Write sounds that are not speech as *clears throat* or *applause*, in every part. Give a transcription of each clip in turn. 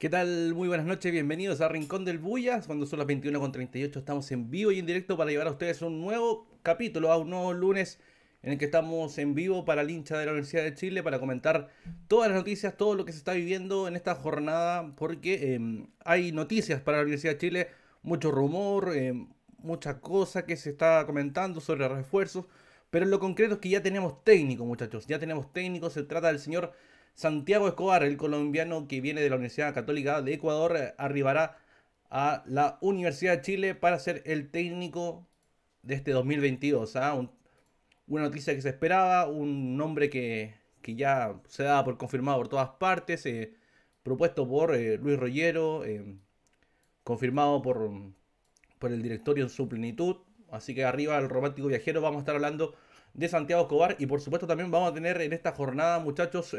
¿Qué tal? Muy buenas noches, bienvenidos a Rincón del Bullas. Cuando son las 21.38 estamos en vivo y en directo para llevar a ustedes un nuevo capítulo, a un nuevo lunes en el que estamos en vivo para el hincha de la Universidad de Chile para comentar todas las noticias, todo lo que se está viviendo en esta jornada, porque em, hay noticias para la Universidad de Chile, mucho rumor, em, mucha cosa que se está comentando sobre refuerzos, pero lo concreto es que ya tenemos técnico, muchachos, ya tenemos técnico, se trata del señor Santiago Escobar, el colombiano que viene de la Universidad Católica de Ecuador, arribará a la Universidad de Chile para ser el técnico de este 2022. ¿ah? una noticia que se esperaba, un nombre que, que, ya se daba por confirmado por todas partes, eh, propuesto por eh, Luis Rollero, eh, confirmado por, por el directorio en su plenitud. Así que arriba el romántico viajero vamos a estar hablando de Santiago Escobar y por supuesto también vamos a tener en esta jornada muchachos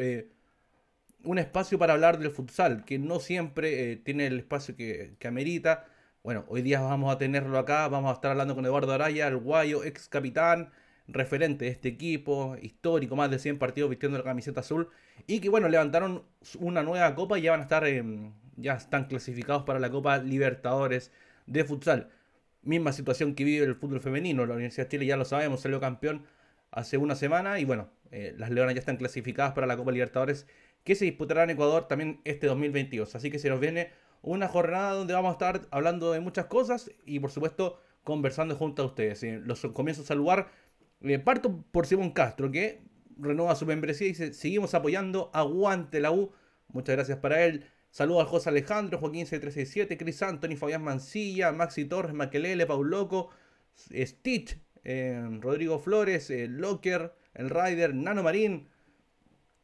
un espacio para hablar del futsal, que no siempre eh, tiene el espacio que, amerita. Bueno, hoy día vamos a tenerlo acá, vamos a estar hablando con Eduardo Araya, el guayo, ex capitán, referente de este equipo, histórico, más de 100 partidos vistiendo la camiseta azul, y que bueno, levantaron una nueva copa y ya van a estar, em, ya están clasificados para la Copa Libertadores de futsal. Misma situación que vive el fútbol femenino, la Universidad de Chile ya lo sabemos, salió campeón hace una semana y bueno, eh, las Leonas ya están clasificadas para la Copa Libertadores que se disputará en Ecuador también este 2022. Así que se nos viene una jornada donde vamos a estar hablando de muchas cosas y por supuesto conversando junto a ustedes. Eh, los comienzo a saludar. Eh, parto por Simón Castro, que renueva su membresía y dice, seguimos apoyando, aguante la U. Muchas gracias para él. Saludo a José Alejandro, Joaquín C367, Chris Anthony, Fabián Mancilla, Maxi Torres, Maquelele, Loco, Stitch, eh, Rodrigo Flores, Locker, El Rider, Nano Marín,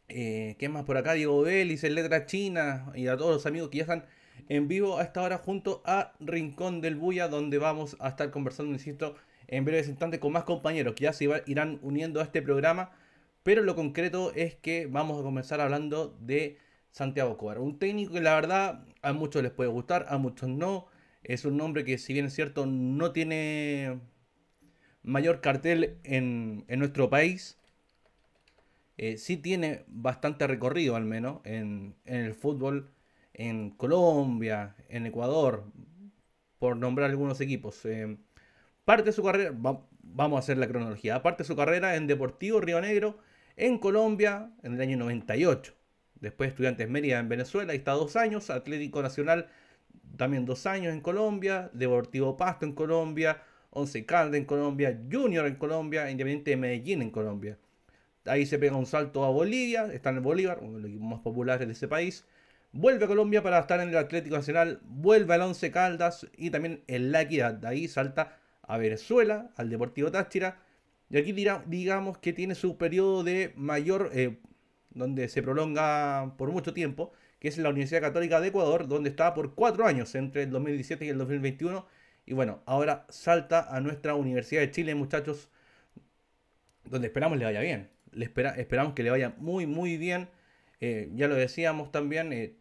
eh, ¿Qué más por acá? Diego Vélez en Letra China y a todos los amigos que ya están en vivo a esta hora junto a Rincón del Buya, donde vamos a estar conversando, insisto, en breve instante con más compañeros que ya se irán uniendo a este programa. Pero lo concreto es que vamos a comenzar hablando de Santiago Cobar. Un técnico que la verdad a muchos les puede gustar, a muchos no. Es un nombre que si bien es cierto no tiene mayor cartel en nuestro país. Eh, sí tiene bastante recorrido al menos en, el fútbol en Colombia, en Ecuador, por nombrar algunos equipos. Eh, parte de su carrera, vamos a hacer la cronología, parte de su carrera en Deportivo Río Negro, en Colombia, en el año 98. Después Estudiantes Mérida en Venezuela, ahí está dos años, Atlético Nacional también dos años en Colombia, Deportivo Pasto en Colombia, Once Calde en Colombia, Junior en Colombia, Independiente de Medellín en Colombia. Ahí se pega un salto a Bolivia, está en el Bolívar, uno de los equipos más populares de ese país. Vuelve a Colombia para estar en el Atlético Nacional, vuelve al Once Caldas y también el La Equidad. De ahí salta a Venezuela, al Deportivo Táchira. Y aquí dirá, digamos que tiene su periodo de mayor, eh, donde se prolonga por mucho tiempo, que es la Universidad Católica de Ecuador, donde estaba por cuatro años, entre el 2017 y el 2021. Y bueno, ahora salta a nuestra Universidad de Chile, muchachos, donde esperamos le vaya bien esperamos que le vaya muy, muy bien. Eh, ya lo decíamos también, eh,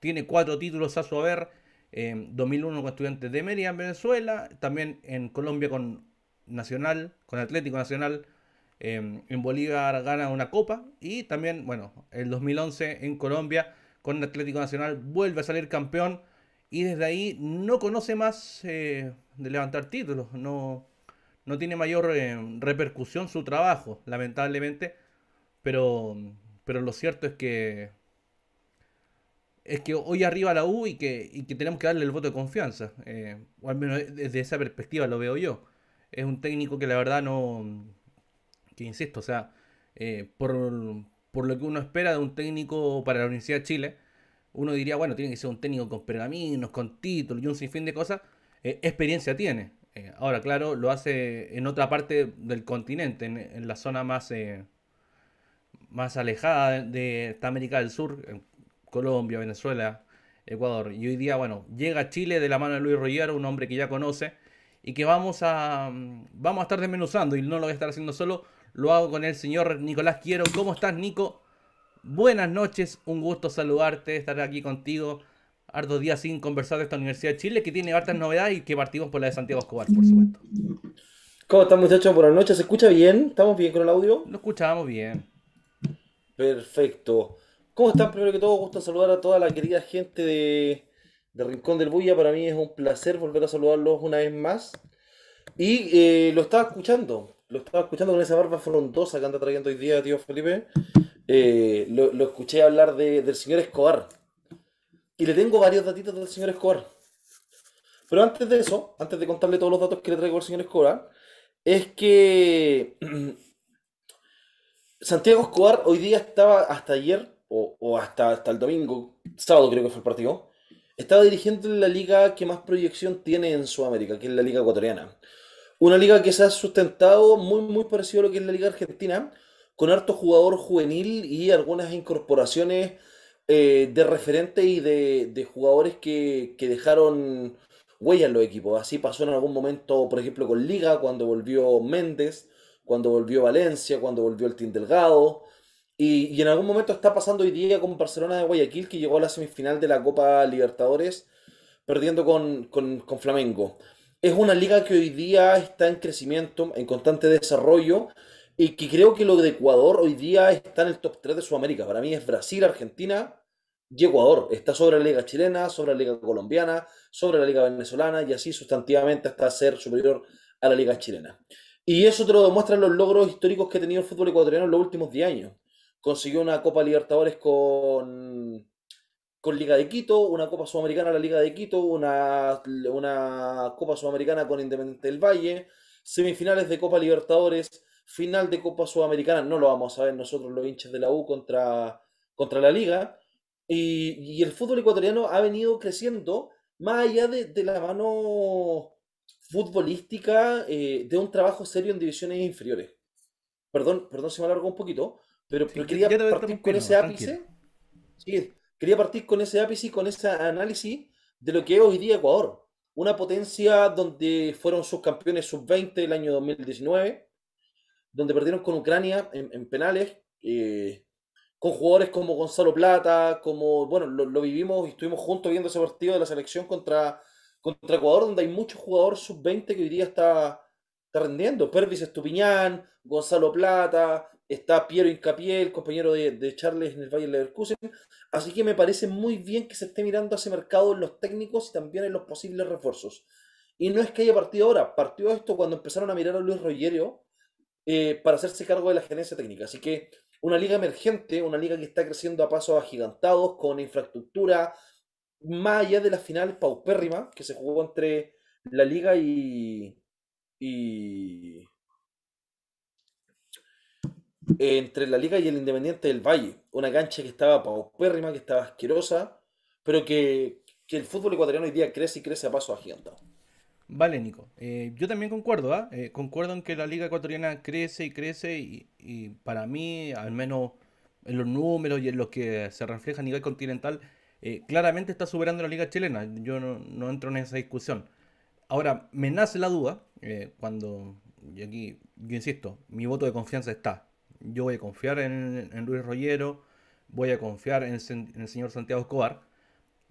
tiene cuatro títulos a su haber. Eh, 2001 con Estudiantes de Mérida en Venezuela, también en Colombia con Nacional, con Atlético Nacional. Eh, en Bolívar gana una copa y también, bueno, el 2011 en Colombia con Atlético Nacional vuelve a salir campeón y desde ahí no conoce más de levantar títulos. No, no tiene mayor eh, repercusión su trabajo, lamentablemente. Pero, pero lo cierto es que es que hoy arriba la U y que, tenemos que darle el voto de confianza. Eh, o al menos e-, desde esa perspectiva lo veo yo. Es un técnico que la verdad no. que insisto, o sea, eh, por, lo que uno espera de un técnico para la Universidad de Chile, uno diría, bueno, tiene que ser un técnico con pergaminos, con títulos y un sinfín de cosas. experiencia tiene. Eh, ahora, claro, lo hace en otra parte del continente, en, la zona más, eh, más alejada de, América del Sur, eh, Colombia, Venezuela, Ecuador. Y hoy día, bueno, llega a Chile de la mano de Luis Rollero, un hombre que ya conoce y que vamos a, mm, vamos a estar desmenuzando y no lo voy a estar haciendo solo, lo hago con el señor Nicolás Quiero. ¿Cómo estás, Nico? Buenas noches, un gusto saludarte, estar aquí contigo Ardo días sin conversar de esta Universidad de Chile, que tiene hartas novedades y que partimos por la de Santiago Escobar, por supuesto. ¿Cómo están muchachos? Buenas noches. ¿Se escucha bien? ¿Estamos bien con el audio? Lo escuchamos bien. Perfecto. ¿Cómo están? Primero que todo, gusto saludar a toda la querida gente de, Rincón del Bulla. Para mí es un placer volver a saludarlos una vez más. Y eh, lo estaba escuchando, lo estaba escuchando con esa barba frondosa que anda trayendo hoy día, tío Felipe. Eh, lo, escuché hablar del señor Escobar. Y le tengo varios datitos del señor Escobar. Pero antes de eso, antes de contarle todos los datos que le traigo al señor Escobar, es que *clears throat* Santiago Escobar hoy día estaba hasta ayer, o, hasta, hasta el domingo, sábado creo que fue el partido, estaba dirigiendo la liga que más proyección tiene en Sudamérica, que es la liga ecuatoriana. Una liga que se ha sustentado muy, muy parecido a lo que es la liga argentina, con harto jugador juvenil y algunas incorporaciones eh, de referente y de, jugadores que, que, dejaron huella en los equipos. Así pasó en algún momento, por ejemplo, con Liga, cuando volvió Méndez, cuando volvió Valencia, cuando volvió el Team Delgado. Y, en algún momento está pasando hoy día con Barcelona de Guayaquil, que llegó a la semifinal de la Copa Libertadores, perdiendo con Flamengo. Es una liga que hoy día está en crecimiento, en constante desarrollo, y que creo que lo de Ecuador hoy día está en el top 3 de Sudamérica. Para mí es Brasil, Argentina y Ecuador. Está sobre la liga chilena, sobre la liga colombiana, sobre la liga venezolana y así sustantivamente hasta ser superior a la liga chilena. Y eso te lo demuestran los logros históricos que ha tenido el fútbol ecuatoriano en los últimos 10 años. Consiguió una Copa Libertadores con, con Liga de Quito, una Copa Sudamericana la Liga de Quito, una, una Copa Sudamericana con Independiente del Valle, semifinales de Copa Libertadores, final de Copa Sudamericana, no lo vamos a ver nosotros los hinchas de la U contra, contra la Liga. Y, y el fútbol ecuatoriano ha venido creciendo más allá de, de la mano futbolística eh, de un trabajo serio en divisiones inferiores. Perdón, perdón se me alargo un poquito, pero, quería partir con ese ápice. Sí, quería partir con ese ápice y con ese análisis de lo que es hoy día Ecuador. Una potencia donde fueron sus campeones sub-20 el año 2019, donde perdieron con Ucrania en, penales, eh, con jugadores como Gonzalo Plata, como, bueno, lo, vivimos y estuvimos juntos viendo ese partido de la selección contra, contra Ecuador, donde hay muchos jugadores sub-20 que hoy día está, rendiendo. Pervis Estupiñán, Gonzalo Plata, está Piero Incapié, el compañero de, Charles en el Valle Leverkusen. Así que me parece muy bien que se esté mirando a ese mercado en los técnicos y también en los posibles refuerzos. Y no es que haya partido ahora, partió esto cuando empezaron a mirar a Luis Rogerio eh, para hacerse cargo de la gerencia técnica. Así que una liga emergente, una liga que está creciendo a pasos agigantados, con infraestructura más allá de la final paupérrima que se jugó entre la liga y... entre la Liga y el Independiente del Valle. Una cancha que estaba paupérrima, que estaba asquerosa, pero que, que el fútbol ecuatoriano hoy día crece y crece a pasos agigantados. Vale, Nico. Eh, yo también concuerdo, ¿ah? eh, concuerdo en que la Liga Ecuatoriana crece y crece y, para mí, al menos en los números y en los que se refleja a nivel continental, eh, claramente está superando la Liga Chilena. Yo no, entro en esa discusión. Ahora, me nace la duda cuando, y aquí yo insisto, mi voto de confianza está. Yo voy a confiar en, Luis Rollero, voy a confiar en en el señor Santiago Escobar.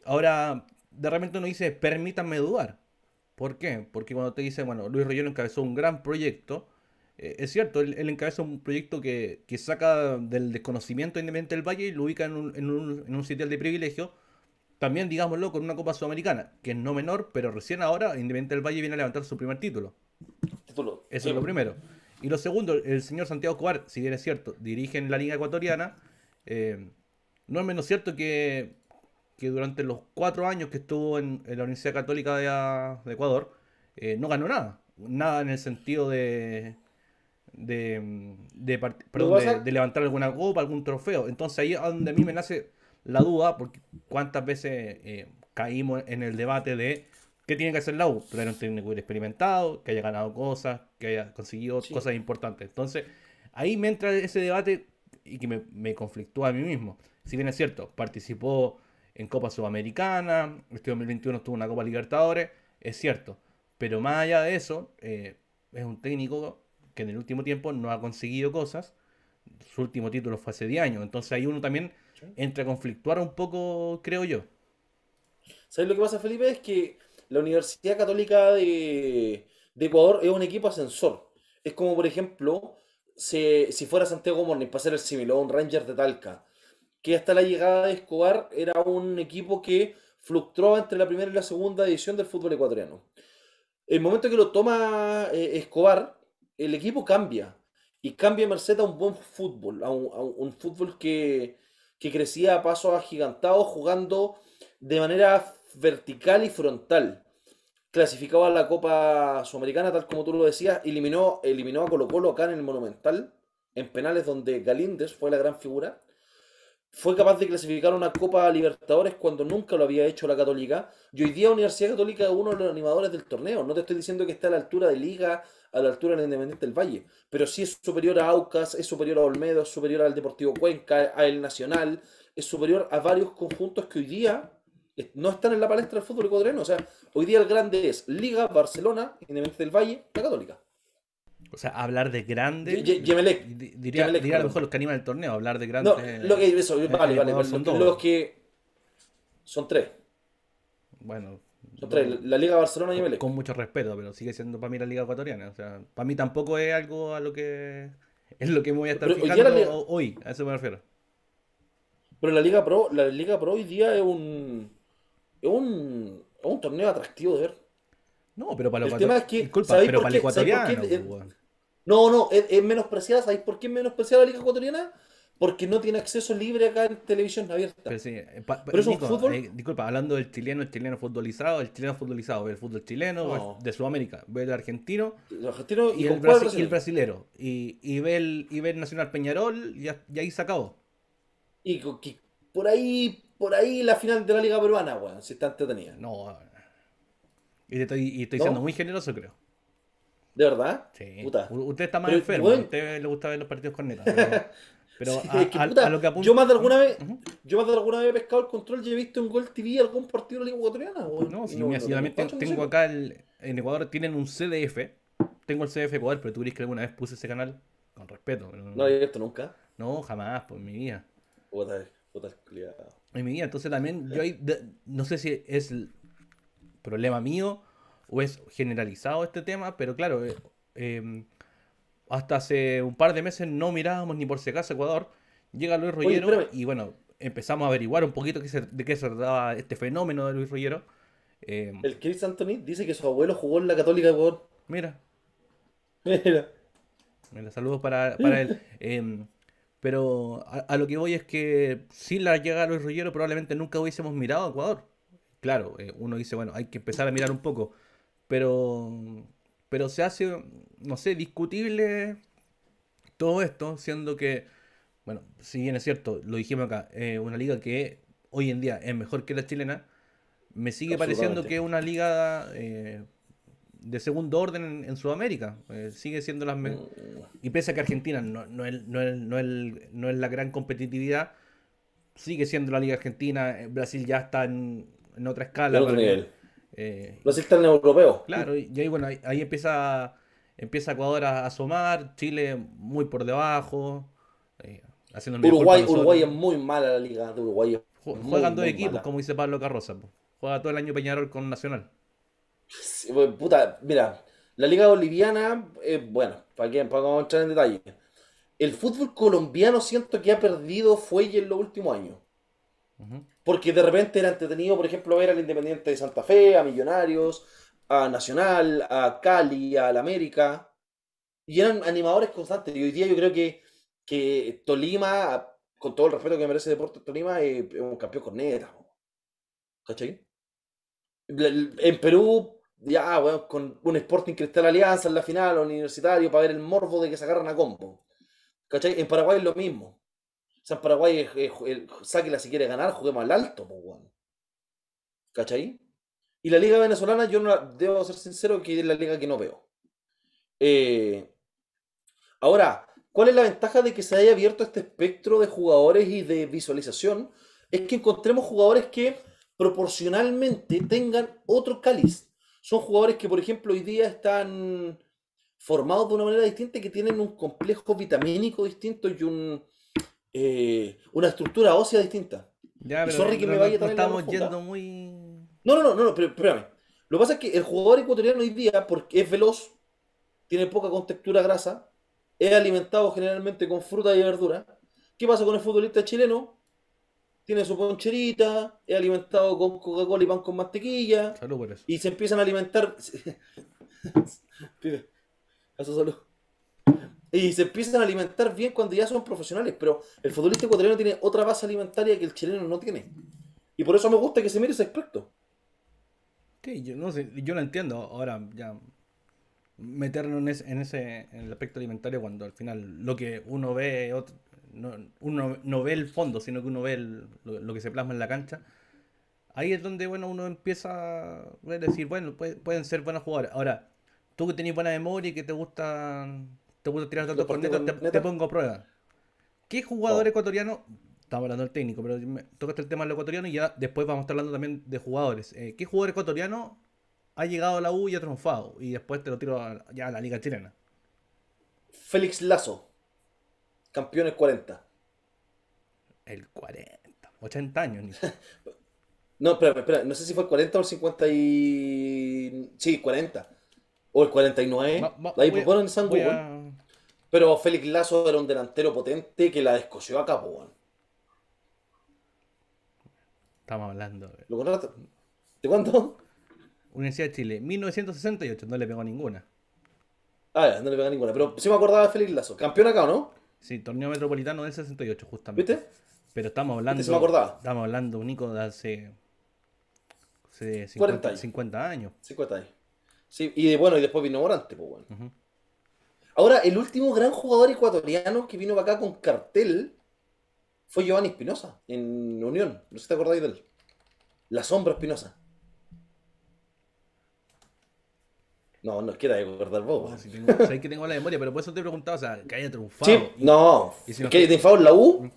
Ahora, de repente uno dice, permítanme dudar ¿Por qué? Porque cuando te dicen, bueno, Luis Rollero encabezó un gran proyecto, eh, es cierto, él, encabeza un proyecto que, saca del desconocimiento independiente del Valle y lo ubica en un, en sitial de privilegio, también, digámoslo, con una Copa Sudamericana, que es no menor, pero recién ahora Independiente del Valle viene a levantar su primer título. Eso es lo primero. Y lo segundo, el señor Santiago Cobar, si bien es cierto, dirige en la Liga Ecuatoriana, eh, no es menos cierto que que durante los cuatro años que estuvo en, la Universidad Católica de, ah, Ecuador, eh, no ganó nada. Nada en el sentido de, de, mm, de, levantar alguna copa, algún trofeo. Entonces ahí es donde a mí me nace la duda, porque cuántas veces eh, caímos en el debate de qué tiene que hacer la U. Pero no tiene que experimentado, que haya ganado cosas, que haya conseguido cosas importantes. Entonces ahí me entra ese debate y que me, me conflictúa a mí mismo. Si bien es cierto, participó en Copa Sudamericana, este 2021 tuvo una Copa Libertadores, es cierto, pero más allá de eso, eh, es un técnico que en el último tiempo no ha conseguido cosas, su último título fue hace 10 años, entonces ahí uno también entra a conflictuar un poco, creo yo. ¿Sabes lo que pasa, Felipe? Es que la Universidad Católica de, Ecuador es un equipo ascensor. Es como, por ejemplo, si, si fuera Santiago Morning para ser el similar, un Ranger de Talca que hasta la llegada de Escobar era un equipo que fluctuaba entre la primera y la segunda edición del fútbol ecuatoriano. El momento que lo toma eh, Escobar, el equipo cambia. Y cambia Merced a un buen fútbol, a un, fútbol que, que, crecía a paso agigantados, jugando de manera vertical y frontal. Clasificaba a la Copa Sudamericana, tal como tú lo decías, eliminó, eliminó a Colo Colo acá en el Monumental, en penales donde Galíndez fue la gran figura fue capaz de clasificar una Copa Libertadores cuando nunca lo había hecho la Católica. Y hoy día Universidad Católica es uno de los animadores del torneo. No te estoy diciendo que está a la altura de Liga, a la altura de Independiente del Valle, pero sí es superior a Aucas, es superior a Olmedo, es superior al Deportivo Cuenca, a El Nacional, es superior a varios conjuntos que hoy día no están en la palestra del fútbol ecuatoriano. O sea, hoy día el grande es Liga, Barcelona, Independiente del Valle, la Católica. O sea, hablar de grandes. Diría, a lo mejor los que animan el torneo, hablar de grandes. No, lo que eso, eh, vale, vale. Eh, son Los que. Son tres. Bueno. Son tres, la, Liga Barcelona y Yemelec. Con mucho respeto, pero sigue siendo para mí la Liga Ecuatoriana. O sea, para mí tampoco es algo a lo que. Es lo que me voy a estar fijando hoy, a eso me refiero. Pero la Liga Pro, la Liga Pro hoy día es un. Es un. Es un torneo atractivo de ver. No, pero para el tema es que, disculpa, pero para el ecuatoriano. No, no, es, menospreciada. ¿Sabéis por qué es menospreciada la Liga Ecuatoriana? Porque no tiene acceso libre acá en televisión abierta. Pero, sí, eh, es un fútbol. Eh, disculpa, hablando del chileno, el chileno futbolizado, el chileno futbolizado, ve el fútbol chileno, de Sudamérica, ve el argentino, y, el, brasilero. Y, ve el, Nacional Peñarol y, ahí se acabó. Y por ahí, por ahí la final de la Liga Peruana, weón, bueno, si está entretenida. No, eh. y estoy, estoy siendo muy generoso, creo. ¿De verdad? Sí. Puta. Usted está más enfermo. A usted le gusta ver los partidos con *laughs* Pero, a, lo que apunta... Yo más de alguna vez, yo más de alguna vez he pescado el control y he visto en Gol TV algún partido de la Liga Ecuatoriana. No, sí, también tengo, acá el, en Ecuador tienen un CDF. Tengo el CDF Ecuador, pero tú crees que alguna vez puse ese canal con respeto. No, he visto nunca. No, jamás, por pues, mi vida. Puta, puta En mi vida, entonces también yo ahí, no sé si es problema mío o es generalizado este tema, pero claro, eh, em, hasta hace un par de meses no mirábamos ni por si acaso Ecuador. Llega Luis Rollero y bueno, empezamos a averiguar un poquito de qué se trataba este fenómeno de Luis Rollero. Em, el Chris Anthony dice que su abuelo jugó en la Católica de Ecuador. Mira. Mira. Mira saludos para, para él. *laughs* Em, pero a, lo que voy es que sin la llegada Luis Rollero probablemente nunca hubiésemos mirado a Ecuador. Claro, eh, uno dice, bueno, hay que empezar a mirar un poco pero, mm, pero se hace, no sé, discutible todo esto, siendo que, bueno, si bien es cierto, lo dijimos acá, eh, una liga que hoy en día es mejor que la chilena, me sigue pareciendo que es una liga eh, de segundo orden en, Sudamérica. Eh, sigue siendo las Y pese a que Argentina no, no, es, no, la gran competitividad, sigue siendo la Liga Argentina. Brasil ya está en, otra escala. Otro los eh, externos europeos. Claro, y ahí, bueno, ahí, empieza, empieza Ecuador a asomar, Chile muy por debajo. Eh, haciendo Uruguay, Uruguay es muy mala la liga de Uruguay. Juegan dos equipos, como dice Pablo Carroza. Juega todo el año Peñarol con Nacional. Pues, mira, la liga boliviana, bueno, para que para entrar en detalle. El fútbol colombiano siento que ha perdido fue en los últimos años. Porque de repente era entretenido, por ejemplo, ver al Independiente de Santa Fe, a Millonarios, a Nacional, a Cali, al América. Y eran animadores constantes. Y hoy día yo creo que, que Tolima, con todo el respeto que merece deporte Tolima, eh, es un campeón neta, ¿Cachai? En Perú, ya, bueno, con un Sporting Cristal Alianza en la final, universitario, para ver el morbo de que se agarran a combo. ¿Cachai? En Paraguay es lo mismo. San Paraguay es, eh, eh, si quiere ganar, juguemos al alto, pues, ¿Cachai? Y la liga venezolana, yo no debo ser sincero que es la liga que no veo. Eh, ahora, ¿cuál es la ventaja de que se haya abierto este espectro de jugadores y de visualización? Es que encontremos jugadores que proporcionalmente tengan otro cáliz. Son jugadores que, por ejemplo, hoy día están formados de una manera distinta, que tienen un complejo vitamínico distinto y un, eh, una estructura ósea distinta. Ya, estamos yendo muy. No, no, no, no, pero espérame. Lo que pasa es que el jugador ecuatoriano hoy día, porque es veloz, tiene poca contextura grasa, es alimentado generalmente con fruta y verdura. ¿Qué pasa con el futbolista chileno? Tiene su poncherita, es alimentado con Coca-Cola y pan con mantequilla. Salud Y se empiezan a alimentar. *laughs* Pide. a su salud y se empiezan a alimentar bien cuando ya son profesionales. Pero el futbolista ecuatoriano tiene otra base alimentaria que el chileno no tiene. Y por eso me gusta que se mire ese aspecto. Sí, yo no sé, yo lo entiendo. Ahora, ya meternos en ese, en ese el aspecto alimentario cuando al final lo que uno ve, uno no ve el fondo, sino que uno ve lo, que se plasma en la cancha. Ahí es donde bueno uno empieza a decir, bueno, pueden ser buenos jugadores. Ahora, tú que tenés buena memoria y que te gustan te pongo tirar pongo prueba. ¿Qué jugador oh. ecuatoriano, estamos hablando del técnico, pero me, tocaste el tema del ecuatoriano y ya después vamos a estar hablando también de jugadores. Eh, ¿Qué jugador ecuatoriano ha llegado a la U y ha triunfado? Y después te lo tiro ya a la liga chilena. Félix Lazo, campeón 40. El 40, 80 años. *laughs* no, espera, espera, no sé si fue el 40 o el 50 y... Sí, 40. O el 49. ahí voy, pues, voy, a, pero Félix Lazo era un delantero potente que la descoció acá, pues. Estamos hablando. De... ¿Lo ¿De cuánto? Universidad de Chile, 1968, no le pegó ninguna. Ah, no le pegó ninguna. Pero sí me acordaba de Félix Lazo. Campeón acá, ¿no? Sí, torneo metropolitano del 68, justamente. ¿Viste? Pero estamos este hablando. ¿Viste? Se me acordaba. Estamos hablando, único de hace. 50, 40 años. 50 años. 50 años. Sí, y bueno, y después vino Morante, pues bueno. Ahora, el último gran jugador ecuatoriano que vino para acá con cartel fue Giovanni Espinosa en Unión. No sé si te acordáis de él. La sombra Espinosa. No, no quiero recordar vos. Sabéis que tengo la memoria, pero por eso te he preguntado, o sea, que haya triunfado. Sí, no. que haya triunfado en la U. Mm.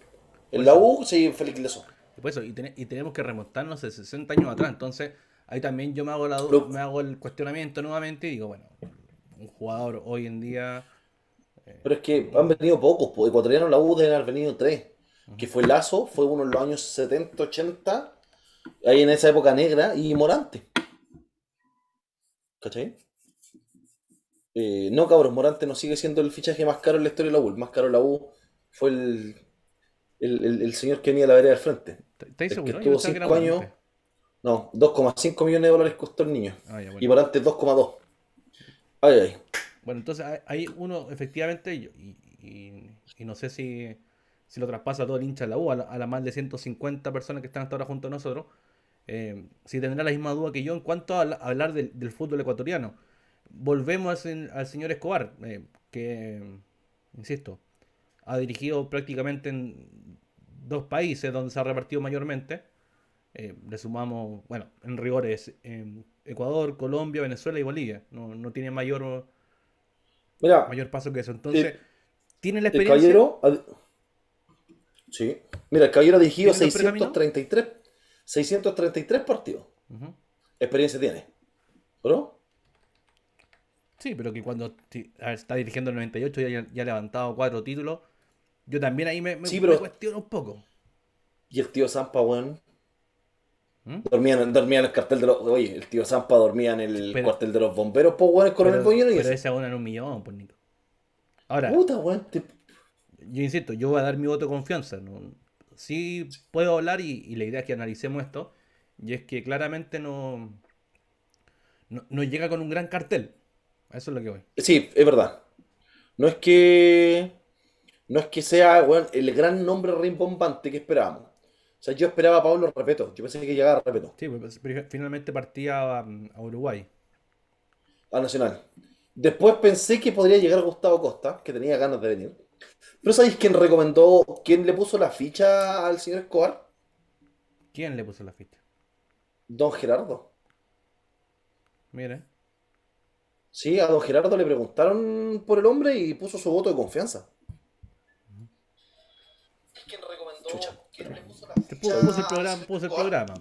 En la U sí, Félix Leso. Y, eso, y, tenemos que remontarnos de 60 años atrás. Entonces, ahí también yo me hago, la, me hago el cuestionamiento nuevamente y digo, bueno, un jugador hoy en día. Eh, Pero es que han venido pocos, po. ecuatorianos la U deben haber venido tres. Que fue Lazo, fue uno en los años 70, 80, ahí en esa época negra, y Morante. ¿Cachai? Eh, no, cabrón. Morante no sigue siendo el fichaje más caro en la historia de la U. El más caro de la U fue el, señor que venía a la vereda del frente. ¿Te seguro? No, 2,5 millones de dólares costó el niño. Ah, y Morante 2,2. Bueno, entonces hay uno efectivamente, y, no sé si, lo traspasa todo el hincha de la U, a, la, más de 150 personas que están hasta ahora junto a nosotros, eh, si tendrá la misma duda que yo en cuanto a, hablar del, fútbol ecuatoriano. Volvemos al, señor Escobar, eh, que, insisto, ha dirigido prácticamente en dos países donde se ha repartido mayormente. Eh, le sumamos, bueno, en rigores, Ecuador, Colombia, Venezuela y Bolivia. No, tiene mayor, mayor paso que eso. Entonces, tiene la experiencia. El caballero, sí. Mira, el caballero ha dirigido 633, 633 partidos. Experiencia tiene. pero Sí, pero que cuando está dirigiendo el 98 y ya, ha levantado cuatro títulos, yo también ahí me, cuestiono un poco. Y el tío Zampa, weón, ¿Mm? Dormían, el cartel de los. Oye, el tío Zampa dormía en el cuartel de los bomberos, pues, el coronel y Pero ese aún un millón, pues, Nico. Ahora. Puta, Yo insisto, yo voy a dar mi voto de confianza. si puedo hablar y, la idea es que analicemos esto. Y es que claramente no, no, llega con un gran cartel. Eso es lo que voy. Sí, es verdad. No es que. No es que sea, el gran nombre rimbombante que esperábamos. O sea, yo esperaba a Pablo Repeto. Yo pensé que llegaba Repeto. Sí, pues, pues, finalmente partía mm, a, Uruguay. A Nacional. Después pensé que podría llegar Gustavo Costa, que tenía ganas de venir. ¿Pero sabéis quién recomendó, quién le puso la ficha al señor Escobar? ¿Quién le puso la ficha? Don Gerardo. Mire. Sí, a don Gerardo le preguntaron por el hombre y puso su voto de confianza. Puse el programa, el programa.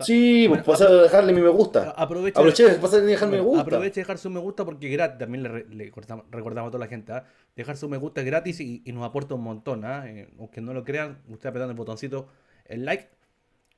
Sí, pues a dejarle mi me gusta. Aproveche, aproveche dejarme me gusta. Aproveche dejar su me gusta porque gratis. También le, recordamos, a toda la gente. ¿ah? Dejar su me gusta es gratis y, nos aporta un montón. ¿ah? Eh, aunque no lo crean, usted apretando el botoncito, el like,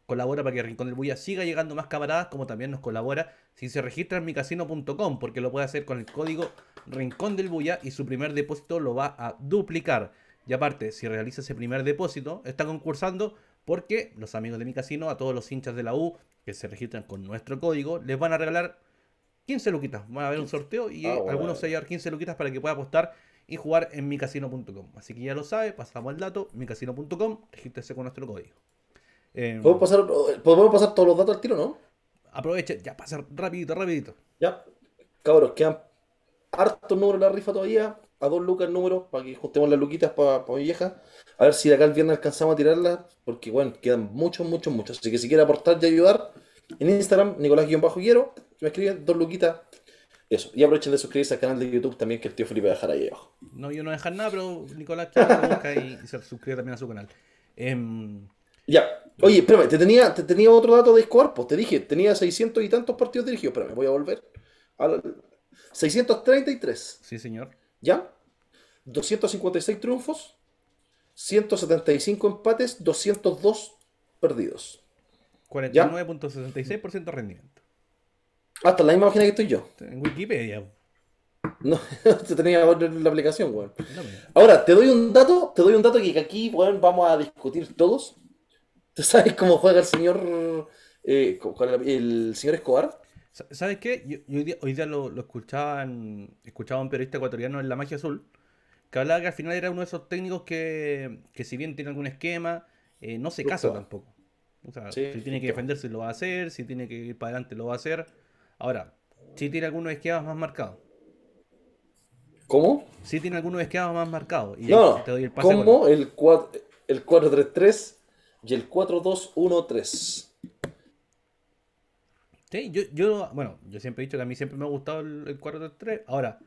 colabora para que Rincón del Bulla siga llegando más camaradas, como también nos colabora si se registra en micasino.com, porque lo puede hacer con el código Rincón del Bulla y su primer depósito lo va a duplicar. Y aparte, si realiza ese primer depósito, está concursando porque los amigos de mi casino, a todos los hinchas de la U que se registran con nuestro código, les van a regalar 15 luquitas. Van a haber un sorteo y ah, algunos se van a llevar 15 luquitas para que puedan apostar y jugar en micasino.com. Así que ya lo sabe, pasamos el dato, micasino.com, regístrese con nuestro código. Em, ¿Podemos, pasar, todos los datos al tiro, no? Aproveche, ya pasa rapidito, rapidito. Ya, cabros, quedan hartos números de la rifa todavía a dos lucas el número para que juntemos las luquitas para, mi vieja. A ver si de acá el viernes alcanzamos a tirarlas, porque bueno, quedan muchos, muchos, muchos. Así que si quiere aportar y ayudar, en Instagram, nicolás bajo que me escriben dos luquitas. Eso. Y aprovechen de suscribirse al canal de YouTube también, que el tío Felipe va a dejar ahí abajo. No, yo no voy a dejar nada, pero Nicolás y, se suscribe también a su canal. Em, ya. Oye, espérame, te tenía, te tenía otro dato de pues Te dije, tenía 600 y tantos partidos dirigidos. me voy a volver. A y 633. Sí, señor. ¿Ya? 256 triunfos, 175 empates, 202 perdidos. 49.66% rendimiento. Hasta la misma página que estoy yo. En Wikipedia. No, te *laughs* tenía la aplicación, weón. Ahora, te doy un dato, te doy un dato que aquí, weón, vamos a discutir todos. ¿Tú sabes cómo juega el señor, eh, el señor Escobar? ¿Sabes qué? hoy día, lo, escuchaban, escuchaba un periodista ecuatoriano en La Magia Azul, que hablaba que al final era uno de esos técnicos que, que si bien tiene algún esquema, eh, no se casa tampoco. O sea, si tiene que defenderse lo va a hacer, si tiene que ir para adelante lo va a hacer. Ahora, si tiene algunos esquemas más marcados. ¿Cómo? Si tiene algunos esquemas más marcados. Y te doy el pase ¿cómo? El 4-3-3 y el 4-2-1-3. Sí, yo, yo, bueno, yo siempre he dicho que a mí siempre me ha gustado el, 4 3 Ahora,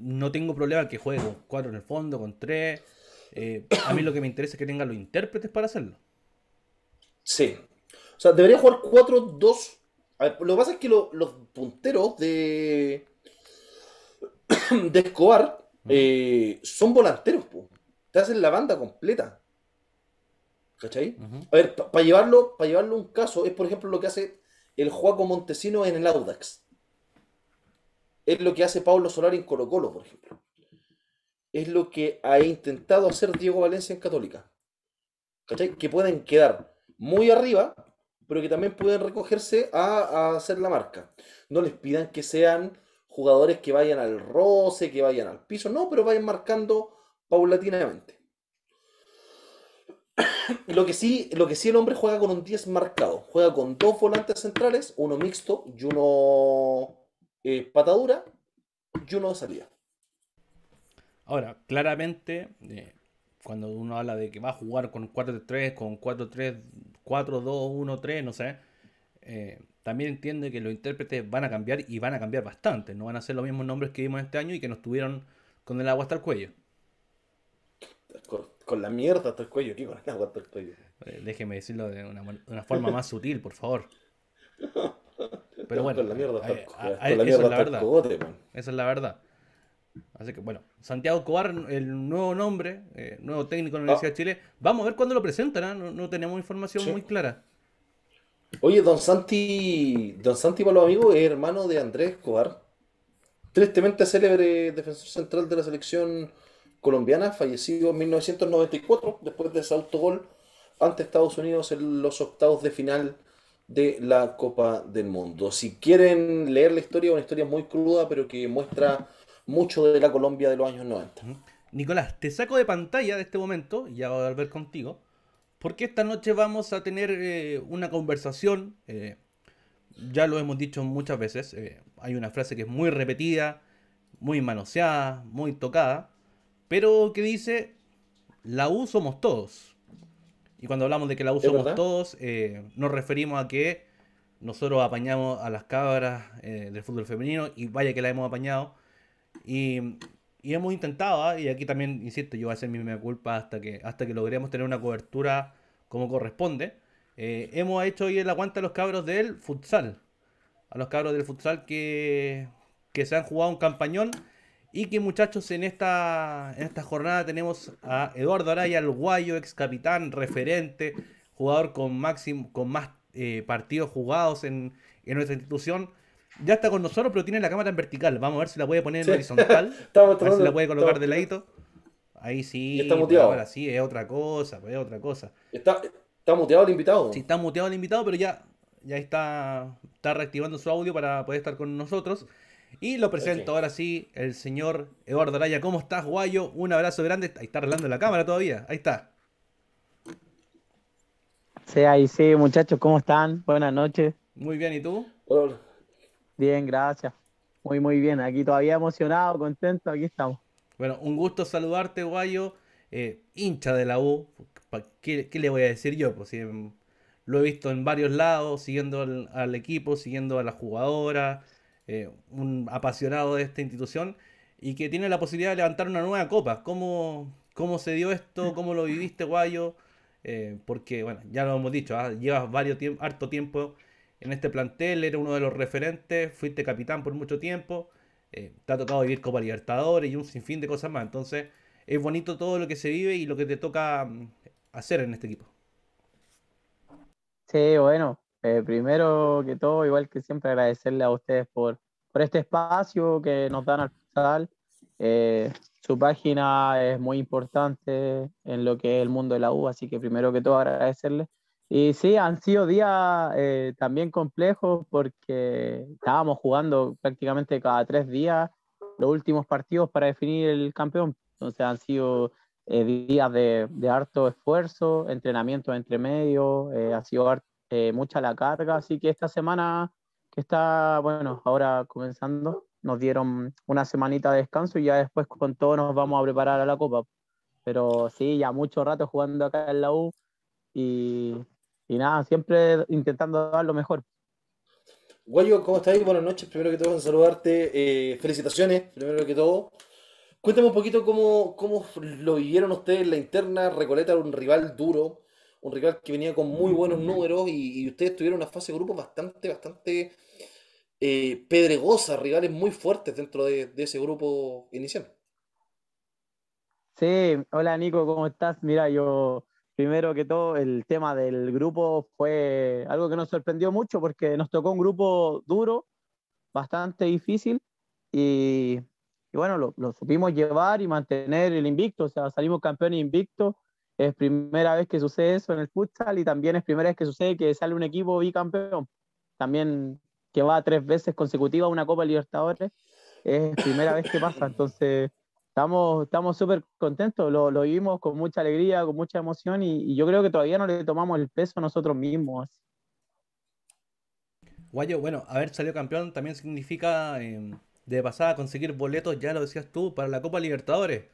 no tengo problema que juegue con 4 en el fondo, con 3. Eh, a mí lo que me interesa es que tengan los intérpretes para hacerlo. Sí. O sea, debería jugar 4-2. Lo que pasa es que los punteros de, *coughs* de Escobar eh, son volanteros, te hacen la banda completa. ¿Cachai? A ver, para llevarlo, para llevarlo un caso, es por ejemplo lo que hace el Juaco Montesino en el Audax. Es lo que hace Pablo Solari en Colo Colo, por ejemplo. Es lo que ha intentado hacer Diego Valencia en Católica. Que pueden quedar muy arriba, pero que también pueden recogerse a hacer la marca. No les pidan que sean jugadores que vayan al roce, que vayan al piso, no, pero vayan marcando paulatinamente lo que, sí, lo que sí el hombre juega con un 10 marcado. Juega con dos volantes centrales, uno mixto y uno eh, patadura y uno de salida. Ahora, claramente, eh, cuando uno habla de que va a jugar con 4-3, con 4-3, 4-2-1-3, no sé, eh, también entiende que los intérpretes van a cambiar y van a cambiar bastante. No van a ser los mismos nombres que vimos este año y que nos tuvieron con el agua hasta el cuello. De con la mierda hasta el cuello, aquí con el agua hasta el cuello. Eh, déjeme decirlo de una, forma más sutil, por favor. *laughs* Pero bueno, con la mierda eh, la verdad. Esa es la verdad. Así que bueno, Santiago Cobar, el nuevo nombre, eh, nuevo técnico de la ah. Universidad de Chile. Vamos a ver cuándo lo presentan, ¿ah? no, tenemos información muy clara. Oye, don Santi, don Santi para los amigos, es hermano de Andrés Cobar, tristemente célebre defensor central de la selección colombiana, fallecido en 1994 después de ese autogol ante Estados Unidos en los octavos de final de la Copa del Mundo. Si quieren leer la historia, una historia muy cruda, pero que muestra mucho de la Colombia de los años 90. Nicolás, te saco de pantalla de este momento, ya voy a volver contigo, porque esta noche vamos a tener eh, una conversación, eh, ya lo hemos dicho muchas veces, eh, hay una frase que es muy repetida, muy manoseada, muy tocada, pero que dice, la U somos todos. Y cuando hablamos de que la U somos todos, eh, nos referimos a que nosotros apañamos a las cabras eh, del fútbol femenino y vaya que la hemos apañado. Y, hemos intentado, ¿ah? y aquí también, insisto, yo voy a hacer mi culpa hasta que, hasta que logremos tener una cobertura como corresponde. Eh, hemos hecho hoy el aguante a los cabros del futsal. A los cabros del futsal que, que se han jugado un campañón y que muchachos, en esta, en esta jornada tenemos a Eduardo Araya, el guayo, ex capitán, referente, jugador con, máximo, con más eh, partidos jugados en, nuestra institución. Ya está con nosotros, pero tiene la cámara en vertical. Vamos a ver si la puede poner en horizontal. *laughs* a si la puede colocar de ladito. Ahí sí, está muteado. ahora sí, es otra cosa, pues, es otra cosa. Está, está muteado el invitado. Sí, está muteado el invitado, pero ya, ya está, está reactivando su audio para poder estar con nosotros. Y lo presento ahora sí, el señor Eduardo Araya. ¿Cómo estás, Guayo? Un abrazo grande. Ahí está arreglando la cámara todavía. Ahí está. Sí, ahí sí, muchachos, ¿cómo están? Buenas noches. Muy bien, ¿y tú? Bien, gracias. Muy, muy bien. Aquí todavía emocionado, contento, aquí estamos. Bueno, un gusto saludarte, Guayo. Eh, hincha de la U. ¿Qué, le voy a decir yo? Pues, em, lo he visto en varios lados, siguiendo al, equipo, siguiendo a la jugadora... Eh, un apasionado de esta institución y que tiene la posibilidad de levantar una nueva copa. ¿Cómo, cómo se dio esto? ¿Cómo lo viviste, Guayo? Eh, porque, bueno, ya lo hemos dicho, ah, llevas varios harto tiempo en este plantel, eres uno de los referentes, fuiste capitán por mucho tiempo, eh, te ha tocado vivir Copa Libertadores y un sinfín de cosas más. Entonces, es bonito todo lo que se vive y lo que te toca mm, hacer en este equipo. Sí, bueno, eh, primero que todo, igual que siempre, agradecerle a ustedes por, por este espacio que nos dan al personal eh, su página es muy importante en lo que es el mundo de la U, así que primero que todo agradecerle Y sí, han sido días eh, también complejos porque estábamos jugando prácticamente cada tres días los últimos partidos para definir el campeón. Entonces han sido días de, de, harto esfuerzo, entrenamiento entre medio, ha sido harto eh, mucha la carga, así que esta semana que está, bueno, ahora comenzando, nos dieron una semanita de descanso y ya después con todo nos vamos a preparar a la copa. Pero sí, ya mucho rato jugando acá en la U y, y nada, siempre intentando dar lo mejor. Guayo, ¿cómo estás? Buenas noches, primero que todo, saludarte. Eh, felicitaciones, primero que todo. Cuéntame un poquito cómo, cómo lo vivieron ustedes en la interna, Recoleta era un rival duro, un rival que venía con muy buenos números y, ustedes tuvieron una fase de grupo bastante, bastante eh, pedregosa, rivales muy fuertes dentro de, ese grupo inicial. Sí, hola Nico, ¿cómo estás? Mira, yo primero que todo el tema del grupo fue algo que nos sorprendió mucho porque nos tocó un grupo duro, bastante difícil y, bueno, lo, supimos llevar y mantener el invicto, o sea, salimos campeones invictos es primera vez que sucede eso en el futsal y también es primera vez que sucede que sale un equipo bicampeón. También que va tres veces consecutiva a una Copa Libertadores, es primera vez que pasa. Entonces, estamos estamos súper contentos, lo, lo, vivimos con mucha alegría, con mucha emoción y, yo creo que todavía no le tomamos el peso a nosotros mismos. Guayo, bueno, haber salido campeón también significa eh, de pasada conseguir boletos, ya lo decías tú, para la Copa Libertadores.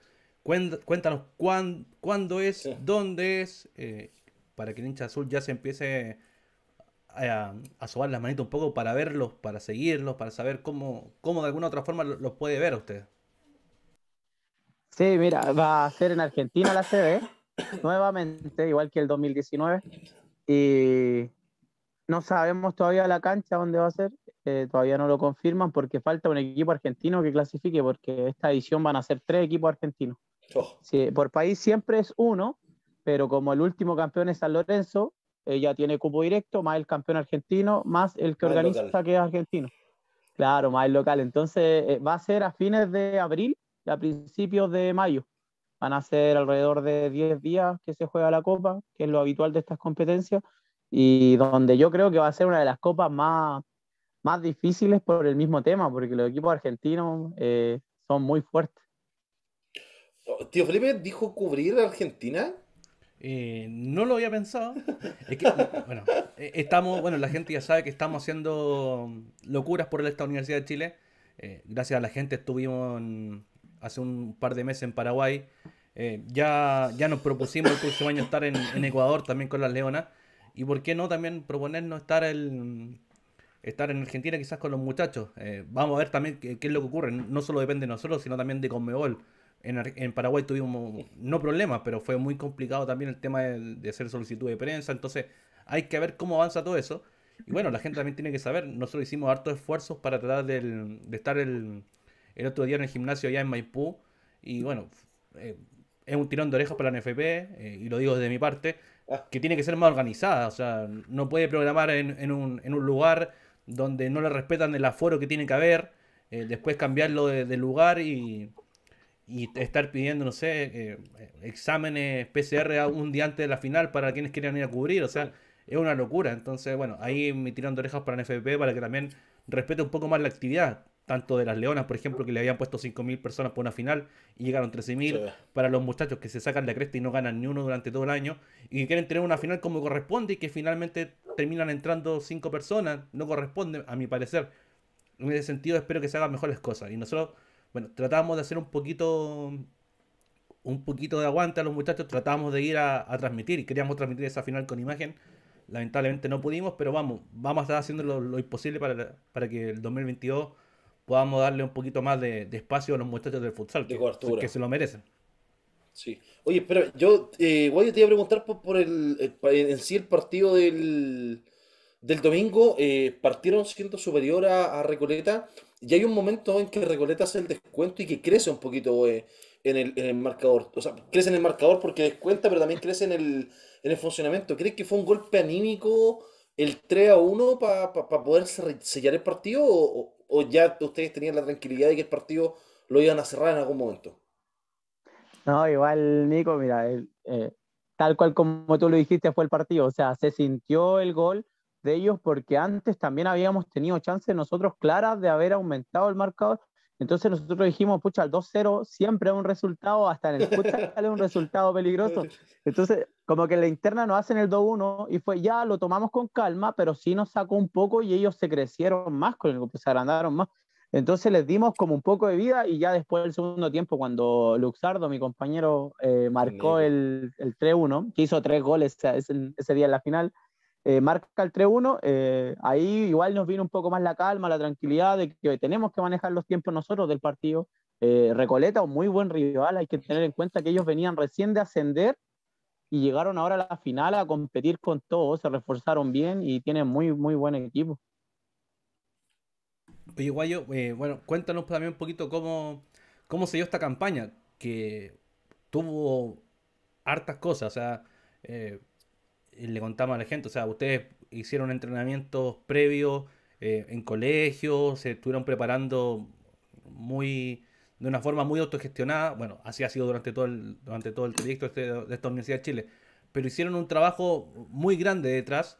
Cuéntanos cuándo es, dónde es, eh, para que el hincha azul ya se empiece a, a sobar las manitas un poco para verlos, para seguirlos, para saber cómo, de alguna u otra forma los puede ver a usted. Sí, mira, va a ser en Argentina la CB, *coughs* nuevamente, igual que el 2019. Y no sabemos todavía la cancha dónde va a ser, eh, todavía no lo confirman porque falta un equipo argentino que clasifique, porque esta edición van a ser tres equipos argentinos. Oh. por país siempre es uno, pero como el último campeón es San Lorenzo, ella eh, tiene cupo directo, más el campeón argentino, más el que organiza que es argentino. Claro, más el local. Entonces eh, va a ser a fines de abril y a principios de mayo. Van a ser alrededor de 10 días que se juega la copa, que es lo habitual de estas competencias, y donde yo creo que va a ser una de las copas más, más difíciles por el mismo tema, porque los equipos argentinos eh, son muy fuertes. Oh, ¿Tío Felipe dijo cubrir Argentina? Eh, no lo había pensado. bueno, eh, estamos, bueno, la gente ya sabe que estamos haciendo locuras por esta Universidad de Chile. Eh, gracias a la gente estuvimos hace un par de meses en Paraguay. ya, ya nos propusimos el próximo año estar en, Ecuador también con las Leonas. Y por qué no también proponernos estar estar en Argentina quizás con los muchachos. vamos a ver también qué, es lo que ocurre. No solo depende de nosotros, sino también de Conmebol. En, Paraguay tuvimos, no problemas, pero fue muy complicado también el tema de, hacer solicitud de prensa. Entonces, hay que ver cómo avanza todo eso. Y bueno, la gente también tiene que saber. Nosotros hicimos hartos esfuerzos para tratar de estar el, el, otro día en el gimnasio allá en Maipú. Y bueno, eh, es un tirón de orejas para la NFP, eh, y lo digo desde mi parte, ah. que tiene que ser más organizada. O sea, no puede programar en, un, en un lugar donde no le respetan el aforo que tiene que haber. Eh, después cambiarlo de lugar y, y estar pidiendo, no sé, eh, exámenes PCR un día antes de la final para quienes quieran ir a cubrir. O sea, es una locura. Entonces, bueno, ahí me tirando orejas para el NFP para que también respete un poco más la actividad. Tanto de las Leonas, por ejemplo, que le habían puesto 5.000 personas por una final y llegaron 13.000. Para los muchachos que se sacan la cresta y no ganan ni uno durante todo el año y que quieren tener una final como corresponde y que finalmente terminan entrando 5 personas, no corresponde, a mi parecer. En ese sentido, espero que se hagan mejores cosas. Y nosotros bueno, tratábamos de hacer un poquito un poquito de aguante a los muchachos, tratábamos de ir a, transmitir y queríamos transmitir esa final con imagen. Lamentablemente no pudimos, pero vamos, vamos a estar haciendo lo, imposible para, para que el 2022 podamos darle un poquito más de, espacio a los muchachos del futsal, que, se lo merecen. Sí. Oye, pero yo, voy eh, te iba a preguntar por, el, eh, en sí el partido del, del domingo. Eh, partieron siendo superior a Recoleta y hay un momento en que Recoleta hace el descuento y que crece un poquito eh, en, el, marcador. O sea, crece en el marcador porque descuenta, pero también crece en el, funcionamiento. ¿Crees que fue un golpe anímico el 3 a 1 para poder sellar el partido? O, ya ustedes tenían la tranquilidad de que el partido lo iban a cerrar en algún momento? No, igual, Nico, mira, eh, tal cual como tú lo dijiste, fue el partido. O sea, se sintió el gol de ellos porque antes también habíamos tenido chances nosotros claras de haber aumentado el marcador. Entonces nosotros dijimos, pucha, el 2-0 siempre es un resultado, hasta en el futsal *laughs* es un resultado peligroso. Entonces, como que la interna nos hacen el 2-1 y fue, ya lo tomamos con calma, pero sí nos sacó un poco y ellos se crecieron más, con el, se agrandaron más. Entonces les dimos como un poco de vida y ya después del segundo tiempo, cuando Luxardo, mi compañero, eh, marcó el, el 3-1, que hizo tres goles ese día en la final, eh, marca el 3-1, eh, ahí igual nos vino un poco más la calma, la tranquilidad de que tenemos que manejar los tiempos nosotros del partido. Eh, Recoleta, un muy buen rival, hay que tener en cuenta que ellos venían recién de ascender y llegaron ahora a la final a competir con todos, se reforzaron bien y tienen muy, muy buen equipo. Oye, Guayo, bueno, cuéntanos también un poquito cómo, cómo se dio esta campaña, que tuvo hartas cosas, o sea, eh, le contamos a la gente, o sea, ustedes hicieron entrenamientos previos eh, en colegios, se estuvieron preparando muy de una forma muy autogestionada, bueno, así ha sido durante todo el, durante todo el proyecto este, de esta Universidad de Chile, pero hicieron un trabajo muy grande detrás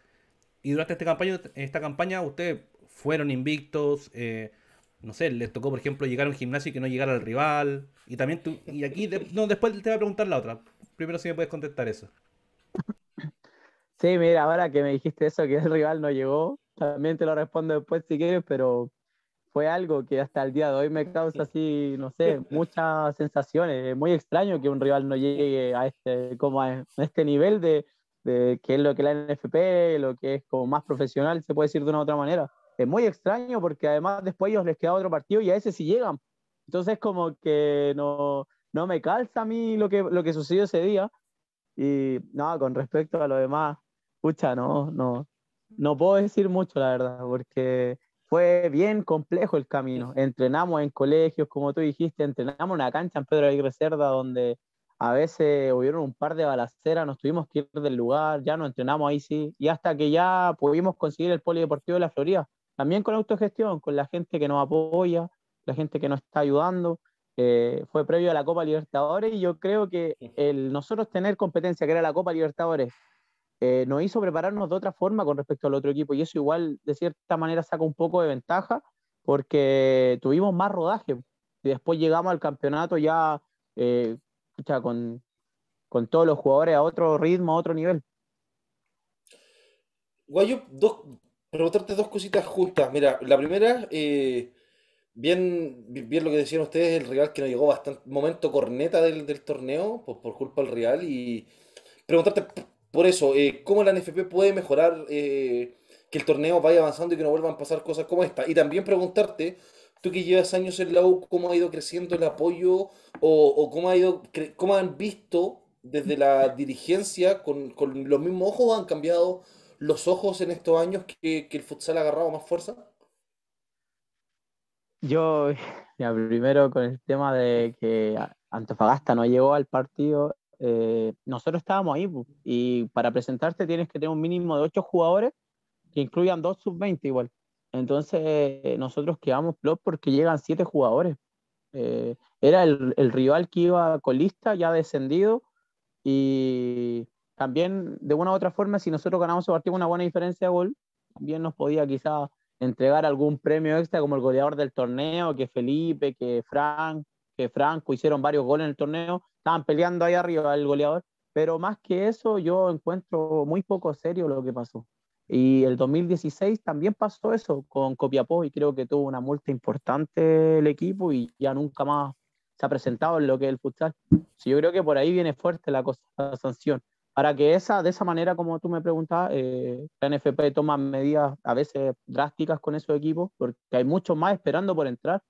y durante esta campaña, esta campaña ustedes fueron invictos, eh, no sé, les tocó, por ejemplo, llegar a un gimnasio y que no llegara al rival, y también tú, y aquí, no, después te voy a preguntar la otra, primero si me puedes contestar eso. Sí, mira, ahora que me dijiste eso, que el rival no llegó, también te lo respondo después si quieres, pero fue algo que hasta el día de hoy me causa así, no sé, muchas sensaciones. Es muy extraño que un rival no llegue a este, como a este nivel de, de que es lo que la NFP, lo que es como más profesional, se puede decir de una u otra manera. Es muy extraño porque además después ellos les queda otro partido y a ese sí llegan. Entonces como que no, no me calza a mí lo que, lo que sucedió ese día. Y nada, no, con respecto a lo demás, no, no, no puedo decir mucho, la verdad, porque fue bien complejo el camino. Entrenamos en colegios, como tú dijiste, entrenamos en la cancha en Pedro Aguirre Cerda, donde a veces hubieron un par de balaceras, nos tuvimos que ir del lugar, ya no entrenamos ahí sí, y hasta que ya pudimos conseguir el Polideportivo de la Florida, también con autogestión, con la gente que nos apoya, la gente que nos está ayudando. Eh, fue previo a la Copa Libertadores y yo creo que el nosotros tener competencia, que era la Copa Libertadores, eh, nos hizo prepararnos de otra forma con respecto al otro equipo y eso igual de cierta manera saca un poco de ventaja porque tuvimos más rodaje y después llegamos al campeonato ya eh, con, todos los jugadores a otro ritmo, a otro nivel. Guayo, preguntarte dos cositas justas Mira, la primera, eh, bien, bien lo que decían ustedes, el Real que nos llegó bastante momento corneta del, del torneo, pues por culpa del Real, y preguntarte por eso, eh, ¿cómo la NFP puede mejorar eh, que el torneo vaya avanzando y que no vuelvan a pasar cosas como esta? Y también preguntarte, tú que llevas años en la U, ¿cómo ha ido creciendo el apoyo o, cómo, ha ido cómo han visto desde la dirigencia, con, los mismos ojos, han cambiado los ojos en estos años que, el futsal ha agarrado más fuerza? Yo, *laughs* primero con el tema de que Antofagasta no llegó al partido, eh, nosotros estábamos ahí y para presentarte tienes que tener un mínimo de ocho jugadores que incluyan dos sub-20 igual. Entonces eh, nosotros quedamos plot porque llegan siete jugadores. Eh, era el, rival que iba colista, ya descendido, y también de una u otra forma, si nosotros ganamos el partido con una buena diferencia de gol, también nos podía quizá entregar algún premio extra como el goleador del torneo, que Felipe, que Frank, que Franco hicieron varios goles en el torneo, estaban peleando ahí arriba el goleador. Pero más que eso, yo encuentro muy poco serio lo que pasó. Y el 2016 también pasó eso con Copiapó y creo que tuvo una multa importante el equipo y ya nunca más se ha presentado en lo que es el futsal. Sí, yo creo que por ahí viene fuerte la, cosa, sanción. Para que esa, de esa manera, como tú me preguntabas, eh, la NFP toma medidas a veces drásticas con esos equipos porque hay muchos más esperando por entrar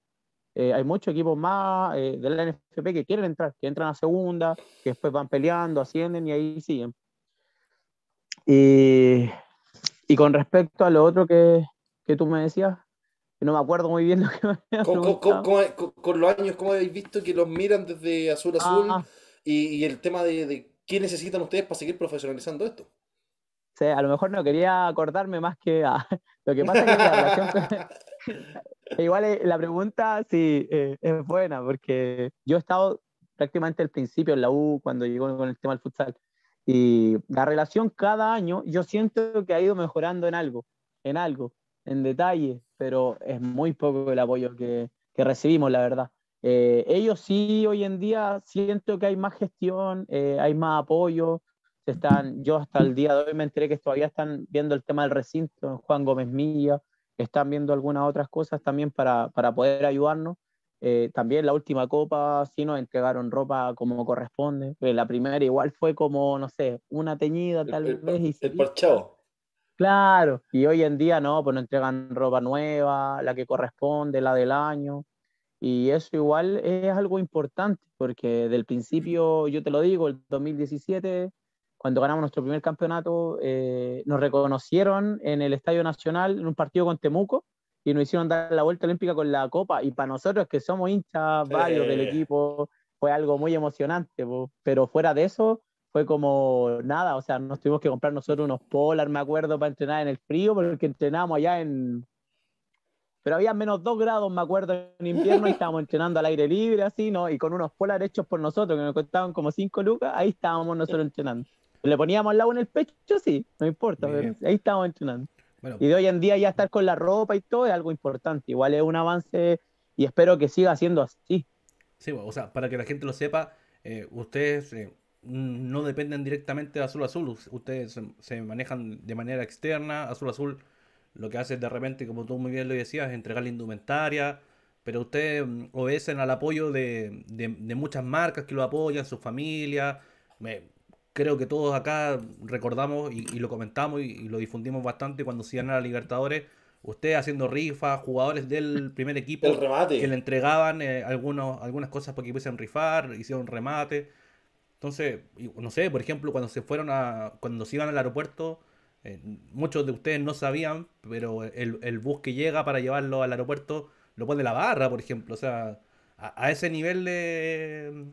eh, hay muchos equipos más eh, de la NFP que quieren entrar, que entran a segunda, que después van peleando, ascienden y ahí siguen. Y, con respecto a lo otro que, tú me decías, no me acuerdo muy bien lo que *laughs* me con, con, los años, ¿cómo habéis visto que los miran desde azul a azul? y, el tema de, de qué necesitan ustedes para seguir profesionalizando esto. Sí, a lo mejor no quería acordarme más que a... Ah, *laughs* lo que pasa es que la relación, *laughs* *laughs* Igual eh, la pregunta sí eh, es buena, porque yo he estado prácticamente al principio en la U, cuando llegó con el tema del futsal, y la relación cada año yo siento que ha ido mejorando en algo, en algo, en detalle, pero es muy poco el apoyo que, recibimos, la verdad. Eh, ellos sí, hoy en día siento que hay más gestión, hay más apoyo. Están, yo hasta el día de hoy me enteré que todavía están viendo el tema del recinto Juan Gómez Milla están viendo algunas otras cosas también para, para poder ayudarnos. Eh, también la última copa sí nos entregaron ropa como corresponde. Eh, la primera igual fue como, no sé, una teñida tal vez. Y, el parchado. Claro, y hoy en día no, pues nos entregan ropa nueva, la que corresponde, la del año. Y eso igual es algo importante, porque del principio, yo te lo digo, el 2017 cuando ganamos nuestro primer campeonato, eh, nos reconocieron en el Estadio Nacional en un partido con Temuco y nos hicieron dar la vuelta olímpica con la copa. Y para nosotros que somos hinchas varios del equipo, fue algo muy emocionante. Pero fuera de eso, fue como nada. O sea, nos tuvimos que comprar nosotros unos polar, me acuerdo, para entrenar en el frío, porque entrenamos allá en... Pero había menos dos grados, me acuerdo, en invierno y estábamos entrenando al aire libre, así, ¿no? Y con unos polar hechos por nosotros, que nos costaban como cinco lucas, ahí estábamos nosotros entrenando. Le poníamos al lado en el pecho, sí, no importa, ahí estamos entrenando. Y de hoy en día ya estar con la ropa y todo es algo importante. Igual es un avance y espero que siga siendo así. Sí, o sea, para que la gente lo sepa, eh, ustedes eh, no dependen directamente de Azul Azul, ustedes se, manejan de manera externa. Azul Azul lo que hace de repente, como tú muy bien lo decías, es entregar la indumentaria, pero ustedes mm, obedecen al apoyo de, muchas marcas que lo apoyan, sus familias, creo que todos acá recordamos y, lo comentamos y, lo difundimos bastante cuando se iban a la Libertadores. Usted haciendo rifas, jugadores del primer equipo que le entregaban eh, algunas cosas para que pudiesen rifar, hicieron remate. Entonces, no sé, por ejemplo, cuando se fueron a. cuando se iban al aeropuerto, eh, muchos de ustedes no sabían, pero el, el, bus que llega para llevarlo al aeropuerto lo pone la barra, por ejemplo. O sea, a ese nivel de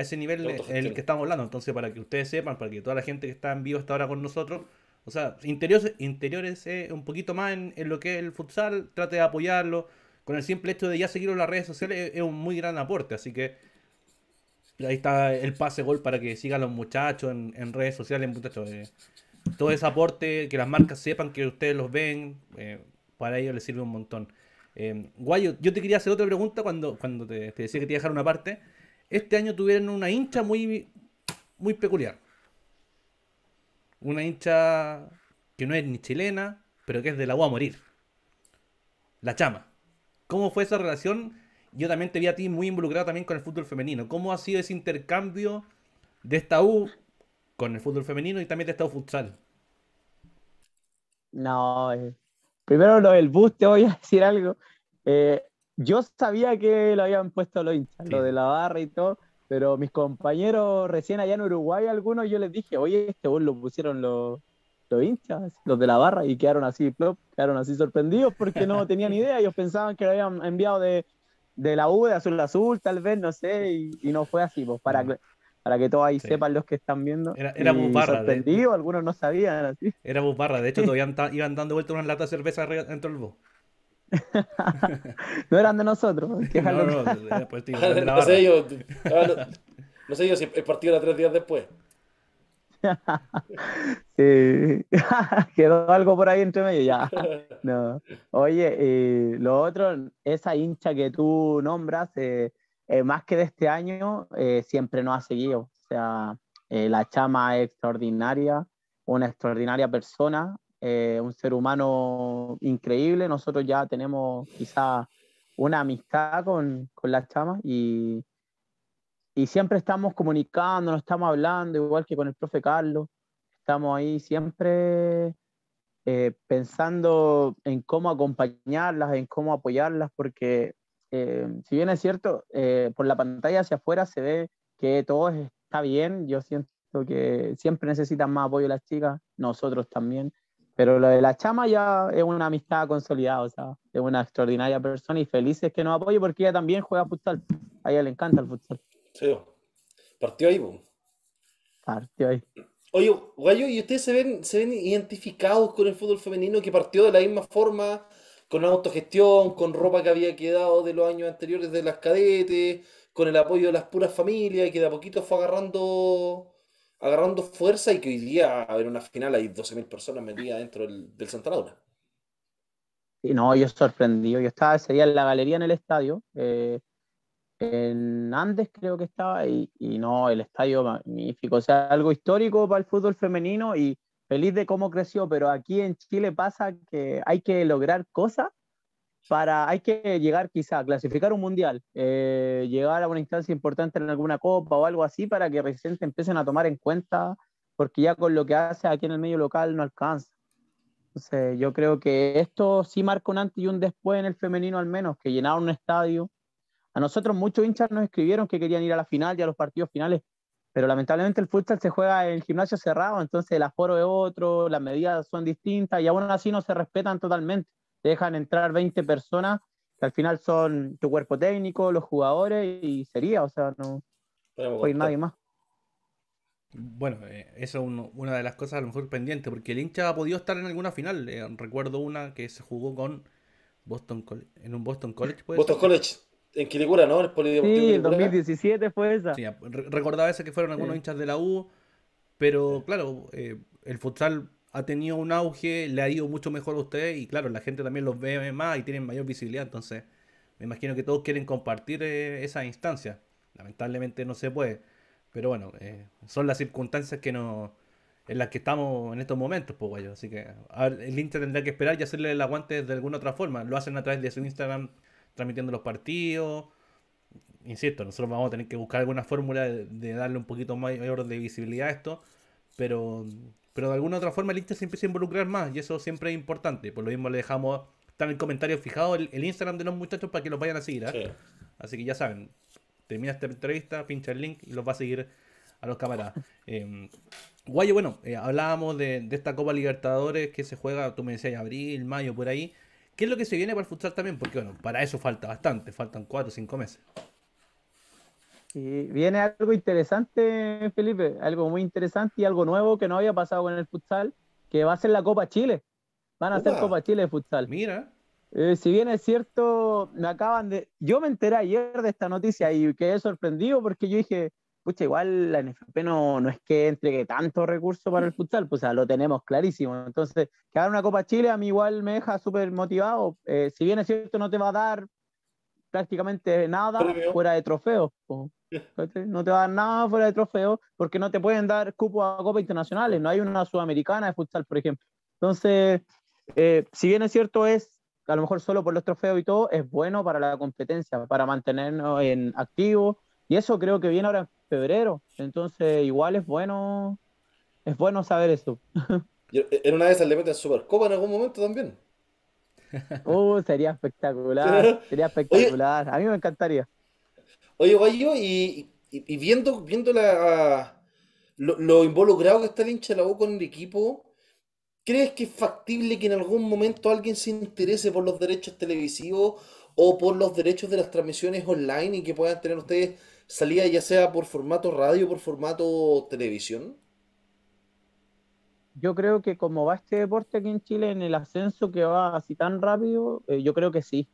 ese nivel el que estamos hablando. Entonces, para que ustedes sepan, para que toda la gente que está en vivo está ahora con nosotros, o sea, interiores, interiores eh, un poquito más en, lo que es el futsal, trate de apoyarlo. Con el simple hecho de ya seguirlo en las redes sociales eh, es, un muy gran aporte. Así que ahí está el pase gol para que sigan los muchachos en, redes sociales, muchachos. Eh. todo ese aporte, que las marcas sepan que ustedes los ven, para ellos les sirve un montón. Guayo, yo te quería hacer otra pregunta cuando, cuando te, te decía que te iba a dejar una parte este año tuvieron una hincha muy, muy peculiar. Una hincha que no es ni chilena, pero que es de la U a morir. La chama. ¿Cómo fue esa relación? Yo también te vi a ti muy involucrado también con el fútbol femenino. ¿Cómo ha sido ese intercambio de esta U con el fútbol femenino y también de esta U futsal? No, eh, primero lo del bus, te voy a decir algo. Eh, yo sabía que lo habían puesto los hinchas, los de la barra y todo, pero mis compañeros recién allá en Uruguay, algunos yo les dije, oye, este bol lo pusieron los, los hinchas, los de la barra, y quedaron así, plop, quedaron así sorprendidos porque no tenían idea, ellos pensaban que lo habían enviado de, la U, de azul azul, tal vez, no sé, y, no fue así, pues para que para que todos ahí sepan los que están viendo. Era, era barra. algunos no sabían. Así. Era barra, de hecho todavía iban dando vuelta unas latas de cerveza dentro del bus. *laughs* no eran de nosotros. no, sé yo, no, sé yo si el partido era tres días después. *laughs* *laughs* quedó algo por ahí entre medio ya. No. Oye, eh, lo otro, esa hincha que tú nombras, eh, eh, más que de este año, eh, siempre nos ha seguido. O sea, la chama extraordinaria, una extraordinaria persona, eh, un ser humano increíble. Nosotros ya tenemos quizá una amistad con, con las chamas y, y siempre estamos comunicando, nos estamos hablando, igual que con el profe Carlos. Estamos ahí siempre eh, pensando en cómo acompañarlas, en cómo apoyarlas, porque eh, si bien es cierto, por la pantalla hacia afuera se ve que todo está bien, yo siento que siempre necesitan más apoyo las chicas, nosotros también, pero lo de la chama ya es una amistad consolidada, o sea, es una extraordinaria persona y felices que nos apoye porque ella también juega futsal. A ella le encanta el futsal. Sí, partió ahí, boom. Partió ahí. Oye, Guayo, ¿y ustedes se ven, se ven identificados con el fútbol femenino que partió de la misma forma, con la autogestión, con ropa que había quedado de los años anteriores de las cadetes, con el apoyo de las puras familias, y que de a poquito fue agarrando agarrando fuerza y que hoy día, a ver, una final hay 12.000 personas metidas dentro del, del Santa Laura. Sí, no, yo sorprendido. Yo estaba ese día en la galería en el estadio, eh, en Andes creo que estaba, y, y, no, el estadio magnífico. O sea, algo histórico para el fútbol femenino y feliz de cómo creció, pero aquí en Chile pasa que hay que lograr cosas para, hay que llegar quizá a clasificar un mundial, eh, llegar a una instancia importante en alguna copa o algo así para que recién empiecen a tomar en cuenta, porque ya con lo que hace aquí en el medio local no alcanza. Entonces, yo creo que esto sí marca un antes y un después en el femenino al menos, que llenaron un estadio. A nosotros muchos hinchas nos escribieron que querían ir a la final y a los partidos finales, pero lamentablemente el futsal se juega en gimnasio cerrado, entonces el aforo es otro, las medidas son distintas y aún así no se respetan totalmente te dejan entrar 20 personas, que al final son tu cuerpo técnico, los jugadores y sería, o sea, no puede nadie más. Bueno, eh, eso es una de las cosas a lo mejor pendiente, porque el hincha ha podido estar en alguna final. Eh, recuerdo una que se jugó con Boston College, en un Boston College. Boston College, en Quilicura, ¿no? sí, en 2017 fue esa. Sí, recordaba esa que fueron algunos hinchas de la U, pero claro, eh, el futsal ha tenido un auge, le ha ido mucho mejor a ustedes y claro, la gente también los ve más y tienen mayor visibilidad, entonces me imagino que todos quieren compartir eh, esa instancia. Lamentablemente no se puede, pero bueno, eh, son las circunstancias que no, en las que estamos en estos momentos, pues guayos. Así que el Inter tendrá que esperar y hacerle el aguante de alguna otra forma. Lo hacen a través de su Instagram, transmitiendo los partidos. Insisto, nosotros vamos a tener que buscar alguna fórmula de, de darle un poquito mayor de visibilidad a esto, pero pero de alguna otra forma el siempre se empieza a involucrar más y eso siempre es importante. Por lo mismo le dejamos está en el comentario fijado el, Instagram de los muchachos para que los vayan a seguir. ¿ah? Así que ya saben, termina esta entrevista, pincha el link y los va a seguir a los camaradas. *laughs* Eh, guayo, bueno, eh, hablábamos de, esta Copa Libertadores que se juega, tú me decías, abril, mayo, por ahí. ¿Qué es lo que se viene para el futsal también? Porque bueno, para eso falta bastante, faltan cuatro o 5 meses viene algo interesante, Felipe, algo muy interesante y algo nuevo que no había pasado con el futsal, que va a ser la Copa Chile. Van a ser hacer Copa Chile de futsal. Mira. Eh, si bien es cierto, me acaban de. Yo me enteré ayer de esta noticia y quedé sorprendido porque yo dije, pucha, igual la NFP no, no es que entregue tanto recurso para el futsal, pues ya lo tenemos clarísimo. Entonces, que haga una Copa Chile a mí igual me deja súper motivado. Eh, si bien es cierto, no te va a dar prácticamente nada fuera de trofeos. No te dan nada fuera de trofeos porque no te pueden dar cupo a copa internacionales. No hay una sudamericana de futsal, por ejemplo. Entonces, eh, si bien es cierto, es a lo mejor solo por los trofeos y todo, es bueno para la competencia, para mantenernos en activo. Y eso creo que viene ahora en febrero. Entonces, igual es bueno, es bueno saber eso. *laughs* Eh, ¿En una vez al super Supercopa en algún momento también. Oh, sería espectacular, sería espectacular. a mí me encantaría. Oye, Guayo, y, viendo, viendo la, ah, lo, involucrado que está el hincha de la con el equipo, ¿crees que es factible que en algún momento alguien se interese por los derechos televisivos o por los derechos de las transmisiones online y que puedan tener ustedes salida ya sea por formato radio o por formato televisión? yo creo que como va este deporte aquí en Chile en el ascenso que va así tan rápido, eh, yo creo que sí.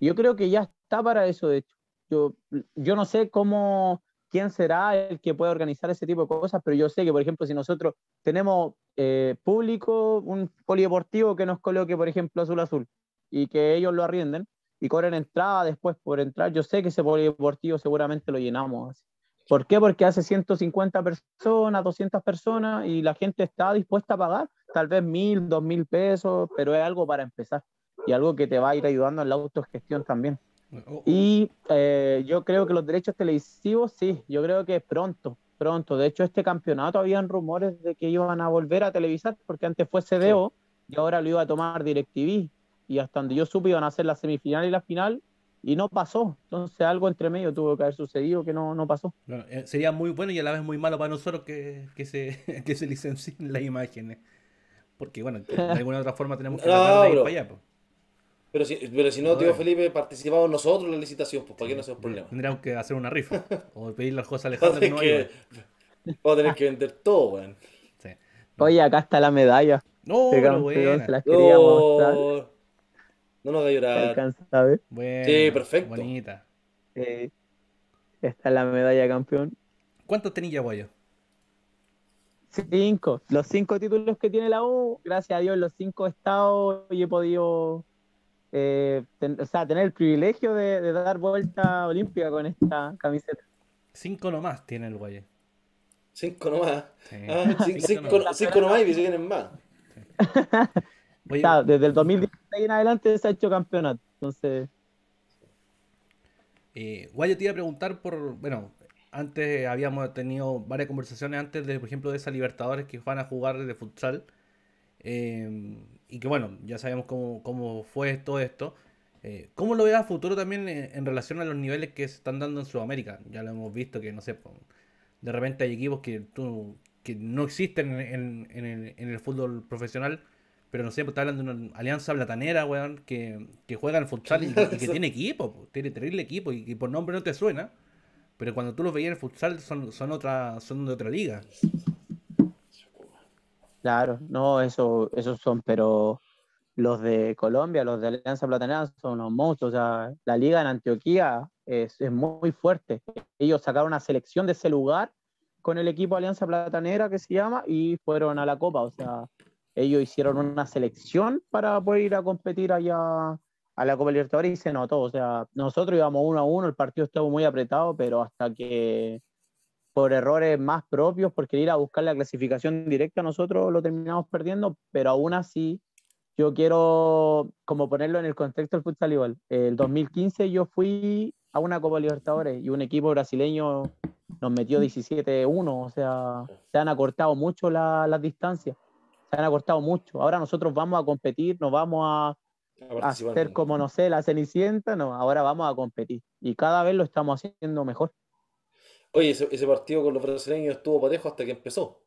Yo creo que ya está para eso, de hecho. Yo, yo no sé cómo, quién será el que pueda organizar ese tipo de cosas, pero yo sé que, por ejemplo, si nosotros tenemos eh, público, un polideportivo que nos coloque, por ejemplo, azul azul, y que ellos lo arrienden y cobren entrada después por entrar, yo sé que ese polideportivo seguramente lo llenamos. Así. ¿Por qué? Porque hace 150 personas, 200 personas y la gente está dispuesta a pagar tal vez mil, dos mil pesos, pero es algo para empezar y algo que te va a ir ayudando en la autogestión también. Oh, oh. Y eh, yo creo que los derechos televisivos, sí, yo creo que pronto, pronto. De hecho, este campeonato habían rumores de que iban a volver a televisar porque antes fue CDO y ahora lo iba a tomar DirecTV. Y hasta donde yo supe iban a hacer la semifinal y la final y no pasó. Entonces algo entre medio tuvo que haber sucedido que no, no pasó. Eh, sería muy bueno y a la vez muy malo para nosotros que, se, *laughs* se licencien las imágenes. Porque bueno, de *laughs* alguna otra forma tenemos que ir para allá. Pero si, pero si no, tío Felipe, participamos nosotros en la licitación, pues para que no sea un Tendríamos que hacer una rifa *laughs* o pedirle las cosas a Alejandro que no Vamos a tener que vender todo, weón. Oye, acá está la medalla. No, no, no nos da llorar. a sí, perfecto. Bonita. Eh, esta es la medalla campeón. ¿Cuántos tenías, Guayo? Cinco. Los cinco títulos que tiene la U, gracias a Dios, los cinco he estado y he podido eh, tener el privilegio de, dar vuelta olímpica con esta camiseta. Cinco nomás tiene el Guayo. Cinco ah, nomás. cinco, nomás y vienen más. desde el 2010 ahí en adelante se ha hecho campeonato. Entonces. Eh, Guayo te iba a preguntar por, bueno, antes habíamos tenido varias conversaciones antes de, por ejemplo, de esas Libertadores que van a jugar de futsal. Em, y que bueno, ya sabemos cómo, cómo fue todo esto. Eh, ¿Cómo lo veas a futuro también eh, en, relación a los niveles que se están dando en Sudamérica? Ya lo hemos visto que, no sé, de repente hay equipos que, tú, que no existen en, en, el, en el fútbol profesional pero no sé, pues está hablando de una alianza platanera, weón, que, que juega al futsal y, que tiene equipo, pues, tiene terrible equipo y que por nombre no te suena. Pero cuando tú los veías en el futsal son, son, otra, son de otra liga. Claro, no, eso, esos son, pero los de Colombia, los de Alianza Platanera son los monstruos. O sea, la liga en Antioquía es, es muy fuerte. Ellos sacaron una selección de ese lugar con el equipo Alianza Platanera que se llama y fueron a la Copa. O sea, ellos hicieron una selección para poder ir a competir allá a la Copa Libertadores y se notó. O sea, nosotros íbamos uno a uno, el partido estuvo muy apretado, pero hasta que por errores más propios, por querer ir a buscar la clasificación directa, nosotros lo terminamos perdiendo, pero aún así yo quiero como ponerlo en el contexto del futsal igual. El 2015 yo fui a una Copa Libertadores y un equipo brasileño nos metió 17-1, o sea, se han acortado mucho las distancias han acortado mucho. Ahora nosotros vamos a competir, nos vamos a, hacer como, no sé, la Cenicienta, no, ahora vamos a competir. Y cada vez lo estamos haciendo mejor. Oye, ese, partido con los brasileños estuvo parejo hasta que empezó.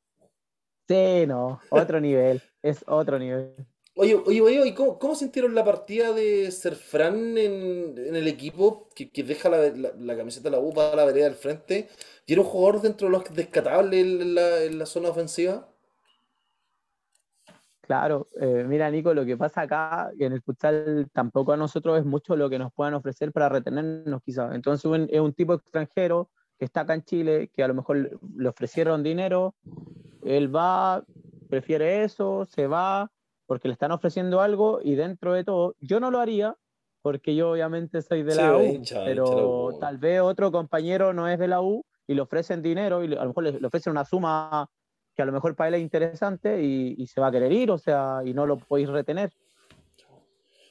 Sí, no, otro *laughs* nivel, es otro nivel. Oye, oye, oye, ¿cómo, sintieron la partida de Serfran en, en el equipo que, deja la, camiseta la U para la vereda del frente? ¿Y un jugador dentro de los descatables en la zona ofensiva? Claro, eh, mira Nico, lo que pasa acá, en el futsal tampoco a nosotros es mucho lo que nos puedan ofrecer para retenernos quizás. Entonces es un tipo extranjero que está acá en Chile, que a lo mejor le ofrecieron dinero, él va, prefiere eso, se va, porque le están ofreciendo algo y dentro de todo, yo no lo haría, porque yo obviamente soy de la U, pero tal vez otro compañero no es de la U y le ofrecen dinero y a lo mejor le, ofrecen una suma que a lo mejor para él es interesante y, se va a querer ir, o sea, y no lo podéis retener.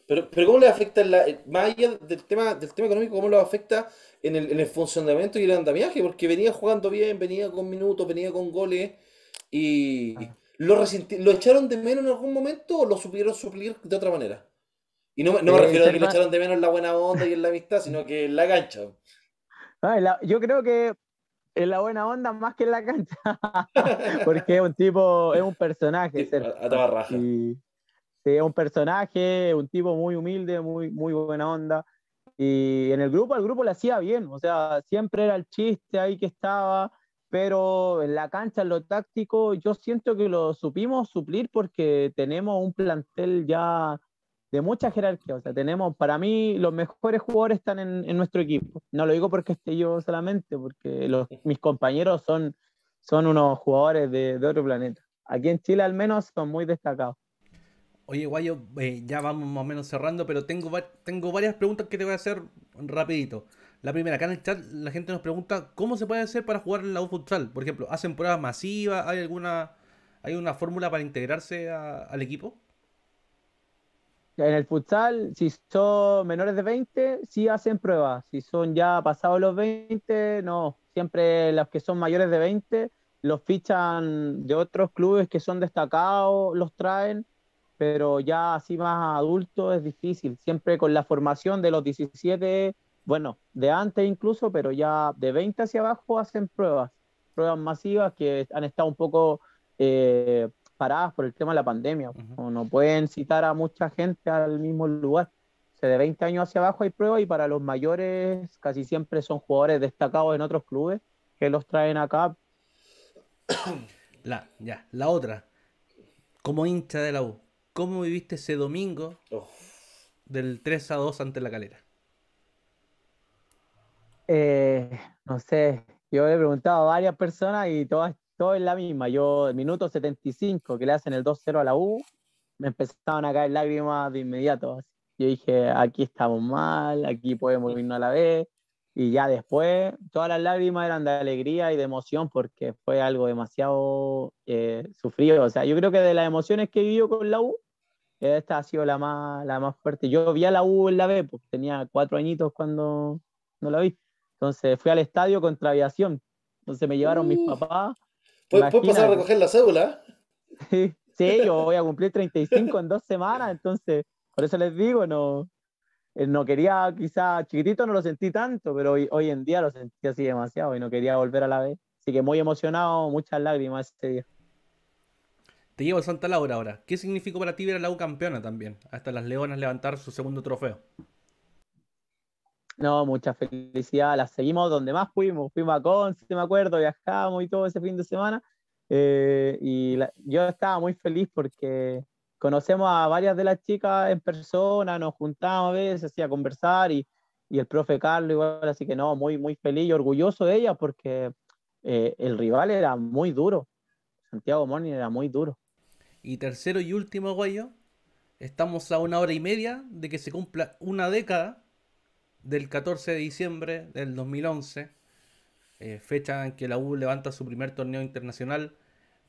Pero, pero ¿cómo le afecta, la, más allá del tema, del tema económico, cómo lo afecta en el, funcionamiento y el andamiaje? Porque venía jugando bien, venía con minutos, venía con goles y... ¿Lo, echaron de menos en algún momento o lo supieron suplir de otra manera? Y no, me eh, refiero a que lo echaron de menos en la buena onda y en la amistad, sino que en la cancha. yo creo que en la buena onda más que en la cancha. *laughs* Porque es un tipo, es un personaje. Sí, es un personaje, un tipo muy humilde, muy, muy buena onda. Y en el grupo, al grupo le hacía bien. O sea, siempre era el chiste ahí que estaba. Pero en la cancha, en lo táctico, yo siento que lo supimos suplir porque tenemos un plantel ya de mucha jerarquía. O sea, tenemos, para mí, los mejores jugadores están en, nuestro equipo. No lo digo porque esté yo solamente, porque los, mis compañeros son, son unos jugadores de, otro planeta. Aquí en Chile, al menos, son muy destacados. Oye, Guayo, eh, ya vamos más o menos cerrando, pero tengo, tengo varias preguntas que te voy a hacer rapidito. La primera, acá en el chat la gente nos pregunta cómo se puede hacer para jugar en la U Futsal. Por ejemplo, ¿hacen pruebas masivas? ¿Hay alguna hay una fórmula para integrarse al equipo? En el futsal, si son menores de 20, sí hacen pruebas. Si son ya pasados los 20, no. Siempre los que son mayores de 20 los fichan de otros clubes que son destacados, los traen, pero ya así más adultos es difícil. Siempre con la formación de los 17, bueno, de antes incluso, pero ya de 20 hacia abajo hacen pruebas, pruebas masivas que han estado un poco... Eh, paradas por el tema de la pandemia. o No pueden citar a mucha gente al mismo lugar. se de 20 años hacia abajo hay pruebas y para los mayores casi siempre son jugadores destacados en otros clubes que los traen acá. *coughs* La, ya, la otra. Como hincha de la U, ¿cómo viviste ese domingo oh. del 3 a 2 ante la calera? Eh, no sé, yo he preguntado a varias personas y todas todo es la misma. Yo, el minuto 75 que le hacen el 2-0 a la U, me empezaban a caer lágrimas de inmediato. Yo dije, aquí estamos mal, aquí podemos irnos a la B. Y ya después, todas las lágrimas eran de alegría y de emoción porque fue algo demasiado eh, sufrido. O sea, yo creo que de las emociones que vivió con la U, esta ha sido la más, la más fuerte. Yo vi a la U en la B, porque tenía cuatro añitos cuando no la vi. Entonces fui al estadio contra aviación. Entonces me llevaron mis mm. papás ¿Puedes pasar a recoger la cédula? Sí, sí, yo *laughs* voy a cumplir 35 en dos semanas, entonces, por eso les digo, no, eh, no quería, quizás chiquitito no lo sentí tanto, pero hoy, en día lo sentí así demasiado y no quería volver a la vez. Así que muy emocionado, muchas lágrimas este día. Te llevo a Santa Laura ahora. ¿Qué significó para ti ver a la U campeona también? Hasta las Leonas levantar su segundo trofeo. No, mucha felicidad. la seguimos donde más fuimos. Fuimos a si me acuerdo, viajamos y todo ese fin de semana. Eh, y yo estaba muy feliz porque conocemos a varias de las chicas en persona, nos juntamos a veces así, a conversar y, el profe Carlos igual, así que no, muy, muy feliz y orgulloso de ella porque eh, el rival era muy duro. Santiago Morning era muy duro. Y tercero y último, Guayo, estamos a una hora y media de que se cumpla una década del 14 de diciembre del 2011, eh, fecha en que la U levanta su primer torneo internacional,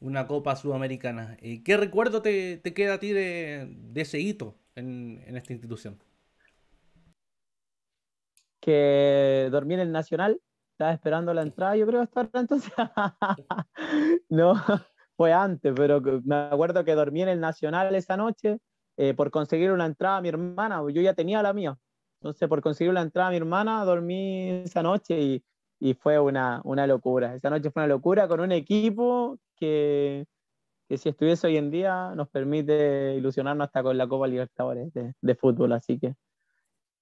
una Copa Sudamericana. y ¿Qué recuerdo te, queda a ti de, ese hito en, esta institución? Que dormí en el Nacional, estaba esperando la entrada, yo creo hasta ahora entonces. *laughs* no, fue antes, pero me acuerdo que dormí en el Nacional esa noche eh, por conseguir una entrada a mi hermana, yo ya tenía la mía entonces, por conseguir la entrada a mi hermana, dormí esa noche y, fue una, locura. Esa noche fue una locura con un equipo que, si estuviese hoy en día nos permite ilusionarnos hasta con la Copa Libertadores de, fútbol. Así que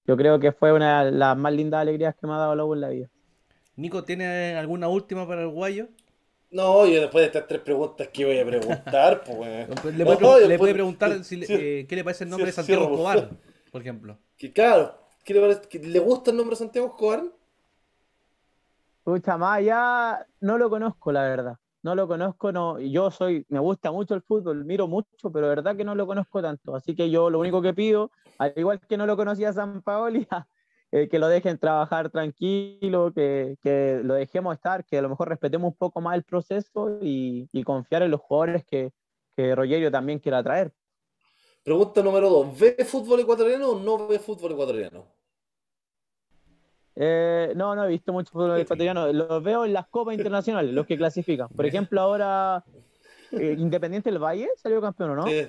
yo creo que fue una de las más lindas alegrías que me ha dado Lobo en la vida. Nico, ¿tiene alguna última para el guayo? No, yo después de estas tres preguntas que voy a preguntar, *laughs* pues... le, puede, preguntar eh, qué le parece el nombre de Santiago Escobar, por ejemplo. Que claro, le, gusta el nombre Santiago Escobar? Pucha, más ya no lo conozco, la verdad. No lo conozco, no. Yo soy, me gusta mucho el fútbol, miro mucho, pero de verdad que no lo conozco tanto. Así que yo lo único que pido, al igual que no lo conocía San Paoli, *laughs* eh, que lo dejen trabajar tranquilo, que, lo dejemos estar, que a lo mejor respetemos un poco más el proceso y, confiar en los jugadores que, que Rogerio también quiera traer. Pregunta número dos. ¿Ve fútbol ecuatoriano o no ve fútbol ecuatoriano? Eh, no, no he visto mucho fútbol *laughs* ecuatoriano. Los veo en las copas internacionales, los que clasifican. Por *laughs* ejemplo, ahora eh, Independiente del Valle salió campeón, ¿no? Sí,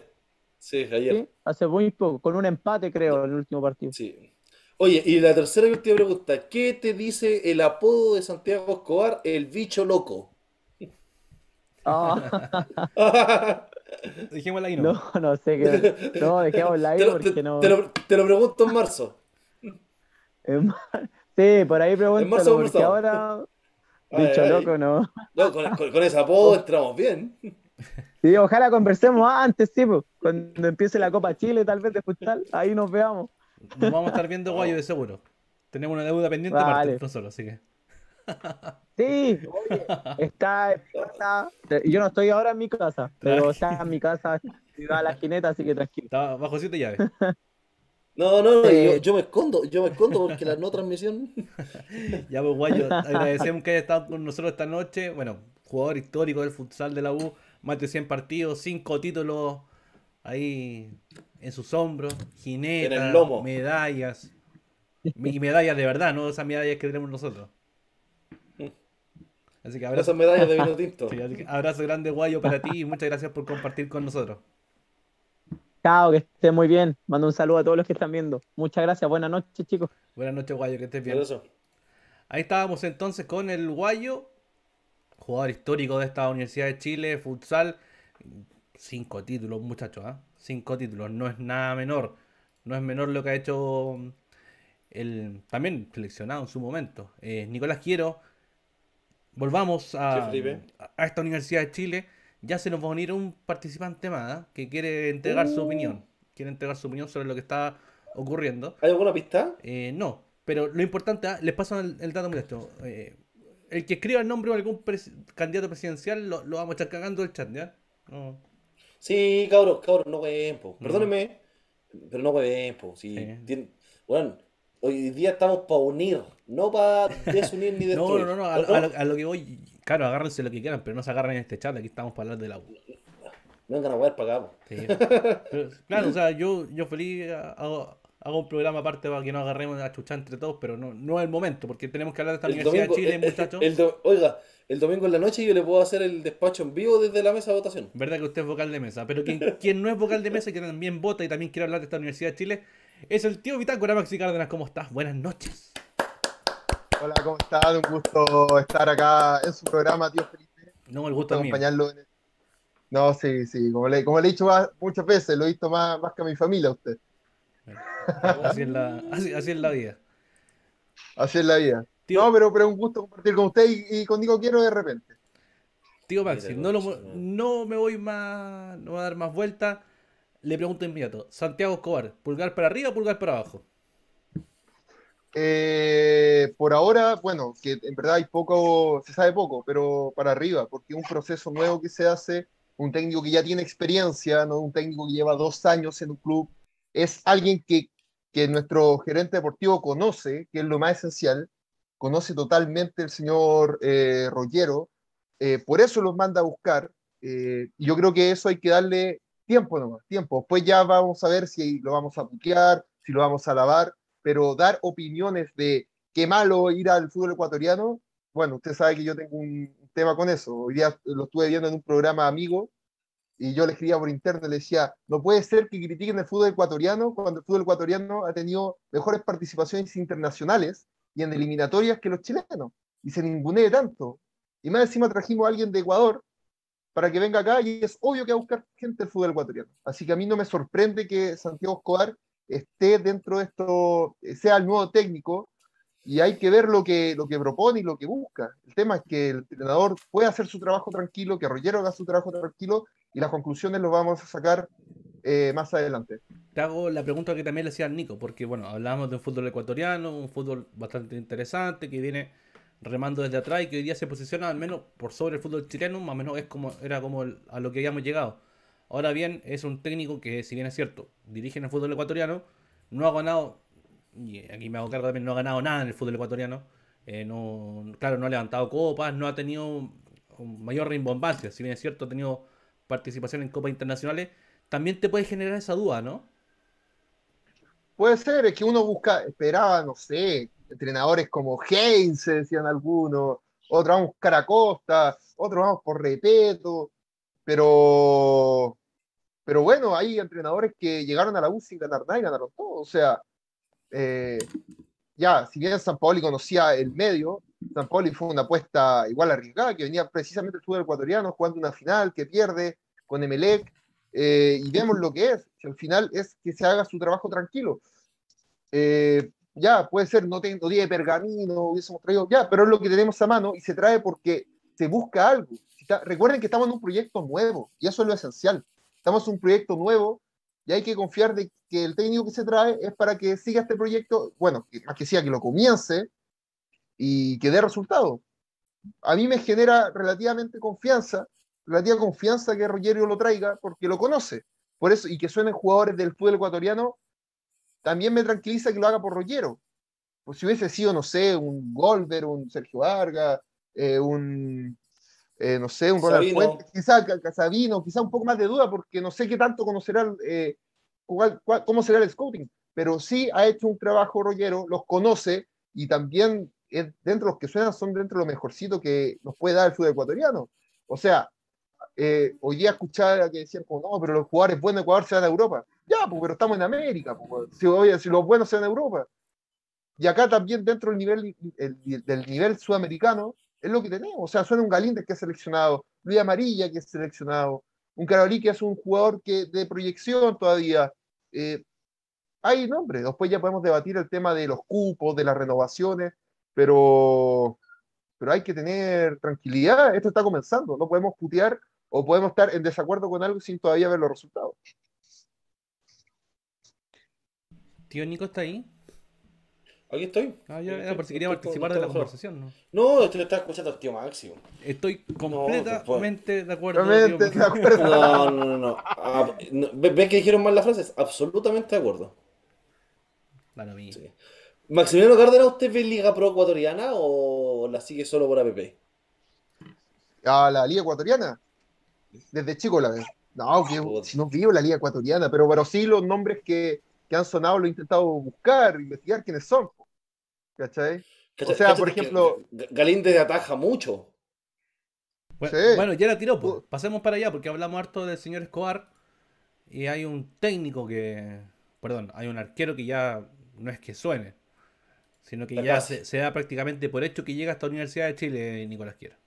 sí ayer. hace muy poco, con un empate creo en el último partido. Sí. Oye, y la tercera y última pregunta. ¿Qué te dice el apodo de Santiago Escobar, el bicho loco? Ah. *laughs* Dejémosla ahí, ¿no? No, no sé qué. No, dejémosla ahí porque te, no. Te lo, te lo, pregunto en marzo. *laughs* Sí, por ahí pregunto. En marzo porque ahora. Dicho loco, ¿no? No, con, con, esa *laughs* entramos bien. Sí, ojalá conversemos antes, sí, pues. Cuando empiece la Copa Chile, tal vez de futsal, ahí nos veamos. Nos vamos a estar viendo *laughs* guayo de seguro. Tenemos una deuda pendiente vale. para nosotros, así que. *laughs* Sí, está Yo no estoy ahora en mi casa, pero está en mi casa, *laughs* a la jineta, así que tranquilo. Está bajo siete llaves. *laughs* No, no, yo, me escondo, yo me escondo porque la no transmisión. ya, pues guayo, agradecemos que haya estado con nosotros esta noche. Bueno, jugador histórico del futsal de la U, más de 100 partidos, cinco títulos ahí en sus hombros, jineta medallas. Y medallas de verdad, no esas medallas que tenemos nosotros. Así que abrazo. medallas de *laughs* abrazo grande, Guayo, para ti y muchas gracias por compartir con nosotros. Chao, que esté muy bien. Mando un saludo a todos los que están viendo. Muchas gracias. Buenas noches, chicos. Buenas noches, Guayo, que estés bien. Ahí estábamos entonces con el Guayo, jugador histórico de esta Universidad de Chile, futsal. Cinco títulos, muchachos, ¿eh? ¿ah? Cinco títulos, no es nada menor. No es menor lo que ha hecho mm, el también seleccionado en su momento. Eh, Nicolás Quiero, Volvamos a, esta Universidad de Chile. Ya se nos va a unir un participante más ¿eh? que quiere entregar su uh. opinión. Quiere entregar su opinión sobre lo que está ocurriendo. ¿Hay alguna pista? Eh, no, pero lo importante, ¿eh? les paso el, muy de esto el que escriba el nombre de algún candidato presidencial lo, vamos a estar cagando el chat, ¿ya? Sí, cabrón, cabros, no puede po. Perdónenme, pero no puede Bueno, hoy día estamos para unir, no para desunir ni *laughs* destruir. No, no, no, a, lo, que voy, claro, agárrense lo que quieran, pero no se agarren en este chat, aquí estamos para hablar de la No vengan a para claro, o sea, yo, yo feliz ah, hago, un programa aparte para que no agarremos a chuchar entre todos, pero no, no es el momento, porque tenemos que hablar de esta Universidad de Chile, eh, eh, muchachos. oiga, el domingo en la noche yo le puedo hacer el despacho en vivo desde la mesa de votación. Verdad que usted es vocal de mesa, pero quien, quien no es vocal de mesa y que también vota y también quiere hablar de esta Universidad de Chile es el tío Bitácora Maxi Cárdenas. ¿Cómo estás? Buenas noches. Hola, ¿cómo estás? Un gusto estar acá en su programa, tío Felipe. No, el gusto acompañarlo en No, sí, sí. Como le, he dicho muchas veces, lo he visto más, más que a mi familia, usted. Así es la, vida. Así es la vida. no, pero, pero un gusto compartir con usted y, y con Digo Quiero de repente. Tío Maxi, no, no me voy más, no voy a dar más vueltas. Le pregunto inmediato, Santiago Escobar, ¿pulgar para arriba o pulgar para abajo? Eh, por ahora, bueno, que en verdad hay poco, se sabe poco, pero para arriba, porque un proceso nuevo que se hace, un técnico que ya tiene experiencia, no un técnico que lleva dos años en un club, es alguien que, nuestro gerente deportivo conoce, que es lo más esencial, conoce totalmente el señor eh, Rollero, eh, por eso los manda a buscar, eh, y yo creo que eso hay que darle Tiempo nomás, tiempo. Después ya vamos a ver si lo vamos a buquear, si lo vamos a lavar, pero dar opiniones de qué malo ir al fútbol ecuatoriano, bueno, usted sabe que yo tengo un tema con eso. Hoy día lo estuve viendo en un programa amigo y yo le escribía por internet, le decía, no puede ser que critiquen el fútbol ecuatoriano cuando el fútbol ecuatoriano ha tenido mejores participaciones internacionales y en eliminatorias que los chilenos y se ningunee tanto. Y más encima trajimos a alguien de Ecuador para que venga acá y es obvio que va a buscar gente del fútbol ecuatoriano. Así que a mí no me sorprende que Santiago Escobar esté dentro de esto, eh, sea el nuevo técnico y hay que ver lo que, lo que propone y lo que busca. El tema es que el entrenador pueda hacer su trabajo tranquilo, que Rollero haga su trabajo tranquilo y las conclusiones las vamos a sacar eh, más adelante. Te hago la pregunta que también le hacía al Nico, porque bueno, hablábamos de un fútbol ecuatoriano, un fútbol bastante interesante que viene remando desde atrás y que hoy día se posiciona al menos por sobre el fútbol chileno, más o menos es como, era como a lo que habíamos llegado. Ahora bien, es un técnico que, si bien es cierto, dirige en el fútbol ecuatoriano, no ha ganado, y aquí me hago cargo también, no ha ganado nada en el fútbol ecuatoriano. Eh, claro, no ha levantado copas, no ha tenido mayor rimbombancia, si bien es cierto, ha tenido participación en copas internacionales, también te puede generar esa duda, ¿no? Puede ser, es que uno busca, esperaba, no sé, entrenadores como Heinz, decían algunos, otros vamos Caracosta, otros vamos por Repeto, pero, pero bueno, hay entrenadores que llegaron a la U y ganaron todo, o sea, eh, ya, si bien San Paoli conocía el medio, San Paoli fue una apuesta igual arriesgada, que venía precisamente el club ecuatoriano jugando una final que pierde con Emelec, eh, y vemos lo que es, si al final es que se haga su trabajo tranquilo. Eh, ya, puede ser, no, tengo 10 tiene pergamino, hubiésemos traído, ya, pero es lo que tenemos a mano y se trae porque se busca algo. recuerden que estamos en un proyecto nuevo y eso es lo esencial. Estamos en un proyecto nuevo y hay que confiar de que el técnico que se trae es para que siga este proyecto, bueno, más que sea que lo comience y que dé resultado. A mí me genera relativamente confianza, relativa confianza que Rogerio lo traiga porque lo conoce. Por eso, y que suenen jugadores del fútbol ecuatoriano también me tranquiliza que lo haga por Rollero. Pues si hubiese sido, no sé, un Golver, un Sergio Vargas, eh, un, eh, no sé, un Ronald quizá Casabino, quizá un poco más de duda, porque no sé qué tanto conocerá, eh, cómo será el scouting, pero sí ha hecho un trabajo Rollero, los conoce y también dentro de los que suenan son dentro de lo mejorcito que nos puede dar el fútbol ecuatoriano. O sea, hoy eh, día escuchaba que decían, como, no, pero los jugadores buenos de Ecuador se van a Europa. Ya, pues, pero estamos en América, pues, si, los buenos se van a Europa. Y acá también dentro del nivel, del nivel sudamericano es lo que tenemos. O sea, suena un Galíndez que ha seleccionado, Luis Amarilla que es seleccionado, un Carolí que es un jugador que, de proyección todavía. Eh, hay nombres, después ya podemos debatir el tema de los cupos, de las renovaciones, pero, pero hay que tener tranquilidad. Esto está comenzando, no podemos putear o podemos estar en desacuerdo con algo sin todavía ver los resultados. Tío Nico está ahí. Aquí estoy. Ah, yo, era por si quería participar de la conversación, ¿no? No, usted lo está escuchando al tío Máximo. Estoy completamente de acuerdo. No, no, no. Ah, ¿Ves que dijeron mal las frases? Absolutamente de acuerdo. Para mí. Maximiliano Cárdenas, ¿usted ve Liga Pro Ecuatoriana o la sigue solo por APP? ¿A ah, la Liga Ecuatoriana? desde chico la vez No, no vivo la Liga Ecuatoriana, pero, pero sí los nombres que, han sonado lo he intentado buscar, investigar quiénes son. ¿Cachai? O sea, por ejemplo. de ataja mucho. Bueno, bueno, ya la tiró, uh. pasemos para allá porque hablamos harto del señor Escobar y hay un técnico que, perdón, hay un arquero que ya no es que suene, sino que ya se, da prácticamente por hecho que llega hasta la Universidad de Chile, Nicolás Quiero.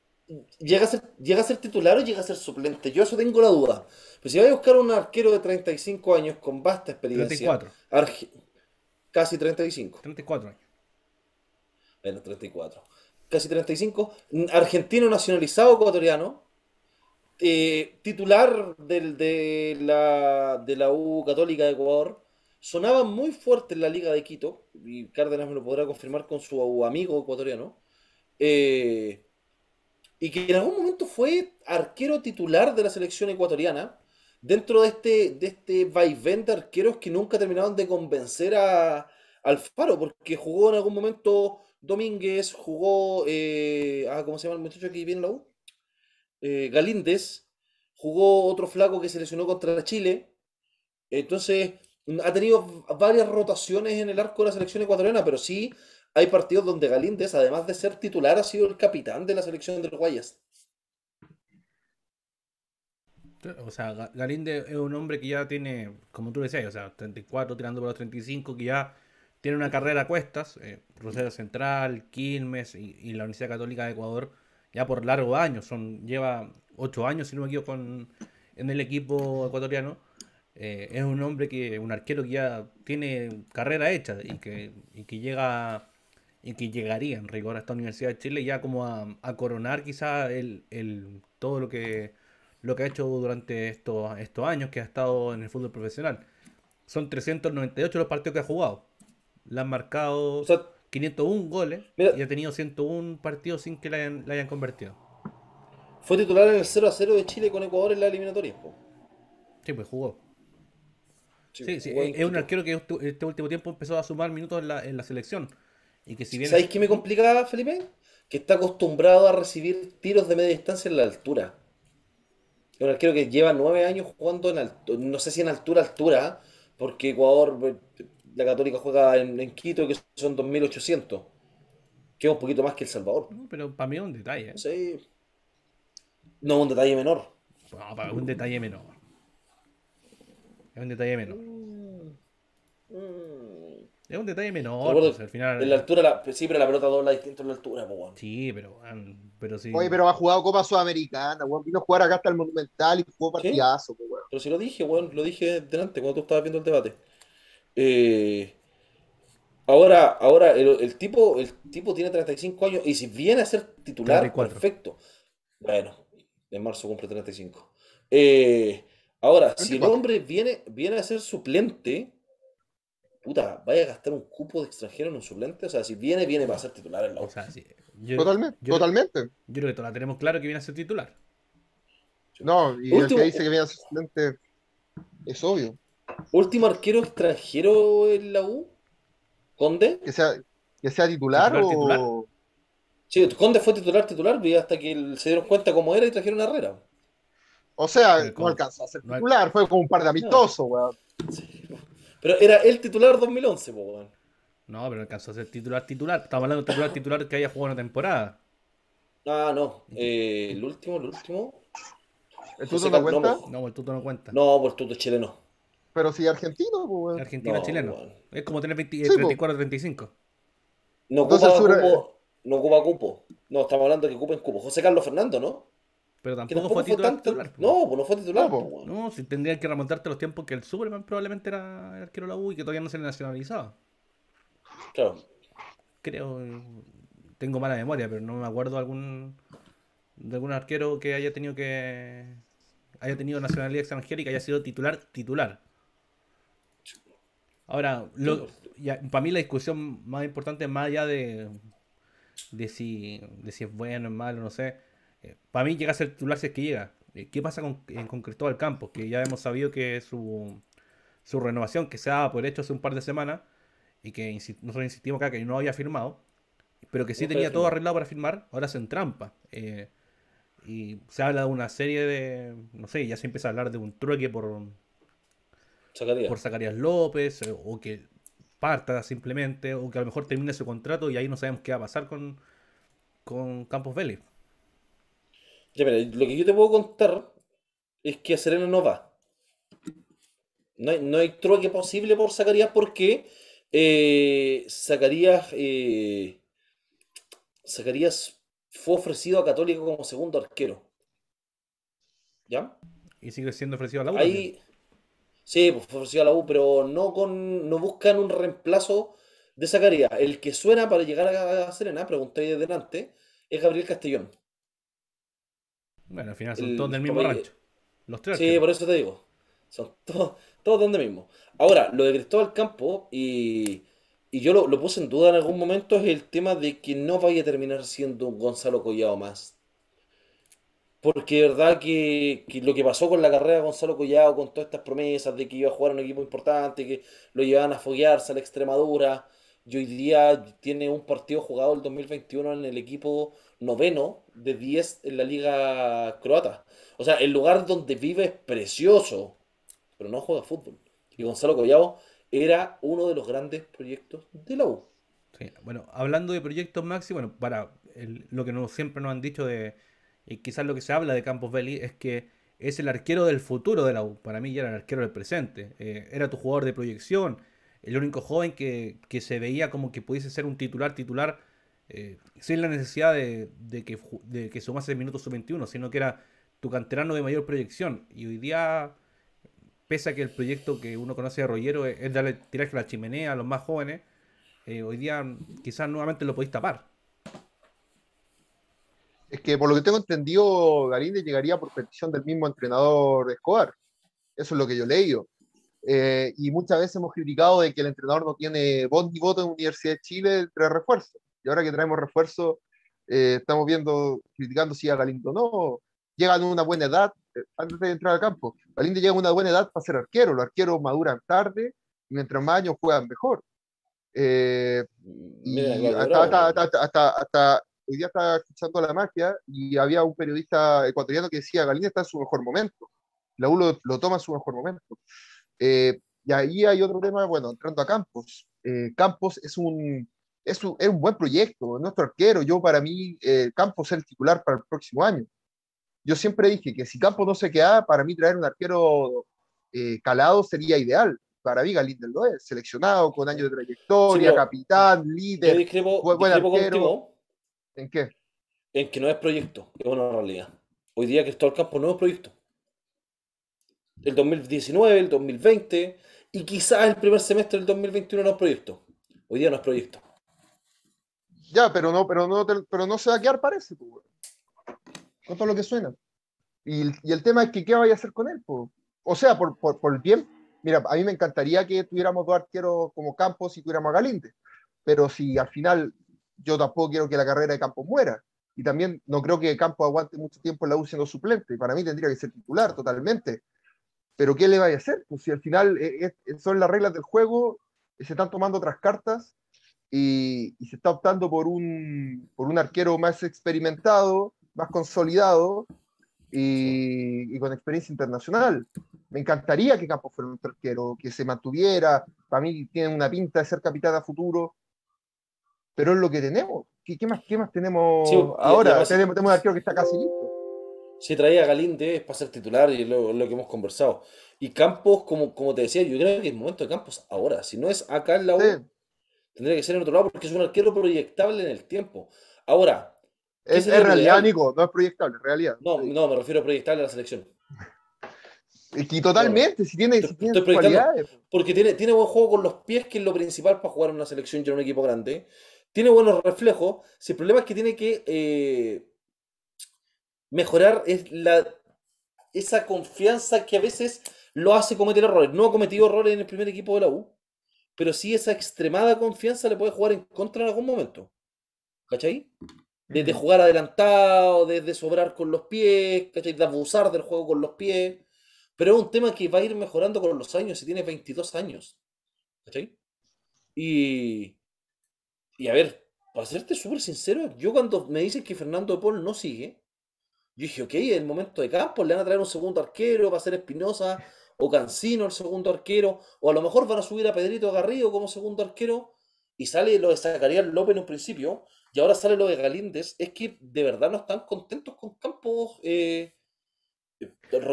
¿Llega a, ser, ¿Llega a ser titular o llega a ser suplente? Yo eso tengo la duda. Pero pues si va a buscar un arquero de 35 años con vasta experiencia. 34. casi 35. 34 años. Bueno, 34. Casi 35. Argentino nacionalizado ecuatoriano. Eh, titular del, de, la, de la U Católica de Ecuador. Sonaba muy fuerte en la Liga de Quito. Y Cárdenas me lo podrá confirmar con su amigo ecuatoriano. Eh y que en algún momento fue arquero titular de la selección ecuatoriana, dentro de este, de este vaivén de arqueros que nunca terminaron de convencer a Alfaro, porque jugó en algún momento Domínguez, jugó, eh, ah, ¿cómo se llama el muchacho aquí bien la eh, Galíndez, jugó otro flaco que se lesionó contra Chile, entonces ha tenido varias rotaciones en el arco de la selección ecuatoriana, pero sí hay partidos donde Galíndez, además de ser titular, ha sido el capitán de la selección de los Guayas. O sea, Galíndez es un hombre que ya tiene, como tú decías, o sea, 34 tirando por los 35, que ya tiene una carrera a cuestas. Eh, Central, Quilmes y, la Universidad Católica de Ecuador, ya por largo años, son, lleva 8 años, si no me equivoco, con, en el equipo ecuatoriano. Eh, es un hombre que, un arquero que ya tiene carrera hecha y que, y que llega y que llegaría en rigor a esta Universidad de Chile ya como a, coronar quizás el, todo lo que, lo que ha hecho durante estos, estos años que ha estado en el fútbol profesional. Son 398 los partidos que ha jugado. Le han marcado 501 goles y ha tenido 101 partidos sin que la hayan, convertido. Fue titular en el 0 a 0 de Chile con Ecuador en la eliminatoria. Sí, pues jugó. Sí, sí, es, un arquero que este último tiempo empezó a sumar minutos en la, en la selección. Y que ¿Sabéis qué me complica, Felipe? Que está acostumbrado a recibir tiros de media distancia en la altura. Un arquero que lleva nueve años jugando en altura, no sé si en altura, altura, porque Ecuador, eh, la Católica juega en, Quito, que son 2.800, que es un poquito más que El Salvador. pero para mí es un detalle. ¿eh? Sí. No un detalle menor. No, para un detalle menor. Es un detalle menor. Mm, mm. Es un detalle menor. Pues, final... En altura, la... sí, pero la pelota dobla distinto en la altura, Sí, pero, pero sí. Oye, pero ha jugado Copa Sudamericana, weón. Vino a jugar acá hasta el Monumental y jugó partidazo, Pero si lo dije, weón, lo dije delante cuando tú estabas viendo el debate. Eh, ahora, ahora el, tipo, el tipo tiene 35 años y si viene a ser titular, perfecto. Bueno, en marzo cumple 35. Eh, ahora, si el hombre viene, viene a ser suplente, vaya a gastar un cupo de extranjero en un suplente. O sea, si viene, viene para ser titular en la U. O sea, sí, totalmente, yo, totalmente. Yo creo que todavía tenemos claro que viene a ser titular. No, y el que dice que viene a ser suplente es obvio. Último arquero extranjero en la U, Conde. Que sea, que sea titular, o. Sí, Conde fue titular, titular, hasta que se dieron cuenta cómo era y trajeron a Herrera. O sea, no alcanzó a ser titular, fue como un par de amistosos, weón. Pero era el titular 2011, weón. No, pero alcanzó a ser titular titular. Estamos hablando de titular titular que haya jugado una temporada. Ah, no. Eh, el último, el último. ¿El Tuto no cuenta? No, el Tuto no cuenta. No, el Tuto es chileno. Pero si argentino, pues, weón. Argentino chileno. Es como tener 20, 34, 35. No ocupa, cupo, no ocupa cupo. No, estamos hablando de que ocupen cupo. José Carlos Fernando, ¿no? Pero tampoco, fue, titular, No, pues no fue titular. No, si tendría que remontarte los tiempos que el Superman probablemente era el arquero de la U y que todavía no se le nacionalizaba. Claro. Creo. Tengo mala memoria, pero no me acuerdo algún, de algún arquero que haya tenido que. haya tenido nacionalidad extranjera y que haya sido titular, titular. Ahora, pues. para mí la discusión más importante, más allá de, de, si, de es bueno o malo, no sé para mí llega a ser titular si es que llega. Eh, ¿Qué pasa con, en, Cristóbal Campos? Que ya hemos sabido que su, su renovación, que se daba por hecho hace un par de semanas, y que nosotros insistimos acá que no había firmado, pero que sí tenía todo arreglado para firmar, ahora se entrampa. Eh, y se habla de una serie de, no sé, ya se empieza a hablar de un trueque por Zacarías, por López, eh, o que parta simplemente, o que a lo mejor termine su contrato y ahí no sabemos qué va a pasar con, con Campos Vélez lo que yo te puedo contar es que a Serena no va. No hay, no truque posible por Zacarías porque eh, eh, Zacarías, fue ofrecido a Católico como segundo arquero. ¿Ya? Y sigue siendo ofrecido a la U. sí, pues fue ofrecido a la U, pero no, con, no buscan un reemplazo de Zacarías. El que suena para llegar a Serena, pregunté delante, es Gabriel Castellón. Bueno, al final son todos del mismo rancho. los tres. Sí, por eso te digo. Son todos, todos donde mismo. Ahora, lo de Cristóbal Campo, y, yo lo, puse en duda en algún momento, es el tema de que no vaya a terminar siendo un Gonzalo Collado más. Porque de verdad que, lo que pasó con la carrera de Gonzalo Collado, con todas estas promesas de que iba a jugar en un equipo importante, que lo llevaban a foguearse a la Extremadura, y hoy día tiene un partido jugado el 2021 en el equipo noveno, de 10 en la liga croata. O sea, el lugar donde vive es precioso, pero no juega fútbol. Y Gonzalo Collao era uno de los grandes proyectos de la U. Sí, bueno, hablando de proyectos, Maxi, bueno, para lo que siempre nos han dicho de, y quizás lo que se habla de Campos Belli es que es el arquero del futuro de la U. Para mí ya era el arquero del presente. Eh, era tu jugador de proyección. El único joven que, se veía como que pudiese ser un titular titular eh, sin la necesidad de, que, que sumase el minuto sub-21, sino que era tu canterano de mayor proyección. Y hoy día, pese a que el proyecto que uno conoce de Rollero es, darle tiraje a la chimenea a los más jóvenes, eh, hoy día quizás nuevamente lo podéis tapar. Es que por lo que tengo entendido, Garinde llegaría por petición del mismo entrenador Escobar. Eso es lo que yo he leído. Eh, y muchas veces hemos criticado de que el entrenador no tiene voz ni voto en la Universidad de Chile entre refuerzos ahora que traemos refuerzo, eh, estamos viendo, criticando si a Galindo no. Llegan a una buena edad, eh, antes de entrar al campo, Galindo llega a una buena edad para ser arquero. Los arqueros maduran tarde y mientras más años juegan mejor. Eh, hasta, hasta, hasta, hoy día estaba escuchando la magia y había un periodista ecuatoriano que decía, Galindo está en su mejor momento. La U lo, toma en su mejor momento. y ahí hay otro tema, bueno, entrando a Campos. Campos es un, es un, buen proyecto, nuestro arquero. Yo, para mí, el eh, campo es el titular para el próximo año. Yo siempre dije que si campo no se quedaba, para mí traer un arquero eh, calado sería ideal. Para mí, Galindo lo es, seleccionado, con años de trayectoria, capitán, líder. buen, arquero. ¿En qué? En que no es proyecto, es una realidad. Hoy día que el Campo no es proyecto. El 2019, el 2020 y quizás el primer semestre del 2021 no es proyecto. Hoy día no es proyecto. Ya, pero no, pero no, pero no se va a quedar, parece, con todo lo que suena. Y, el tema es que qué vaya a hacer con él, O sea, por, por, por, bien, mira, a mí me encantaría que tuviéramos dos arqueros como Campos y tuviéramos a Galinde, pero si al final yo tampoco quiero que la carrera de Campos muera. Y también no creo que Campos aguante mucho tiempo en la U siendo suplente. Para mí tendría que ser titular totalmente. Pero ¿qué le vaya a hacer? Pues si al final eh, son las reglas del juego, se están tomando otras cartas y, se está optando por un, por un arquero más experimentado, más consolidado y, con experiencia internacional. Me encantaría que Campos fuera un arquero, que se mantuviera. Para mí tiene una pinta de ser capitán a futuro, pero es lo que tenemos. ¿Qué, más, qué más tenemos ahora? tenemos, un arquero que está casi listo. se traía a Galinde para ser titular y lo, lo que hemos conversado. Y Campos, como, como te decía, yo creo que es momento de Campos ahora. Si no es acá en la U, Tendría que ser en otro lado porque es un arquero proyectable en el tiempo. Ahora. Es, realidad, Nico, no es proyectable, en realidad. No, no, me refiero a proyectable a la selección. Y totalmente, si tiene, cualidades. Porque tiene, tiene buen juego con los pies, que es lo principal para jugar en una selección y en un equipo grande. Tiene buenos reflejos. Si el problema es que tiene que eh, mejorar es la, esa confianza que a veces lo hace cometer errores. No ha cometido errores en el primer equipo de la U pero sí esa extremada confianza le puede jugar en contra en algún momento. ¿Cachai? Desde jugar adelantado, desde sobrar con los pies, ¿cachai? De abusar del juego con los pies. Pero es un tema que va a ir mejorando con los años, si tiene 22 años. ¿Cachai? Y, y a ver, para serte súper sincero, yo cuando me dicen que Fernando Paul no sigue, yo dije, ok, en el momento de campo le van a traer un segundo arquero, va a ser Espinosa, o Cancino el segundo arquero, o a lo mejor van a subir a Pedrito Garrido como segundo arquero, y sale lo de Zacarías López en un principio, y ahora sale lo de Galíndez, es que de verdad no están contentos con Campos. Eh, eh, Pero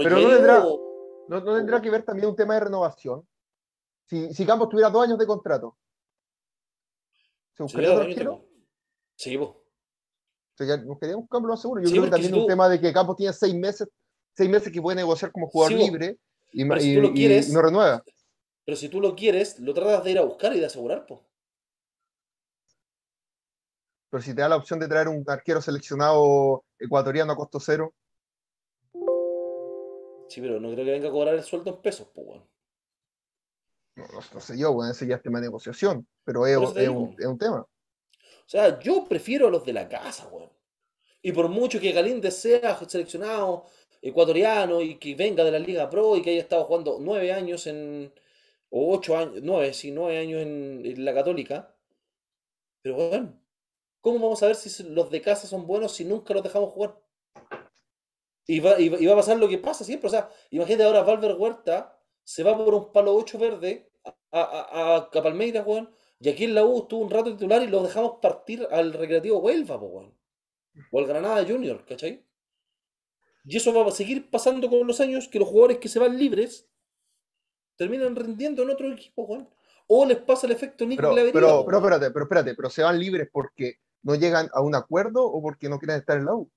no tendrá, que ver también un tema de renovación. Si, si Campos tuviera dos años de contrato, ¿se arquero? Sí, vos. Nos quería un cambio más seguro. Yo creo que también un tema de que Campos tiene seis meses, seis meses que puede negociar como jugador libre. Y, si lo quieres, no renueva. Pero si tú lo quieres, lo tratas de ir a buscar y de asegurar, pues. Pero si te da la opción de traer un arquero seleccionado ecuatoriano a costo cero. Sí, pero no creo que venga a cobrar el sueldo en pesos, pues, bueno. no, sé yo, bueno, ese ya es tema de negociación, pero es, un, tema. O sea, yo prefiero a los de la casa, weón. Y por mucho que Galíndez sea seleccionado ecuatoriano y que venga de la Liga Pro y que haya estado jugando nueve años en, o ocho años, nueve, sí, nueve años en, la Católica. Pero bueno, ¿cómo vamos a ver si los de casa son buenos si nunca los dejamos jugar? Y va, a pasar lo que pasa siempre. O sea, imagínate ahora Valver Huerta se va por un palo ocho verde a, a, a, Palmeiras, Y aquí en la U estuvo un rato titular y los dejamos partir al Recreativo Huelva, O al Granada Junior, ¿cachai? Y eso va a seguir pasando con los años, que los jugadores que se van libres terminan rindiendo en otro equipo, Juan. O les pasa el efecto Nico pero, pero, pero, espérate, pero espérate, pero se van libres porque no llegan a un acuerdo o porque no quieren estar en la U.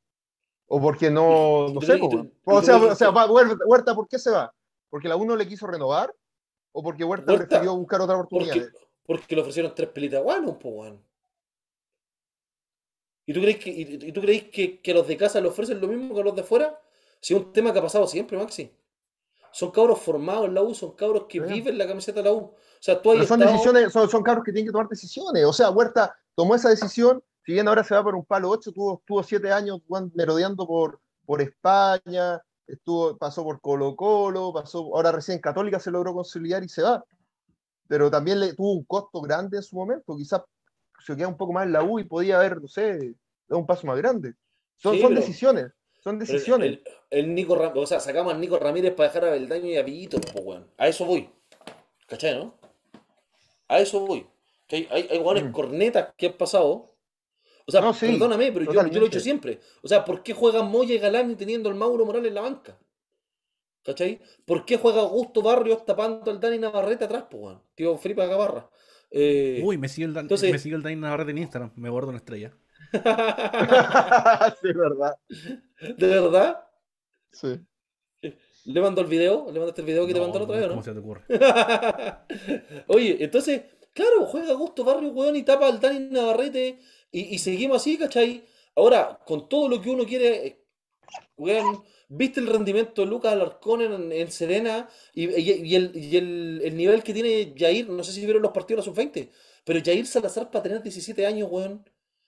O porque no, no sé. o sea, o sea Huerta, ¿por qué se va? ¿Porque la U no le quiso renovar? ¿O porque Huerta, prefirió buscar otra oportunidad? Porque, le ofrecieron tres pelitas guanos, pues ¿Y tú crees que, tú crees que, los de casa le ofrecen lo mismo que los de fuera? Si es un tema que ha pasado siempre, Maxi. Son cabros formados en la U, son cabros que viven la camiseta de la U. O sea, son, son, cabros que tienen que tomar decisiones. O sea, Huerta tomó esa decisión, si bien ahora se va por un palo 8, tuvo, tuvo siete años merodeando por, por España, estuvo, pasó por Colo Colo, pasó, ahora recién Católica se logró conciliar y se va. Pero también le, tuvo un costo grande en su momento. Quizás se quedaba un poco más en la U y podía haber, no sé, un paso más grande. Son, son decisiones, son decisiones. El, Nico o sea, sacamos a Nico Ramírez para dejar a Beldaño y a Villito, pues, A eso voy. ¿Cachai, no? A eso voy. Hay, hay, mm. cornetas que han pasado. O sea, perdóname, pero yo, lo he hecho siempre. O sea, ¿por qué juegan Moya y Galán teniendo al Mauro Morales en la banca? ¿Cachai? ¿Por qué juega Augusto Barrios tapando al Dani Navarrete atrás, pues, Tío Felipe Gavarra. Eh, Uy, me sigue el, Dani Navarrete en Instagram, me guardo una estrella. De *laughs* verdad. ¿De verdad? Sí. ¿Le mando el video? ¿Le mandaste el video que te mandó otra vez, no? ¿Cómo se te ocurre? *laughs* Oye, entonces, claro, juega gusto Barrio, weón, y tapa al Dani Navarrete y, y seguimos así, ¿cachai? Ahora, con todo lo que uno quiere, eh, weón, ¿Viste el rendimiento de Lucas Alarcón en, Serena y, el, nivel que tiene Jair? No sé si vieron los partidos de los 20 pero Jair Salazar, para tener 17 años, weón,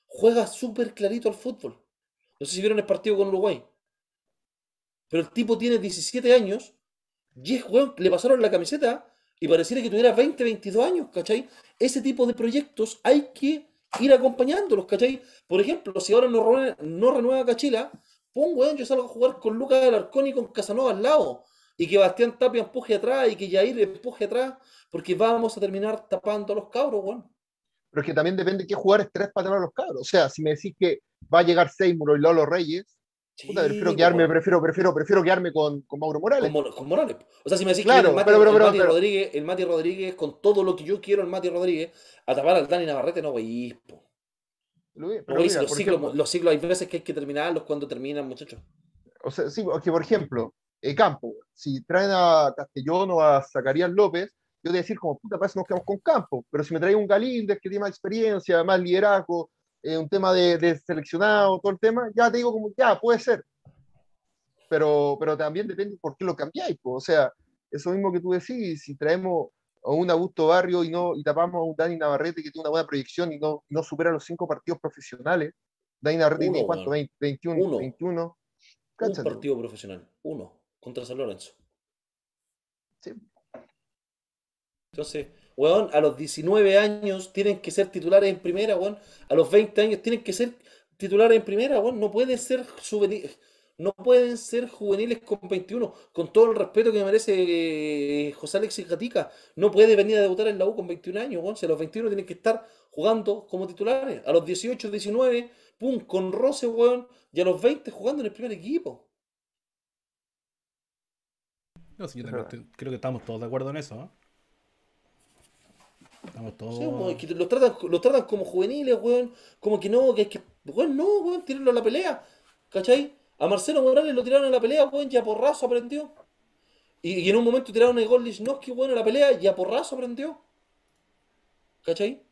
juega súper clarito al fútbol. No sé si vieron el partido con Uruguay. Pero el tipo tiene 17 años y es, le pasaron la camiseta y pareciera que tuviera 20, 22 años, ¿cachai? Ese tipo de proyectos hay que ir acompañándolos, ¿cachai? Por ejemplo, si ahora no, no renueva Cachila, pum, yo salgo a jugar con Lucas Alarcón y con Casanova al lado. Y que Bastián Tapia empuje atrás y que Jair empuje atrás, porque vamos a terminar tapando a los cabros, weón. Pero es que también depende de qué Es tres para tapar a los cabros. O sea, si me decís que va a llegar Seymour y Lolo Reyes, prefiero quedarme, prefiero, prefiero, prefiero quedarme con, Mauro Morales. Con, Morales. O sea, si me decís que el Mati, Rodríguez, el Mati Rodríguez, con todo lo que yo quiero, el Mati Rodríguez, a tapar al Dani Navarrete no voy pero los, ciclos, hay veces que hay que terminarlos cuando terminan, muchachos. O sea, sí, porque por ejemplo, el eh, Campo, si traen a Castellón o a Zacarías López, yo te decir como puta, parece que nos quedamos con Campo, pero si me trae un Galíndez que tiene más experiencia, más liderazgo, eh, un tema de, seleccionado, todo el tema, ya te digo como, ya, puede ser. Pero, pero también depende por qué lo cambiáis, o sea, eso mismo que tú decís, si traemos o un Augusto Barrio y, no, tapamos a un Dani Navarrete que tiene una buena proyección y no, no supera los cinco partidos profesionales. Dani Navarrete tiene cuánto, 21, Un partido profesional, uno, contra San Lorenzo. Sí. Entonces, weón, a los 19 años tienen que ser titulares en primera, weón. A los 20 años tienen que ser titulares en primera, weón. No puede ser juveniles no pueden ser juveniles con 21, con todo el respeto que merece eh, José Alexis Gatica. No puede venir a debutar en la U con 21 años, A los 21 tienen que estar jugando como titulares. A los 18, 19, pum, con roce, weón. Y a los 20 jugando en el primer equipo. No, sí, yo también creo que estamos todos de acuerdo en eso, ¿eh? Estamos todos. Sí, como los, tratan, los tratan como juveniles, weón. Como que no, que es que. Weón, no, weón, tírenlo a la pelea. ¿Cachai? A Marcelo Morales lo tiraron a la pelea, weón, y a porrazo aprendió. Y, en un momento tiraron a Igor Lichnowsky, weón, a la pelea, y a porrazo aprendió. ¿Cachai?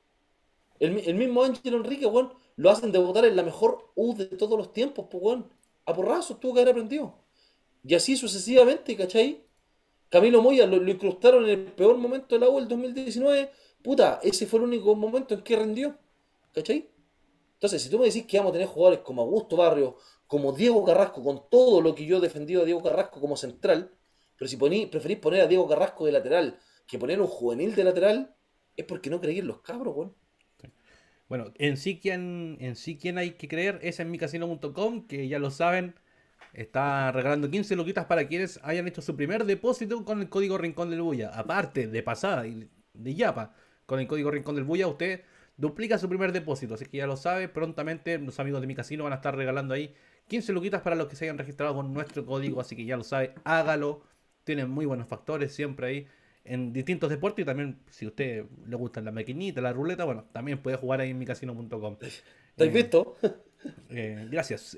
El, el mismo Ángel Enrique, weón, lo hacen debutar en la mejor U de todos los tiempos, pues, weón. A porrazo, tuvo que haber aprendido. Y así sucesivamente, ¿cachai? Camilo Moya lo, incrustaron en el peor momento del U, del 2019. Puta, ese fue el único momento en que rindió. ¿Cachai? Entonces, si tú me decís que vamos a tener jugadores como Augusto Barrio, como Diego Carrasco, con todo lo que yo he defendido a Diego Carrasco como central, pero si preferís poner a Diego Carrasco de lateral que poner un juvenil de lateral, es porque no creí en los cabros, güey. Bueno, en sí quien, en sí quien hay que creer es en micasino.com, que ya lo saben, está regalando 15 loquitas para quienes hayan hecho su primer depósito con el código Rincón del Bulla. Aparte, de pasada y de Yapa, con el código Rincón del Bulla, usted duplica su primer depósito. Así que ya lo sabe, prontamente los amigos de mi casino van a estar regalando ahí 15 luquitas para los que se hayan registrado con nuestro código, así que ya lo sabe, hágalo. Tienen muy buenos factores siempre ahí en distintos deportes y también si a usted le gustan la maquinita, la ruleta, bueno, también puede jugar ahí en micasino.com. *laughs* ¿Te has visto? gracias.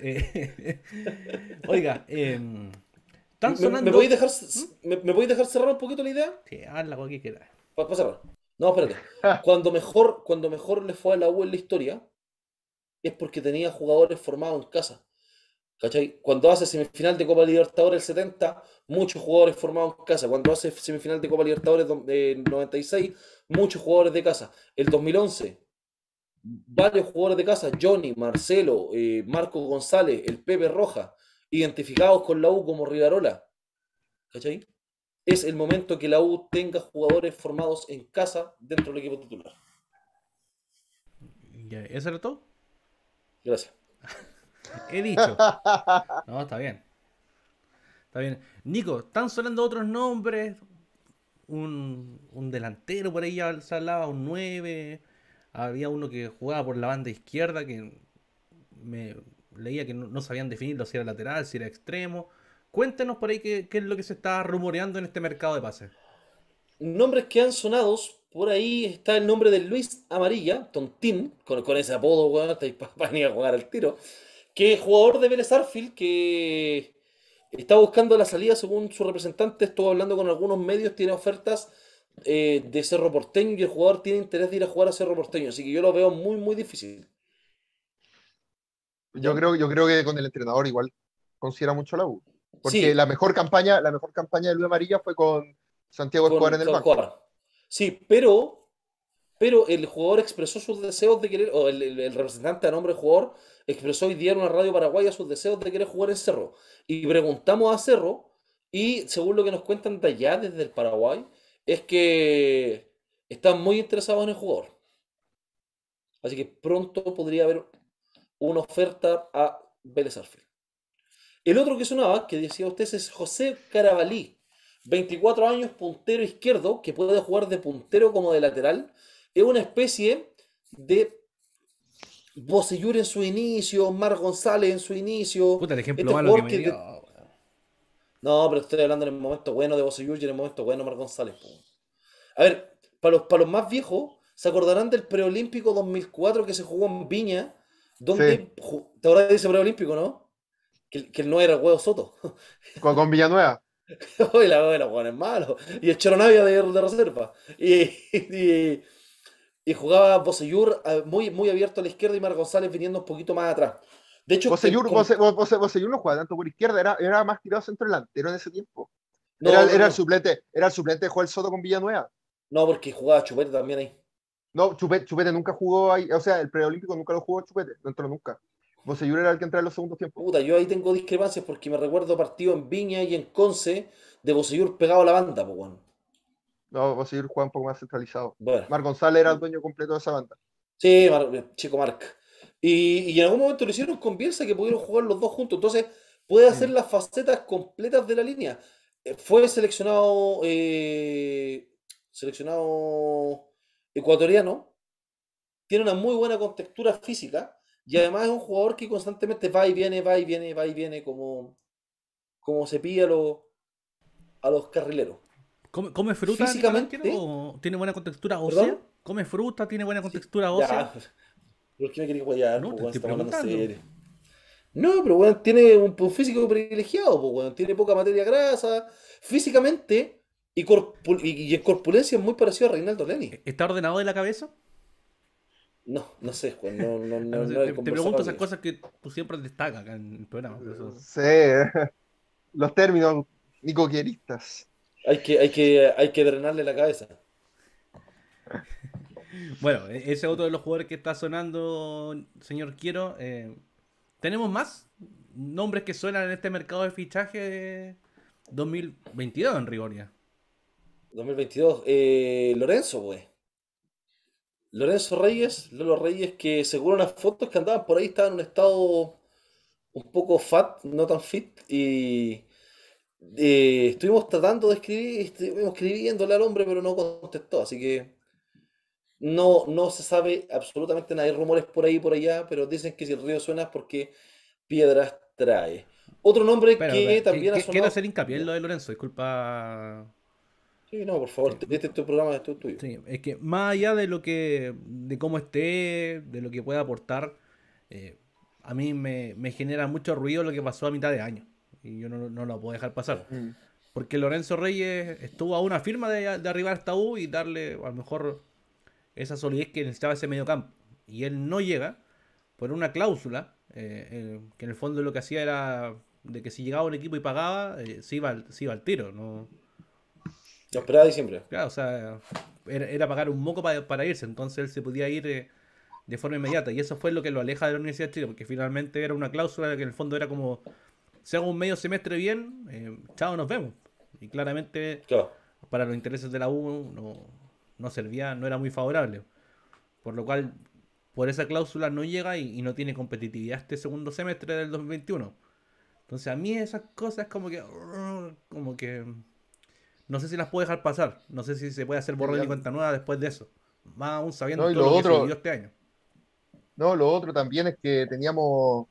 oiga, ¿Me, voy a dejar, cerrar un poquito la idea? Sí, hazla con que No, espérate. *laughs* cuando, mejor, cuando mejor le fue a la U en la historia es porque tenía jugadores formados en casa. ¿Cachai? Cuando hace semifinal de Copa Libertadores el 70, muchos jugadores formados en casa. Cuando hace semifinal de Copa Libertadores el eh, 96, muchos jugadores de casa. El 2011, varios jugadores de casa, Johnny, Marcelo, eh, Marco González, el Pepe Roja, identificados con la U como Rivarola. ¿Cachai? Es el momento que la U tenga jugadores formados en casa dentro del equipo titular. ¿Eso era todo? Gracias. *laughs* He dicho. No, está bien. Está bien. Nico, están sonando otros nombres. Un, delantero por ahí ya se un 9. Había uno que jugaba por la banda izquierda que me leía que no, sabían definirlo si era lateral, si era extremo. Cuéntenos por ahí qué, qué es lo que se está rumoreando en este mercado de pases. Nombres que han sonado, por ahí está el nombre de Luis Amarilla, Tontín, con, ese apodo, *laughs* para ni a jugar al tiro que jugador de Vélez Arfield que está buscando la salida según su representante. Estuvo hablando con algunos medios, tiene ofertas eh, de Cerro Porteño y el jugador tiene interés de ir a jugar a Cerro Porteño. Así que yo lo veo muy, muy difícil. Yo creo, yo creo que con el entrenador igual considera mucho la U. Porque la mejor campaña, la mejor campaña de Luis Amarilla fue con Santiago Escobar en el banco. Sí, pero, pero el jugador expresó sus deseos de querer, o el, el representante a nombre del jugador expresó hoy día en una radio paraguaya sus deseos de querer jugar en Cerro. Y preguntamos a Cerro, y según lo que nos cuentan de allá, desde el Paraguay, es que están muy interesados en el jugador. Así que pronto podría haber una oferta a Vélez Arfield. El otro que sonaba, que decía usted, es José Carabalí, 24 años, puntero izquierdo, que puede jugar de puntero como de lateral. Es una especie de Bocellur en su inicio, Mar González en su inicio. Puta, el ejemplo este que No, pero estoy hablando en el momento bueno de Bocellur y en el momento bueno de Mar González. A ver, para los, para más viejos, se acordarán del preolímpico 2004 que se jugó en Viña, donde... ¿Te acordás de ese preolímpico, no? Que, que no era el huevo Soto. *laughs* Con, Villanueva. *laughs* Oye, la es malo. Y el Choronavia de, de reserva. y *laughs* y jugaba Boseyur eh, muy, muy abierto a la izquierda y Mar González viniendo un poquito más atrás. De hecho, Boseyur, no jugaba tanto por izquierda, era, más tirado centro delantero en ese tiempo. era, El suplente, era el suplente de Soto con Villanueva. No, porque jugaba Chupete también ahí. No, Chupete, nunca jugó ahí, o sea, el preolímpico nunca lo jugó Chupete, no entró nunca. Boseyur era el que entraba en los segundos tiempos. Puta, yo ahí tengo discrepancias porque me recuerdo partido en Viña y en Conce de Boseyur pegado a la banda, pues bueno. Vamos a seguir jugando un poco más centralizado. Bueno. Mar González era el mm. dueño completo de esa banda. Sí, eh, chico Marc. Y, en algún momento lo hicieron con Bielsa que pudieron jugar los dos juntos. Entonces, puede hacer mm. las facetas completas de la línea. Eh, fue seleccionado eh, seleccionado ecuatoriano. Tiene una muy buena contextura física. Y además es un jugador que constantemente va y viene, va y viene, va y viene, como, como se pilla a los carrileros. ¿Come, fruta? Físicamente, ¿tiene, buena contextura ósea? ¿Come fruta? ¿Tiene buena contextura ósea? ¿Por qué me guayar? No, pues, no, pero bueno, tiene un, físico privilegiado, pues, tiene poca materia grasa, físicamente y, en corpulencia es muy parecido a Reinaldo Leni. E-, ¿Está ordenado de la cabeza? No, no sé, *laughs* te, pregunto esas cosas que tú siempre destacas acá en el programa. Sí, *laughs* los términos nicoquieristas. Hay que, hay que, hay que drenarle la cabeza. Bueno, e-, ese otro de los jugadores que está sonando, señor Quiero. Eh, ¿Tenemos más nombres que suenan en este mercado de fichaje 2022 en Rigoria? 2022. Eh, Lorenzo, güey pues. Lorenzo Reyes, Lolo Reyes, que según las fotos que andaban por ahí estaba en un estado un poco fat, no tan fit, y eh, estuvimos tratando de escribir, estuvimos escribiéndole al hombre, pero no contestó, así que no, no se sabe absolutamente nada. Hay rumores por ahí y por allá, pero dicen que si el ruido suena es porque piedras trae. Otro nombre que también ha Quiero hacer hincapié en lo de Lorenzo, disculpa... Sí, no, por favor, este es tu programa, este es tuyo. Sí, es que más allá de lo que, de cómo esté, de lo que pueda aportar, eh, a mí me, me genera mucho ruido lo que pasó a mitad de año y yo no, no lo puedo dejar pasar. Mm. Porque Lorenzo Reyes estuvo a una firma de, arribar hasta U y darle a lo mejor esa solidez que necesitaba ese campo. Y él no llega por una cláusula, eh, eh, que en el fondo lo que hacía era de que si llegaba un equipo y pagaba, eh, se, iba al, tiro. No, Lo esperaba diciembre. Claro, o sea, era, pagar un moco para irse, entonces él se podía ir eh, de forma inmediata. Y eso fue lo que lo aleja de la Universidad de Chile, porque finalmente era una cláusula que en el fondo era como si hago un medio semestre bien, eh, chao, nos vemos. Y claramente, para los intereses de la U no, servía, no era muy favorable. Por lo cual, por esa cláusula no llega y, no tiene competitividad este segundo semestre del 2021. Entonces, a mí esas cosas como que. Uh, como que. No sé si las puedo dejar pasar. No sé si se puede hacer borrón y cuenta nueva después de eso. Más aún sabiendo no, todo lo, otro, que se vivió este año. No, lo otro también es que teníamos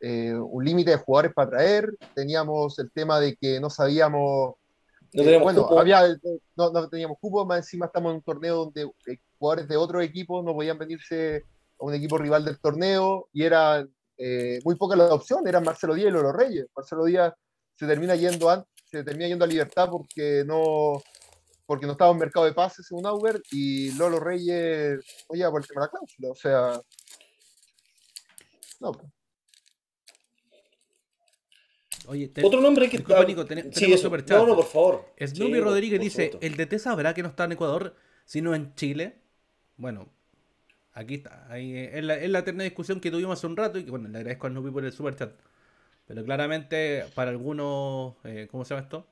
eh, un límite de jugadores para traer, teníamos el tema de que no sabíamos, no eh, eh, no, teníamos cupo, más encima estamos en un torneo donde jugadores de otro equipo no podían venirse a un equipo rival del torneo y era muy poca la opción, eran Marcelo Díaz y Lolo Reyes. Marcelo Díaz se termina yendo a, se termina yendo a Libertad porque no porque no estaba en mercado de pases según aubert y Lolo Reyes oye por el tema de la cláusula, o sea no, pues. Otro nombre que es tenemos No, no, por favor. Snoopy Rodríguez dice: ¿El DT sabrá que no está en Ecuador, sino en Chile? Bueno, aquí está. Eh, es, la, eterna discusión que tuvimos hace un rato y que, bueno, le agradezco a Snoopy por el superchat. Pero claramente, para algunos, eh, ¿cómo se llama esto?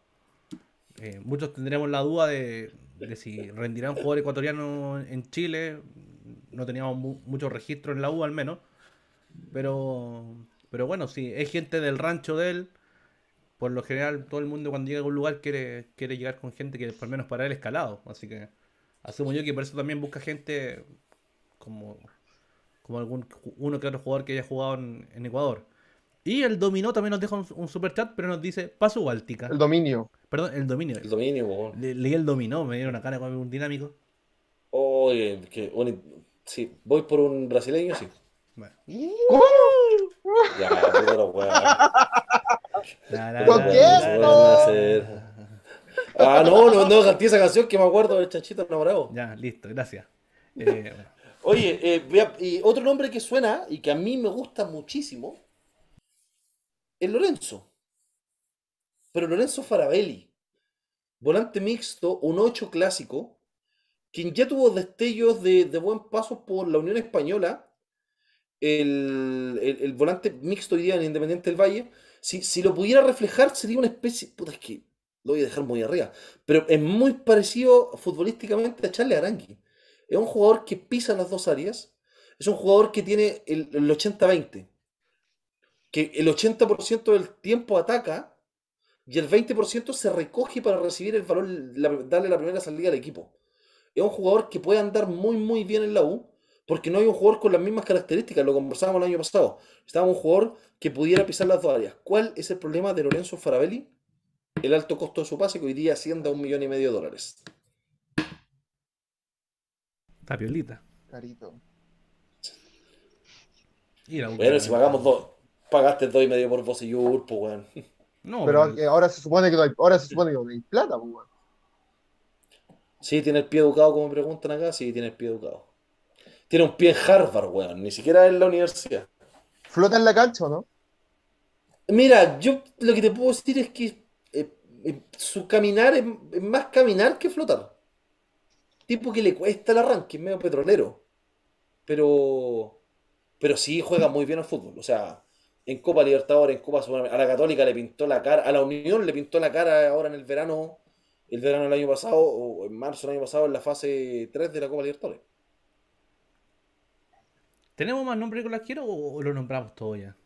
Eh, muchos tendremos la duda de, si rendirá un jugador ecuatoriano en Chile. No teníamos muchos registros en la U, al menos. Pero, pero bueno, sí, es gente del rancho de él por lo general todo el mundo cuando llega a un lugar quiere, quiere llegar con gente que al menos para el escalado. Así que asumo yo que por eso también busca gente como, como algún uno que otro jugador que haya jugado en, Ecuador. Y el dominó también nos deja un, super chat, pero nos dice paso báltica. El dominio. Perdón, el dominio. El dominio, leí el dominó, me dieron una cara con un dinámico. Oye, que sí, voy por un brasileño, sí. Bueno. Ya, Ah, no, no, no, canté esa canción que me acuerdo del chachito enamorado. Ya, listo, gracias. *laughs* Eh, Oye, eh, y otro nombre que suena y que a mí me gusta muchísimo es Lorenzo. Pero Lorenzo Farabelli, volante mixto, un ocho clásico, quien ya tuvo destellos de, buen paso por la Unión Española, el, el volante mixto hoy día en Independiente del Valle, si, lo pudiera reflejar, sería una especie. Puta, es que lo voy a dejar muy arriba. Pero es muy parecido futbolísticamente a Charles Arangui. Es un jugador que pisa las dos áreas. Es un jugador que tiene el, 80-20. Que el 80% del tiempo ataca y el 20% se recoge para recibir el valor, darle la primera salida al equipo. Es un jugador que puede andar muy, muy bien en la U, porque no hay un jugador con las mismas características, lo conversábamos el año pasado. Estaba un jugador que pudiera pisar las dos áreas. ¿Cuál es el problema de Lorenzo Farabelli? El alto costo de su pase, que hoy día asciende a un millón y medio de dólares. Tapiolita. Carito. Bueno, si ¿eh? pagamos dos, pagaste dos y medio por vos y yo, pues, weón. No, pero ahora se supone que hay, ahora se supone plata, pues, weón. Sí, tiene el pie educado, como me preguntan acá, sí, tiene el pie educado. Tiene un pie en Harvard, weón, ni siquiera en la universidad flota en la cancha, ¿o no? Mira, yo lo que te puedo decir es que eh, eh, su caminar es, más caminar que flotar. Tipo que le cuesta el arranque, es medio petrolero. Pero, pero sí juega muy bien al fútbol. O sea, en Copa Libertadores, en Copa a la Católica le pintó la cara, a la Unión le pintó la cara ahora en el verano, el verano del año pasado, o en marzo del año pasado, en la fase 3 de la Copa Libertadores. ¿Tenemos más nombres que las quiero o lo nombramos todo ya?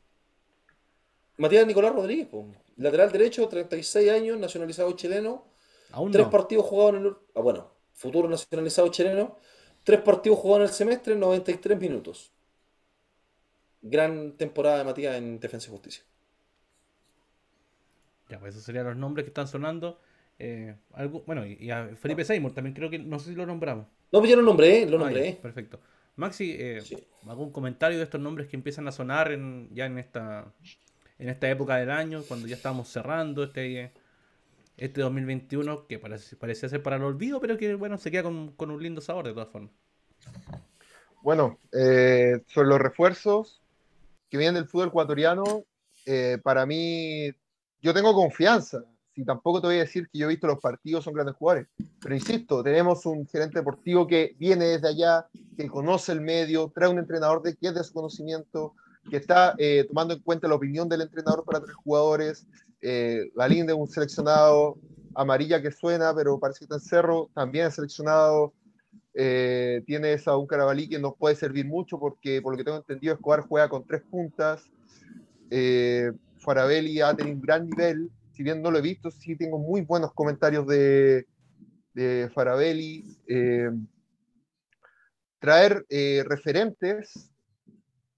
Matías Nicolás Rodríguez, lateral derecho, 36 años, nacionalizado chileno. tres partidos jugados en el. Ah, bueno, futuro nacionalizado chileno. Tres partidos jugados en el semestre, 93 minutos. Gran temporada de Matías en Defensa y Justicia. Ya, pues esos serían los nombres que están sonando. Eh, bueno, y, a Felipe ah. Seymour también creo que, no sé si lo nombramos. No, pues ya lo nombré, lo ah, nombré. perfecto. Maxi, eh, ¿algún comentario de estos nombres que empiezan a sonar ya en esta, en esta época del año, cuando ya estábamos cerrando este, este 2021, que parece, parecía ser para el olvido, pero que bueno, se queda con, un lindo sabor de todas formas? Bueno, sobre eh, son los refuerzos que vienen del fútbol ecuatoriano. Eh, para mí, yo tengo confianza si tampoco te voy a decir que yo he visto los partidos, son grandes jugadores. Pero insisto, tenemos un gerente deportivo que viene desde allá, que conoce el medio, trae un entrenador de, que es de su conocimiento, que está eh, tomando en cuenta la opinión del entrenador para tres jugadores, eh, la de un seleccionado, amarilla que suena, pero parece que está en cerro, también es seleccionado. Eh, tiene tienes a un Carabalí que nos puede servir mucho porque, por lo que tengo entendido, Escobar juega con tres puntas. Eh, Farabelli ha tenido un gran nivel, si bien no lo he visto, sí tengo muy buenos comentarios de, Farabelli. Eh, traer eh, referentes.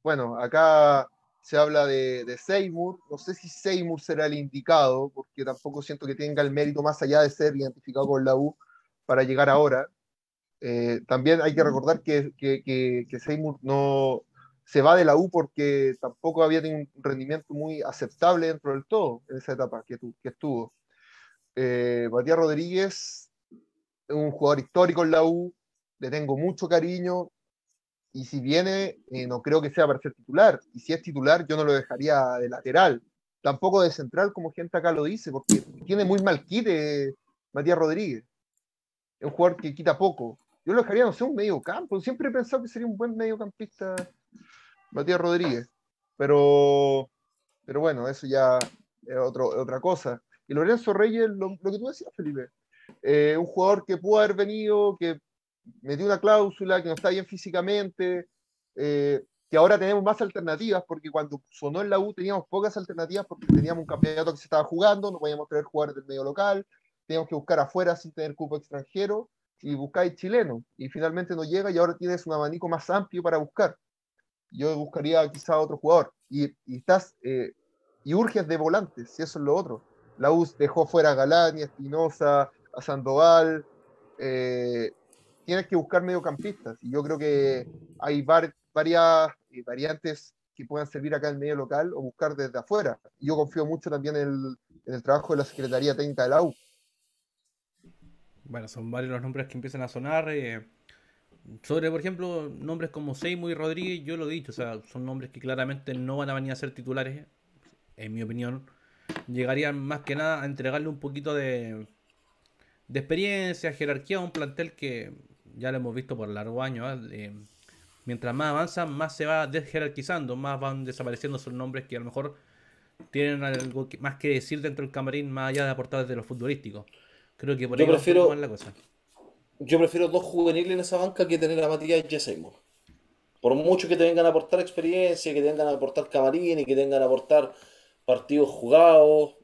Bueno, acá se habla de, Seymour. No sé si Seymour será el indicado, porque tampoco siento que tenga el mérito más allá de ser identificado con la U para llegar ahora. Eh, también hay que recordar que, que Seymour no, se va de la U porque tampoco había tenido un rendimiento muy aceptable dentro del todo en esa etapa que, que estuvo. Eh, Matías Rodríguez, un jugador histórico en la U, le tengo mucho cariño y si viene, eh, no creo que sea para ser titular. Y si es titular, yo no lo dejaría de lateral, tampoco de central, como gente acá lo dice, porque tiene muy mal quite Matías Rodríguez. Es un jugador que quita poco. Yo lo dejaría, no sé, un medio campo. Siempre he pensado que sería un buen mediocampista Matías Rodríguez. Pero, pero bueno, eso ya es otra cosa. Y Lorenzo Reyes, lo, que tú decías, Felipe, eh, un jugador que pudo haber venido, que metió una cláusula, que no está bien físicamente, eh, que ahora tenemos más alternativas, porque cuando sonó en la U teníamos pocas alternativas porque teníamos un campeonato que se estaba jugando, no podíamos tener jugadores del medio local, teníamos que buscar afuera sin tener cupo extranjero y buscáis chileno. Y finalmente no llega y ahora tienes un abanico más amplio para buscar yo buscaría quizá otro jugador. Y, estás, eh, y urges de volantes, si eso es lo otro. La dejó fuera a Galán a Espinosa, a Sandoval. Eh, tienes que buscar mediocampistas. Y yo creo que hay varias eh, variantes que puedan servir acá en el medio local o buscar desde afuera. Yo confío mucho también en el, trabajo de la Secretaría Técnica de la Bueno, son varios los nombres que empiezan a sonar sobre, por ejemplo, nombres como Seymour y Rodríguez, yo lo he dicho, o sea, son nombres que claramente no van a venir a ser titulares, en mi opinión. Llegarían más que nada a entregarle un poquito de, experiencia, jerarquía a un plantel que ya lo hemos visto por largo año. ¿eh? mientras más avanza, más se va desjerarquizando, más van desapareciendo esos nombres que a lo mejor tienen algo más que decir dentro del camarín, más allá de aportar desde los futbolísticos. Creo que por ahí yo prefiero, la cosa yo prefiero dos juveniles en esa banca que tener a Matías y Seymour. Por mucho que te vengan a aportar experiencia, que te vengan a aportar y que tengan a aportar partidos jugados,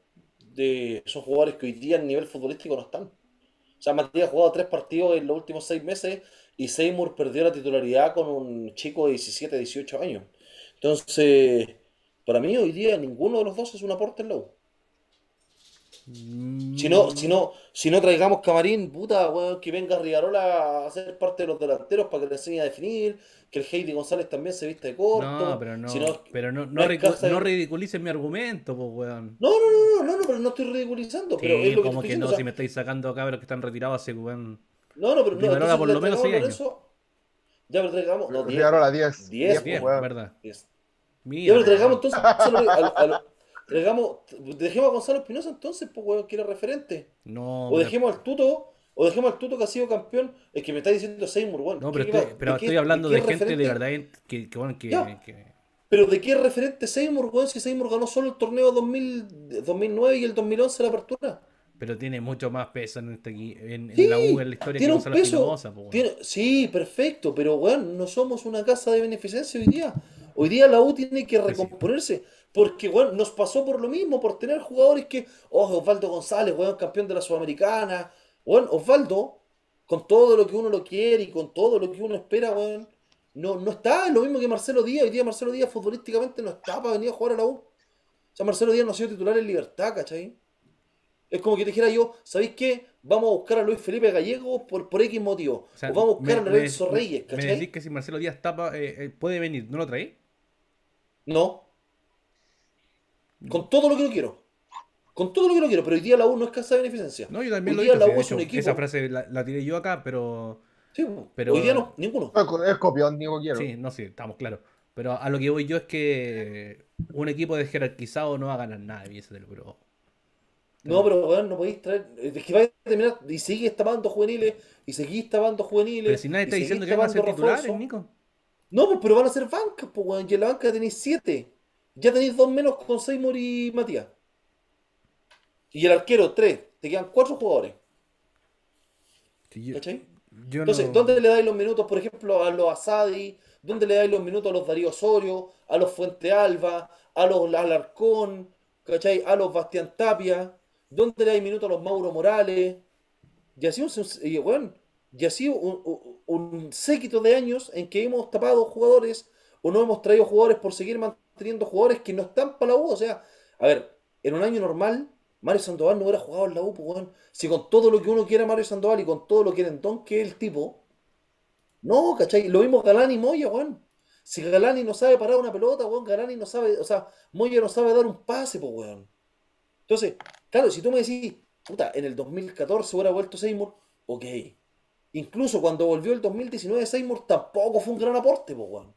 de esos jugadores que hoy día a nivel futbolístico no están. O sea, Matías ha jugado tres partidos en los últimos seis meses y Seymour perdió la titularidad con un chico de 17, 18 años. Entonces, para mí hoy día ninguno de los dos es un aporte en Low. Mm. Si no, si no, si no traigamos Camarín, puta, weón, que venga Rigarola a ser parte de los delanteros para que le enseñe a definir, que el Heidi González también se viste de corto. No, pero no, si no pero no, no, casa, no ridiculices mi argumento, pues, weón. No, no, no, no, no, pero no estoy ridiculizando. Sí, pero es lo que como que, diciendo, no, o sea, si me estáis sacando los que están retirados hace, weón. No, no, pero no, Rigarola por lo menos 6 años. Eso, ya lo traigamos, no, 10. Rigarola 10. 10, 10, 10 verdad. 10. Mira. Ya lo traigamos entonces, a, a, a, dejemos a Gonzalo Espinosa entonces, pues, que era referente. No. O dejemos al Tuto, o dejemos al Tuto que ha sido campeón. Es que me está diciendo Seymour, pero estoy, hablando de, gente de verdad que, bueno, que, Pero ¿de qué referente Seymour, weón? Si Seymour ganó solo el torneo 2009 y el 2011 la apertura. Pero tiene mucho más peso en, este, en, la U en la historia que Gonzalo Sí, perfecto, pero weón, no somos una casa de beneficencia hoy día. Hoy día la U tiene que pues recomponerse. Porque, bueno, nos pasó por lo mismo, por tener jugadores que, oh, Osvaldo González, weón, campeón de la Sudamericana. Bueno, Osvaldo, con todo lo que uno lo quiere y con todo lo que uno espera, bueno, no, no está. Es lo mismo que Marcelo Díaz. Hoy día Marcelo Díaz futbolísticamente no está para venir a jugar a la U. O sea, Marcelo Díaz no ha sido titular en libertad, ¿cachai? Es como que te dijera yo, ¿sabéis qué? Vamos a buscar a Luis Felipe Gallego por, por X motivo. O, vamos a buscar a Lorenzo Reyes, ¿cachai? Me decís que si Marcelo Díaz tapa, eh, eh, puede venir, ¿no lo trae? No, con todo lo que no quiero. Con todo lo que no quiero, pero hoy día la U no es casa de beneficencia. No, yo también hoy lo día la U es un equipo. Esa frase la, tiré yo acá, pero. Sí, pero... hoy día no, ninguno. Ah, es copión, Diego Quiero. Sí, no, sí, estamos claros. Pero a lo que voy yo es que un equipo desjerarquizado no va a ganar nada, del pero. No, pero no podéis traer. Es que vais a terminar y seguís tapando juveniles y seguís tapando juveniles. Pero si nadie está diciendo que va a ser titulares, No, pues, pero van a ser bancas, pues, weón. en la banca tenéis siete ya tenéis dos menos con Seymour y Matías. Y el arquero, tres. Te quedan cuatro jugadores. ¿Cachai? Entonces, ¿dónde le dais los minutos, por ejemplo, a los Asadi? ¿Dónde le dais los minutos a los Darío Osorio? ¿A los Fuente Alba? ¿A los Alarcón? ¿Cachai? ¿A los Bastián Tapia? ¿Dónde le dais minutos a los Mauro Morales? Y así, un, un séquito de años en que hemos tapado jugadores o no hemos traído jugadores por seguir manteniendo teniendo jugadores que no están para la U. O sea, a ver, en un año normal, Mario Sandoval no hubiera jugado en la U, pues, Si con todo lo que uno quiera Mario Sandoval y con todo lo que era entonces, que es el tipo. No, ¿cachai? Lo vimos Galán y Moya, weón. Si y no sabe parar una pelota, weón, y no sabe, o sea, Moya no sabe dar un pase, pues, weón. Entonces, claro, si tú me decís, puta, en el 2014 hubiera vuelto Seymour, ok. Incluso cuando volvió el 2019, Seymour tampoco fue un gran aporte, pues, weón.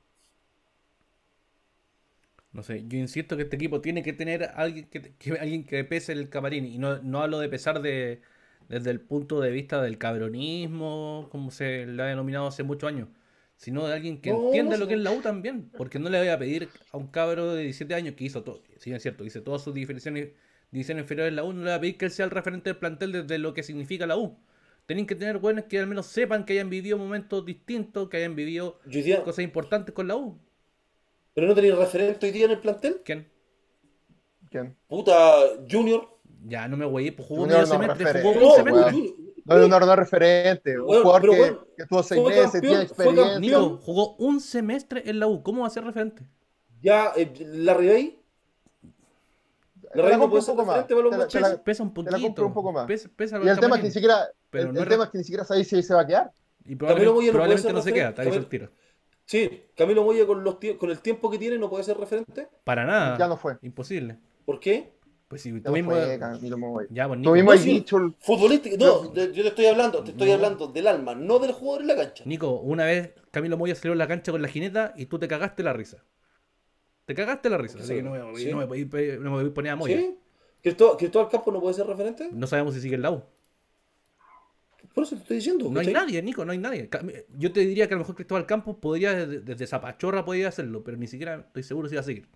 No sé, yo insisto que este equipo tiene que tener alguien que, alguien que pese el camarín. Y no, no hablo de pesar de, desde el punto de vista del cabronismo, como se le ha denominado hace muchos años, sino de alguien que entienda lo que es la U también. Porque no le voy a pedir a un cabro de 17 años que hizo todo, si es cierto, dice todas sus diferencias dicen inferiores en la U, no le voy a pedir que él sea el referente del plantel desde lo que significa la U. Tienen que tener buenos que al menos sepan que hayan vivido momentos distintos, que hayan vivido cosas importantes con la U. ¿Pero no tenéis referente hoy día en el plantel? ¿Quién? ¿Quién? Puta, Junior. Ya, no me güey, pues jugó un semestre. Jugó un semestre. No, no, un no referente. Un jugador que, que, estuvo seis meses, tiene experiencia. Nico, jugó un semestre en la U. ¿Cómo va a ser referente? Ya, eh, la Ribey. La rey jugó puede ser referente para los la, pesa, un poquito. poco más. y el tema, es que ni siquiera, el, tema es que ni siquiera sabéis si se va a quedar. Y probablemente, probablemente no se queda, está ahí el tiro. Sí, Camilo Moya con, el tiempo que tiene no puede ser referente. Para nada. Ya no fue. Imposible. ¿Por qué? Pues si tú mismo. Ya, Futbolístico. No, yo te estoy hablando, te estoy hablando del alma, no del jugador en la cancha. Nico, una vez Camilo Moya salió en la cancha con la jineta y tú te cagaste la risa. Te cagaste la risa, así que no me, voy no me, poner a Moya. ¿Sí? el campo no puede ser referente? No sabemos si sigue el lado. Por te estoy diciendo. No hay nadie, Nico, no hay nadie. Eh, yo te diría que a lo mejor Cristóbal Campos podría, desde, Zapachorra podría hacerlo, pero ni siquiera estoy seguro si va a seguir.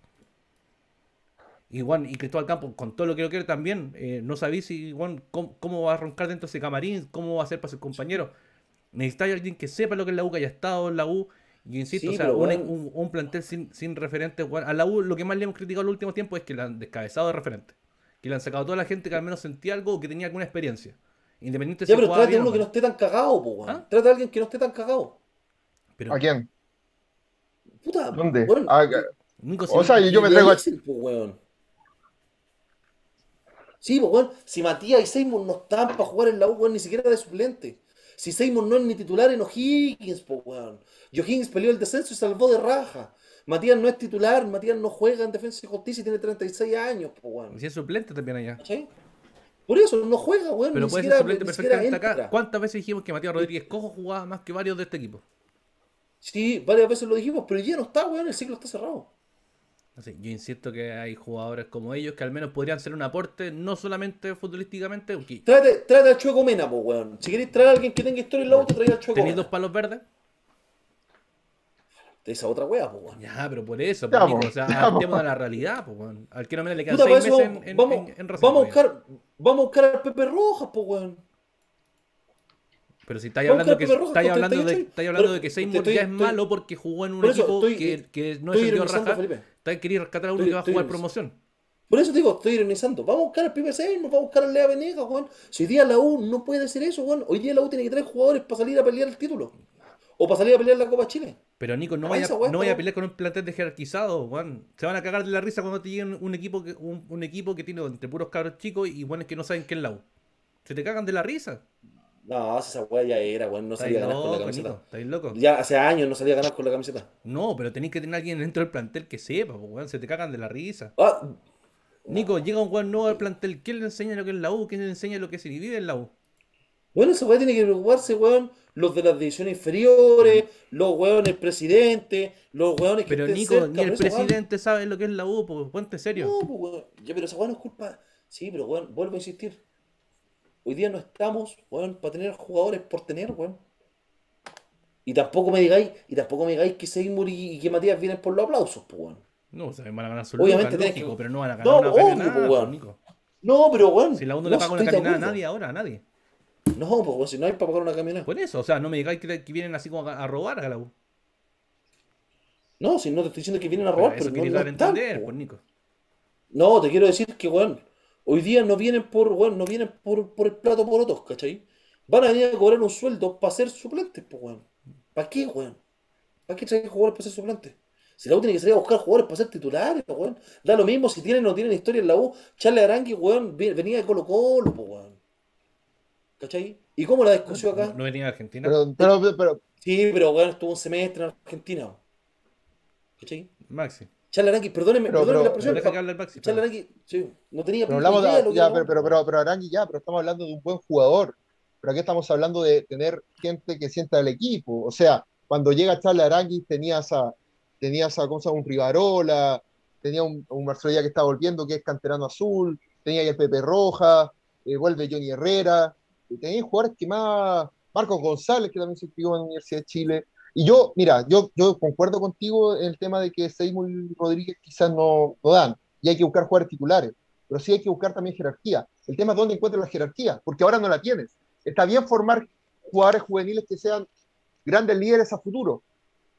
Y, y Cristóbal Campos, con todo lo que lo quiere también, eh, no sabéis si, cómo, va a roncar dentro de ese camarín, cómo va a ser para sus compañero Necesitáis alguien que sepa lo que es la U, que haya estado en la U. Y insisto, o sea, un, plantel sin, sin referentes. a la U lo que más le hemos criticado en el último tiempo es que la han descabezado de referente, Que le han sacado toda la gente que al menos sentía algo o que tenía alguna experiencia. Independiente ya, pero trate a uno que no esté tan cagado, po, weón. ¿Ah? Trate a alguien que no esté tan cagado. ¿A quién? Puta, ¿Dónde? Ah, o sea, yo me traigo a... Sí, po, weón. Sí, Si Matías y Seymour no están para jugar en la U, weón, ni siquiera de suplente. Si Seymour no es ni titular en O'Higgins, po, weón. Y O'Higgins peleó el descenso y salvó de raja. Matías no es titular, Matías no juega en Defensa y Justicia y tiene 36 años, po, weón. Si es suplente también allá. ¿Sí? Por eso, no juega, weón. Pero ni puede siquiera, ser suplente perfectamente acá. ¿Cuántas veces dijimos que Matías Rodríguez Cojo jugaba más que varios de este equipo? Sí, varias veces lo dijimos, pero ya no está, weón. El ciclo está cerrado. yo insisto que hay jugadores como ellos que al menos podrían ser un aporte, no solamente futbolísticamente. Trata, Trate, al Chueco Mena, pues, weón. Si queréis traer a alguien que tenga historia en la auto, trae al Chueco ¿Tenéis dos palos verdes? De esa otra wea, pues, weón. Ya, pero por eso, por o sea, al de la realidad, pues, weón. Al que no me le quedan seis meses en, vamos a buscar, Vamos a buscar al Pepe Rojas, po, weón. Pero si estáis hablando, que, estáis hablando, de, que Seymour ya es malo porque jugó en un equipo que, no es el raja, estáis queriendo rescatar a uno que va a jugar promoción. Por eso digo, estoy ironizando. Vamos a buscar al Pepe Seymour, vamos a buscar al Lea Venegas, weón. Si hoy día la U no puede hacer eso, weón. Hoy día la U tiene que traer jugadores para salir a pelear el título o para salir a pelear la Copa Chile. Pero Nico, no, ah, vaya, no a pelear con un plantel de jerarquizado, Juan. Se van a cagar de la risa cuando te lleguen un equipo que, un, equipo que tiene entre puros cabros chicos y es que no saben qué es la U. Se te cagan de la risa. No, esa weá ya era, weón. No salía a ganar con la camiseta. Estáis loco. Ya hace años no salía a ganar con la camiseta. No, pero tenéis que tener a alguien dentro del plantel que sepa, weón. Se te cagan de la risa. Ah, Nico, llega un weón nuevo al plantel. ¿Quién le enseña lo que es la U? ¿Quién le enseña lo que se divide en la U? Bueno, esa weá tiene que preocuparse, weón los de las divisiones inferiores, los huevones presidente, los huevones que Pero Nico, ni el presidente sabe lo que es la U, pues, ponte serio. No, pues, pero esa hueón es culpa. Sí, pero weón, vuelvo a insistir. Hoy día no estamos, hueón, para tener jugadores por tener, hueón. Y tampoco me digáis, y tampoco me digáis que Seymour y, que Matías vienen por los aplausos, pues, hueón. No, o sea, van a ganar Obviamente lugar, pero no van a ganar no, una obvio, Nico. No, pero bueno. Si la uno no le paga una caminada a nadie ahora, a nadie. No, pues si no hay para pagar una camioneta. Por eso, o sea, no me digáis que, vienen así como a, robar a la U. No, si no te estoy diciendo que vienen a robar, pero, pero no, no entender, pues Nico. No, te quiero decir que, weón, hoy día no vienen por, weón, no vienen por, por el plato por otros, ¿cachai? Van a venir a cobrar un sueldo para ser suplentes, pues, weón. ¿Para qué, weón? ¿Para qué traer jugadores para ser suplentes? Si la U tiene que salir a buscar jugadores para ser titulares, weón. Da lo mismo si tienen o no tienen historia en la U. Charles Arangui, weón, venía de Colo Colo, pues, weón. ¿Cachai? ¿Y cómo la discusión acá? No venía de Argentina. sí, pero bueno, estuvo un semestre en Argentina. ¿Cachai? Maxi. Charlarangui, perdóneme, perdóneme la expresión. sí, no tenía pero hablamos de, ya, pero, pero, ya, pero estamos hablando de un buen jugador. Pero aquí estamos hablando de tener gente que sienta el equipo. O sea, cuando llega Aranqui, tenías a, tenías a cosa, un Rivarola, tenía un, un Marcelo que está volviendo, que es canterano azul, tenía ahí el Pepe Roja, eh, vuelve Johnny Herrera, y tenéis jugadores que más. Marcos González, que también se inscribió en la Universidad de Chile. Y yo, mira, yo, yo concuerdo contigo en el tema de que Seymour Rodríguez quizás no, no dan. Y hay que buscar jugadores titulares. Pero sí hay que buscar también jerarquía. El tema es dónde encuentras la jerarquía, porque ahora no la tienes. Está bien formar jugadores juveniles que sean grandes líderes a futuro,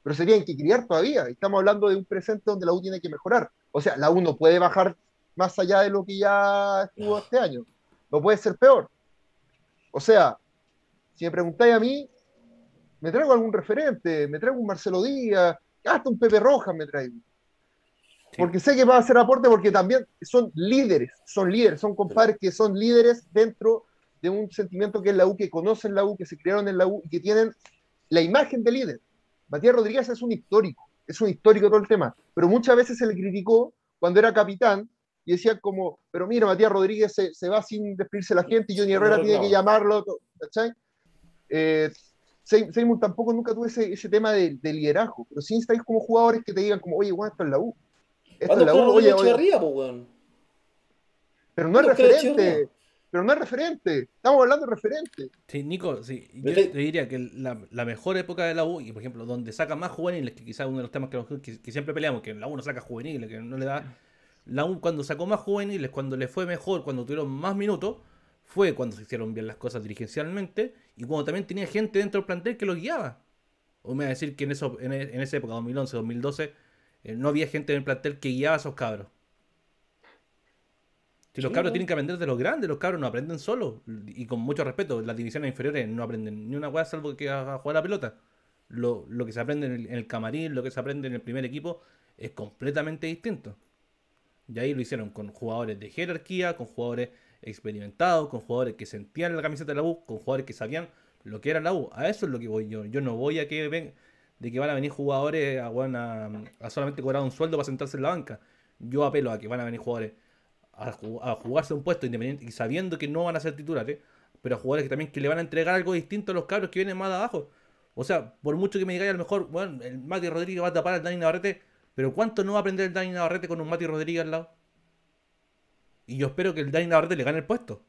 pero se tienen que criar todavía. Estamos hablando de un presente donde la U tiene que mejorar. O sea, la U no puede bajar más allá de lo que ya estuvo este año. No puede ser peor. O sea, si me preguntáis a mí, me traigo algún referente, me traigo un Marcelo Díaz, hasta un Pepe Rojas me traigo. Porque sé que va a hacer aporte porque también son líderes, son líderes, son compadres que son líderes dentro de un sentimiento que es la U, que conocen la U, que se crearon en la U y que tienen la imagen de líder. Matías Rodríguez es un histórico, es un histórico todo el tema, pero muchas veces se le criticó cuando era capitán y decían como, pero mira, Matías Rodríguez se, va sin despedirse la gente y Johnny Herrera tiene que llamarlo, ¿cachai? Eh, Seymour tampoco nunca tuvo ese, tema de, liderazgo, pero sí estáis como jugadores que te digan como, oye, bueno, esto es la U. Esto es la U, Pero no es referente. Pero no es referente. Estamos hablando de referente. Sí, Nico, sí. Yo te... diría que la, mejor época de la U, y por ejemplo, donde saca más juveniles, que quizás uno de los temas que, siempre peleamos, que la U no saca juveniles, que no le da cuando sacó más juveniles, cuando le fue mejor, cuando tuvieron más minutos, fue cuando se hicieron bien las cosas dirigencialmente y cuando también tenía gente dentro del plantel que los guiaba. O me a decir que en, eso, en, e, esa época, 2011, 2012, eh, no había gente en el plantel que guiaba a esos cabros. Si los cabros tienen que aprender de los grandes, los cabros no aprenden solo. Y con mucho respeto, las divisiones inferiores no aprenden ni una hueá salvo que a jugar la pelota. Lo, que se aprende en el camarín, lo que se aprende en el primer equipo, es completamente distinto. Y ahí lo hicieron con jugadores de jerarquía, con jugadores experimentados, con jugadores que sentían la camiseta de la U, con jugadores que sabían lo que era la U. A eso es lo que voy yo. Yo no voy a que ven de que van a venir jugadores a, solamente cobrar un sueldo para sentarse en la banca. Yo apelo a que van a venir jugadores a, jugarse un puesto independiente y sabiendo que no van a ser titulares, pero a jugadores que también que le van a entregar algo distinto a los cabros que vienen más abajo. O sea, por mucho que me digáis a lo mejor, bueno, el Mati Rodríguez va a tapar al Dani Navarrete, pero ¿cuánto no va a aprender el Dani Navarrete con un Mati Rodríguez al lado? Y yo espero que el Dani Navarrete le gane el puesto.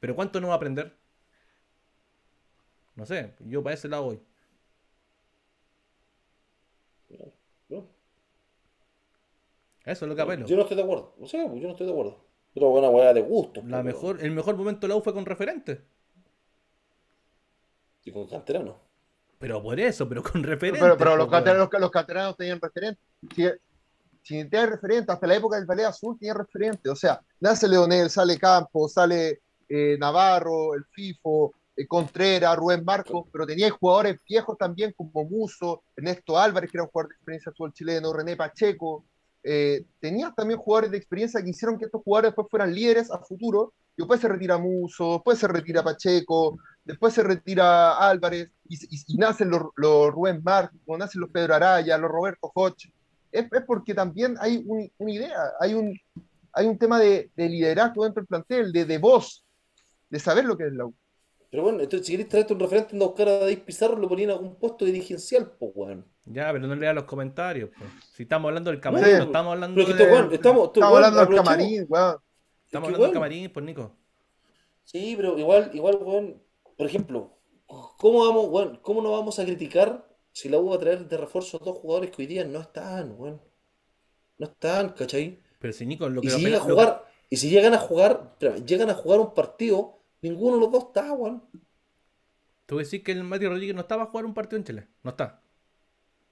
Pero ¿cuánto no va a aprender? No sé, yo para ese lado voy. Eso es lo que apelo. Yo no estoy de acuerdo. O sea, pues, yo no estoy de acuerdo. Pero una hueá de gusto. La mejor, el mejor momento de la fue con referente. Y con canterano. Pero por eso, pero con referentes. Pero, los, pues, cateranos, los, tenían referentes. Si, si referentes, hasta la época del Ballet Azul tenía referentes. O sea, nace Leonel, sale Campo, sale eh, Navarro, el FIFO, eh, Contreras, Rubén Marcos, pero tenía jugadores viejos también como Muso, Ernesto Álvarez, que era un jugador de experiencia azul chileno, René Pacheco. Eh, tenías también jugadores de experiencia que hicieron que estos jugadores después fueran líderes a futuro. Y después se retira Muso, después se retira Pacheco, después se retira Álvarez y, nacen los, los, Rubén Marcos, nacen los Pedro Araya, los Roberto Hoch, Es, es, porque también hay una idea, hay un, hay un tema de, liderazgo dentro del plantel, de, de, voz, de saber lo que es la U. Pero bueno, entonces si querés traerte un referente, en dos buscar a David Pizarro, lo ponían en algún puesto dirigencial, pues, weón. Ya, pero no lea los comentarios, pues. Si estamos hablando del camarín, no, estamos hablando estamos, estamos hablando del camarín, weón. Estamos hablando del camarín, pues, Nico. Sí, pero igual, igual, weón, por ejemplo, ¿cómo, vamos, ¿cómo no vamos a criticar si la U va a traer de refuerzo a dos jugadores que hoy día no están, bueno, No están, ¿cachai? Pero si Nico, lo que y si llegan a jugar, y si llegan a jugar, llegan a jugar un partido, ninguno de los dos está, weón. Tú decís que el Mario Rodríguez no estaba a jugar un partido en Chile, no está.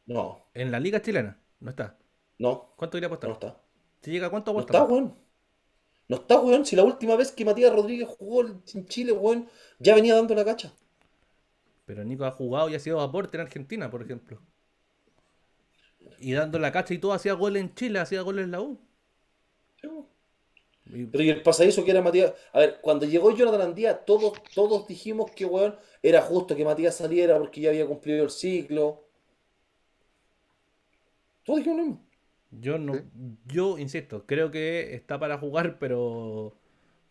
No. En la liga chilena, no está. No. ¿Cuánto iría a apostar? No está. ¿Si llega cuánto apostar? No está, weón. No está, weón. Si la última vez que Matías Rodríguez jugó en Chile, weón, ya venía dando la cacha. Pero Nico ha jugado y ha sido aporte en Argentina, por ejemplo. Y dando la cacha y todo, hacía gol en Chile, hacía gol en la U. Pero y el pasadizo que era Matías. A ver, cuando llegó Jonathan Andía, todos, todos dijimos que, weón, era justo que Matías saliera porque ya había cumplido el ciclo. Todos dijimos lo mismo. Yo no, yo insisto, creo que está para jugar, pero,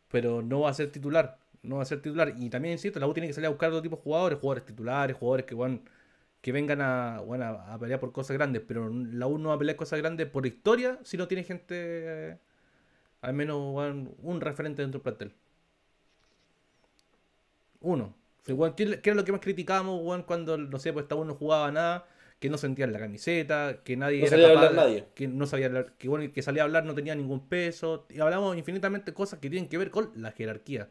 pero no va a ser titular. No va a ser titular. Y también insisto, la U tiene que salir a buscar otro tipo de jugadores, jugadores titulares, jugadores que van, que vengan a, pelear por cosas grandes. Pero la U no va a pelear cosas grandes por historia si no tiene gente, al menos un referente dentro del plantel. Uno. ¿qué, era lo que más criticábamos, cuando, no sé, pues esta U no jugaba nada? que no sentían la camiseta, que nadie hablar nadie. que no sabía que bueno, salía a hablar no tenía ningún peso, y hablamos infinitamente cosas que tienen que ver con la jerarquía.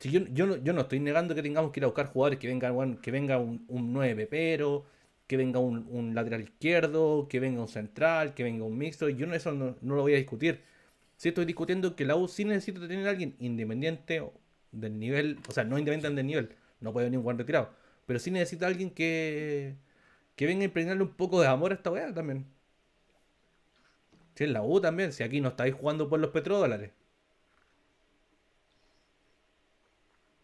Si yo, yo, no, estoy negando que tengamos que ir a buscar jugadores que vengan que venga un, 9 pero, que venga un, lateral izquierdo, que venga un central, que venga un mixto, yo no, eso no, lo voy a discutir. Si estoy discutiendo que la U sí necesita tener a alguien independiente del nivel, o sea, no independiente del nivel, no puede venir un buen retirado pero sí necesita alguien que, venga a impregnarle un poco de amor a esta weá también. Si en la U también, si aquí no estáis jugando por los petrodólares.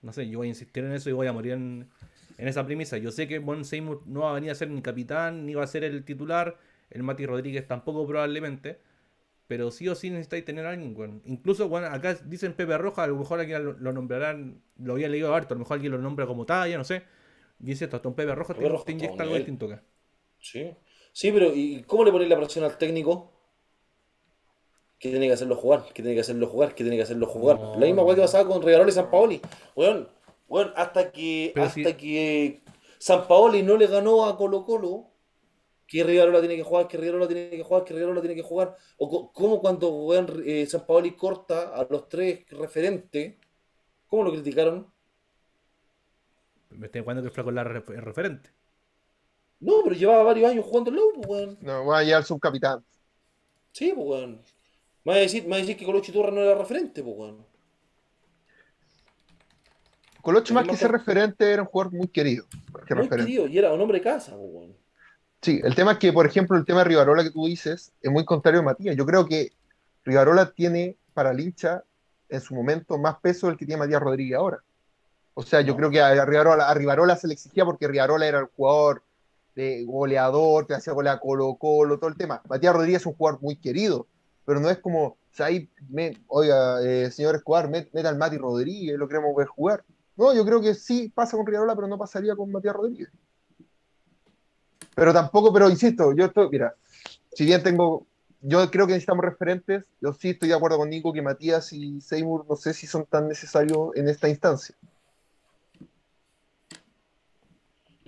No sé, yo voy a insistir en eso y voy a morir en, esa premisa. Yo sé que Bon Seymour no va a venir a ser ni capitán, ni va a ser el titular. El Mati Rodríguez tampoco probablemente. Pero sí o sí necesitáis tener a alguien, Incluso, acá dicen Pepe Roja, a lo mejor alguien lo, nombrarán, lo había leído harto, a lo mejor alguien lo nombra como talla, no sé cierto, hasta un Pepe Rojo Sí. Sí, pero ¿y cómo le pones la presión al técnico? que tiene que hacerlo jugar? que tiene que hacerlo jugar? que tiene que hacerlo jugar? la misma que pasaba con Regalón y San Paoli. Weón, hasta que hasta que San Paoli no le ganó a Colo Colo, que la tiene que jugar, que la tiene que jugar, que la tiene que jugar. O como cuando eh, San Paoli corta a los tres referentes, ¿cómo lo criticaron? Me estoy jugando que el flaco referente. No, pero llevaba varios años jugando en la pues, weón. No, voy a llegar subcapitán. Sí, pues, weón. Me vas a decir, que Colocho Turra no era referente, pues, weón. Colocho, más que ser referente, era un jugador muy querido. y era un hombre de casa, pues, Sí, el tema es que, por ejemplo, el tema de Rivarola que tú dices es muy contrario a Matías. Yo creo que Rivarola tiene para el hincha en su momento más peso del que tiene Matías Rodríguez ahora. O sea, yo creo que a Rivarola, se le exigía porque Rivarola era el jugador de goleador, que hacía golea Colo Colo, todo el tema. Matías Rodríguez es un jugador muy querido, pero no es como, oiga, eh, señor Escobar, meta al Mati Rodríguez, lo queremos ver jugar. No, yo creo que sí pasa con Rivarola, pero no pasaría con Matías Rodríguez. Pero tampoco, pero insisto, yo estoy, mira, si bien tengo, yo creo que necesitamos referentes, yo sí estoy de acuerdo con Nico que Matías y Seymour no sé si son tan necesarios en esta instancia.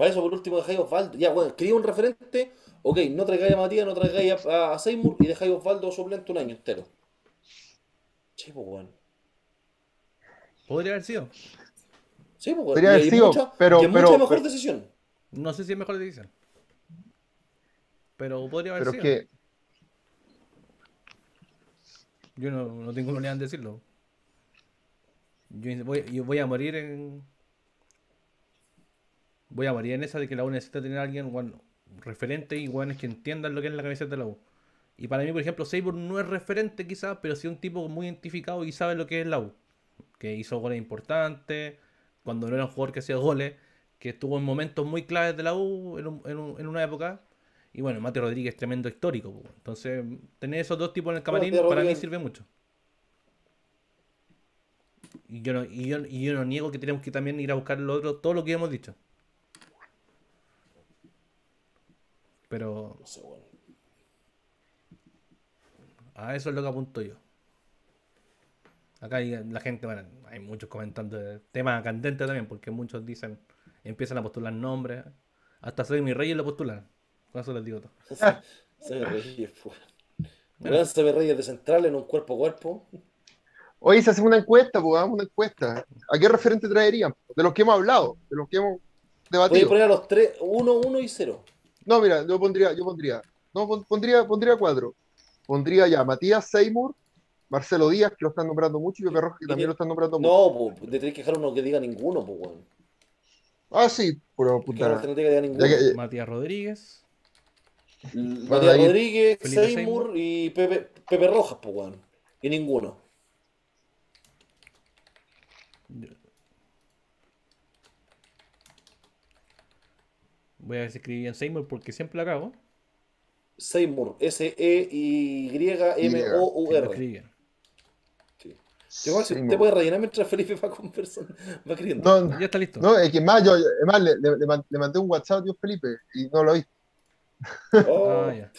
Para eso, por último, dejáis Osvaldo. Ya, bueno, quería un referente. Ok, no traigáis a Matías, no traigáis a, Seymour y dejáis Osvaldo suplente un año entero. Che, pues, bueno. Podría haber sido. Sí, pues, Podría haber sido, pero. es mucha mejor decisión. No sé si es mejor decisión. Pero podría haber pero sido. Yo no, no tengo idea en decirlo. Yo voy, yo voy a morir en, voy a variar en esa de que la U necesita tener a alguien, bueno, referente y bueno, que entiendan lo que es la camiseta de la U. Y para mí, por ejemplo, Seibur no es referente quizás, pero sí un tipo muy identificado y sabe lo que es la U. Que hizo goles importantes, cuando no era un jugador que hacía goles, que estuvo en momentos muy claves de la U en, una época. Y bueno, Mate Rodríguez es tremendo histórico. Entonces, tener esos dos tipos en el camarín para mí sirve mucho. Y yo, no, y yo, y yo no niego que tenemos que también ir a buscar otro, todo lo que hemos dicho. Pero. A eso es lo que apunto yo. Acá hay, la gente, bueno, hay muchos comentando temas candentes también, porque muchos dicen, empiezan a postular nombres. Hasta soy mi rey y lo postulan. Con eso les digo todo. *laughs* Se me bueno. Se reyes de central en un cuerpo a cuerpo. hoy se hace una encuesta, pues una encuesta. ¿A qué referente traerían? De los que hemos hablado, de los que hemos debatido. Voy a poner a los tres, uno, uno y cero. No, mira, yo pondría, yo pondría, no, pondría, pondría cuatro. Pondría ya Matías Seymour, Marcelo Díaz, que lo están nombrando mucho, y Pepe Rojas, que también lo están nombrando mucho. No, pues, te tenés que dejar uno que diga ninguno, pues, weón. Ah, sí, pero apuntar. Eh, Matías Rodríguez. Matías Rodríguez, Seymour, y Pepe, Pepe Rojas, pues, weón. Y ninguno. Voy a ver si escribí en Seymour porque siempre la cago. Seymour, S-E-Y-M-O-U-R. te te voy puede rellenar mientras Felipe va conversando, va ya está listo. No, es que más, le, mandé un WhatsApp a Dios Felipe y no lo vi. Oh, ah, oh, ya.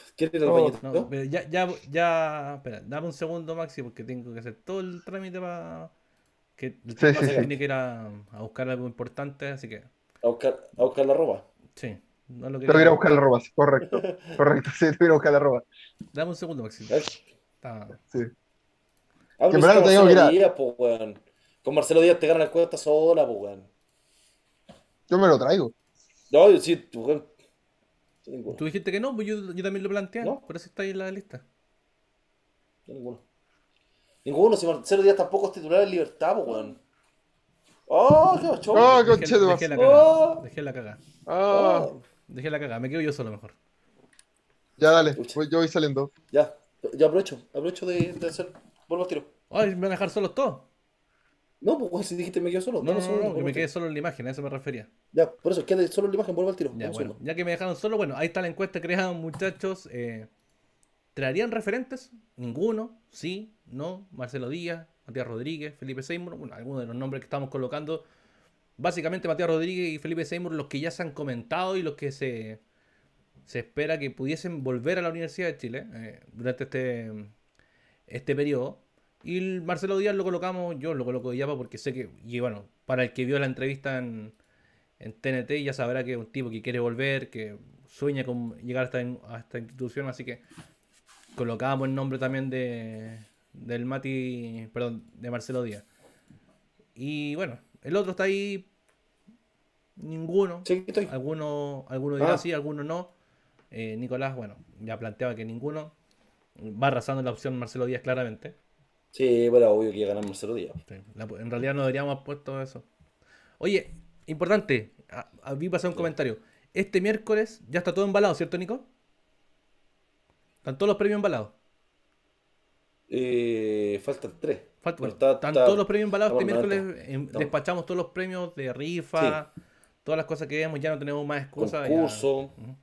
ya, espera, dame un segundo, Maxi, porque tengo que hacer todo el trámite para. Que, el sí, tiene que ir a, buscar algo importante, así que. A buscar, a buscar la ropa. Sí. No lo quería. Te voy a buscar la roba, correcto. *laughs* Correcto, sí, te voy a buscar la Dame un segundo, Maxi. Sí. Ah, que en te digo Con Marcelo Díaz te ganan la estás sola, pues weón. Yo me lo traigo. No, yo sí, weón. Tú dijiste que no, pues yo, yo también lo planteé, ¿No? por eso está ahí en la lista. ninguno. Ninguno, si Marcelo Díaz tampoco es titular de libertad, po, weón. ¡Oh, qué oh, ¡Oh, dejé, la caga. Oh. Dejé la caga. Me quedo yo solo mejor. Ya, dale. yo voy saliendo. Ya. Yo aprovecho. Aprovecho de, hacer. Vuelvo al tiro. Ay, ¿me van a dejar solos todos? No, pues si dijiste me quedo solo. No, no, no, solo, no que me quedé solo en la imagen, a eso me refería. Ya, por eso, quede solo en la imagen, vuelvo al tiro. Ya, bueno, ya que me dejaron solo, bueno, ahí está la encuesta creada, muchachos. Eh, ¿Traerían referentes? Ninguno, sí, no. Marcelo Díaz, Matías Rodríguez, Felipe Seymour, bueno, algunos de los nombres que estamos colocando. Básicamente Matías Rodríguez y Felipe Seymour, los que ya se han comentado y los que se, se espera que pudiesen volver a la Universidad de Chile eh, durante este, este periodo. Y Marcelo Díaz lo colocamos, yo lo coloco ya porque sé que, y bueno, para el que vio la entrevista en, TNT ya sabrá que es un tipo que quiere volver, que sueña con llegar a esta institución, así que colocábamos el nombre también de, del Mati, perdón, de Marcelo Díaz. Y bueno, el otro está ahí. Ninguno. Sí, estoy. Alguno, alguno dirá ah. sí, alguno no. Eh, Nicolás, bueno, ya planteaba que ninguno. Va arrasando la opción Marcelo Díaz claramente. Sí, bueno, obvio que ganar Marcelo Díaz. en realidad no deberíamos haber puesto eso. Oye, importante, a, pasar un comentario. Este miércoles ya está todo embalado, ¿cierto, Nico? Están todos los premios embalados. Eh, faltan tres. Falta, están todos los premios embalados. Este miércoles em, despachamos todos los premios de rifa, todas las cosas que vemos, ya no tenemos más excusas. Concurso. curso.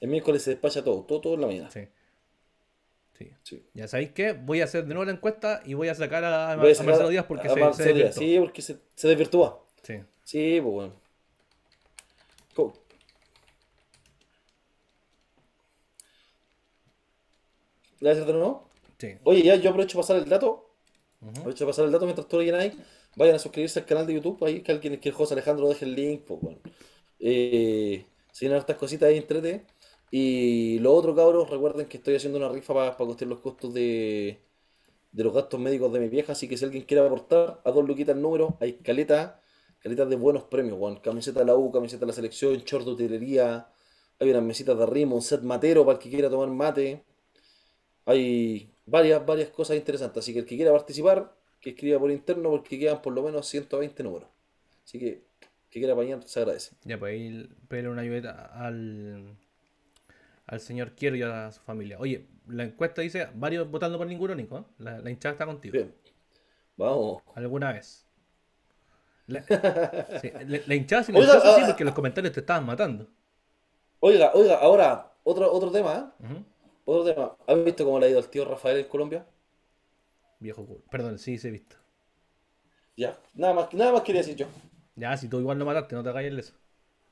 El miércoles se despacha todo, todo, en la mañana. Sí. Sí. Ya sabéis que voy a hacer de nuevo la encuesta y voy a sacar a, Marcelo Díaz porque, se, se, se, sí, porque se, desvirtúa. Sí, Sí, pues bueno. la Sí. Oye, ya yo aprovecho pasar el dato. Aprovecho de pasar el dato mientras tú lo llenas ahí. Vayan a suscribirse al canal de YouTube. Ahí que alguien que José Alejandro deje el link. Pues bueno. Eh, si estas cositas ahí entrete. Y lo otro, cabros, recuerden que estoy haciendo una rifa para, para costear los costos de, de los gastos médicos de mi vieja. Así que si alguien quiere aportar a dos luquitas el número, hay caleta, caletas de buenos premios, Juan. Camiseta de la U, camiseta de la selección, short de utilería. Hay unas mesitas de ritmo, un set matero para el que quiera tomar mate. Hay varias, varias cosas interesantes. Así que el que quiera participar, que escriba por interno porque quedan por lo menos 120 números. Así que que quiera apañar se agradece. Ya, pues ahí pele una ayuda al, al señor Quiero y a su familia. Oye, la encuesta dice varios votando por ninguno, Nico. ¿eh? La, la, hinchada está contigo. Bien. Vamos. Alguna vez. La, *laughs* hinchada sí, ah, porque los comentarios te estaban matando. Oiga, oiga, ahora otro, otro tema. ¿eh? Otro tema. ¿Has visto cómo le ha ido al tío Rafael en Colombia? Viejo culo. Perdón, sí, sí he visto. Ya, nada más, nada más quería decir yo. Ya, si tú igual lo mataste, no te hagas el eso.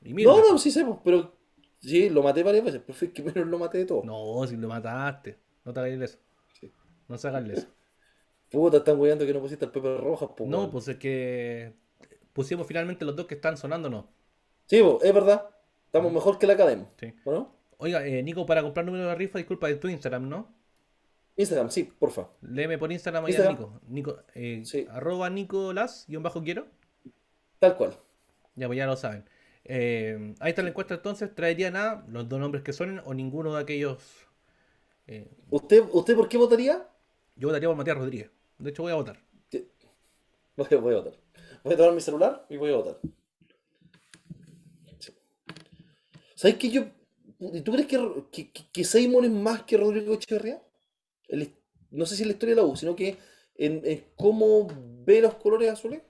no, no, sí sé, pues, pero sí, lo maté varias veces, pero es que menos lo maté de todo. No, si lo mataste, no te hagas el eso. Sí. No se hagas el eso. Puta, están guiando que no pusiste el Pepe Rojas, po, pues, No, pues es que pusimos finalmente los dos que están sonándonos. Sí, pues, es verdad. Estamos mm. mejor que la academia. Sí. ¿no? Oiga, eh, Nico, para comprar número de rifa, disculpa, de tu Instagram, ¿no? Instagram, sí, porfa. Léeme por Instagram, a Nico. Nico eh, Arroba Nicolás, guión bajo quiero. Tal cual. Ya, pues ya lo saben. Eh, ahí está la encuesta entonces, Traería nada, los dos nombres que suenen o ninguno de aquellos? Eh, ¿Usted, ¿Usted por qué votaría? Yo votaría por Matías Rodríguez. De hecho voy a votar. *laughs* Voy, a, voy a votar. Voy a tomar mi celular y voy a votar. ¿Sabes que yo ¿Tú crees que, que, Seymour es más que Rodrigo Echeverría? no sé si es la historia de la U, sino que en, cómo ve los colores azules.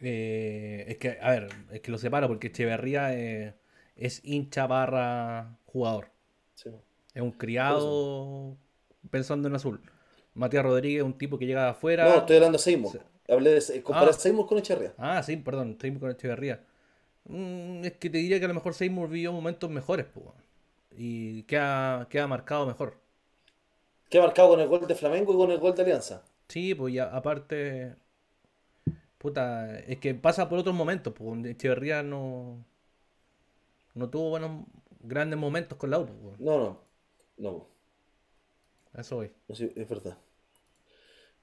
Eh, es que, a ver, es que lo separo porque Echeverría eh, es hincha barra jugador. Es un criado pensando en azul. Matías Rodríguez es un tipo que llega de afuera. No, estoy hablando de Seymour. Hablé de, comparé ah. Seymour con Echeverría. Ah, sí, perdón, Seymour con Echeverría. Mm, es que te diría que a lo mejor Seymour vivió momentos mejores, ¿pues? y queda, ha marcado mejor. qué ha marcado con el gol de Flamengo y con el gol de Alianza. Sí, pues y aparte, puta, es que pasa por otros momentos, pues Echeverría no, no tuvo buenos, grandes momentos con la U. No, no, no. Eso es, es verdad.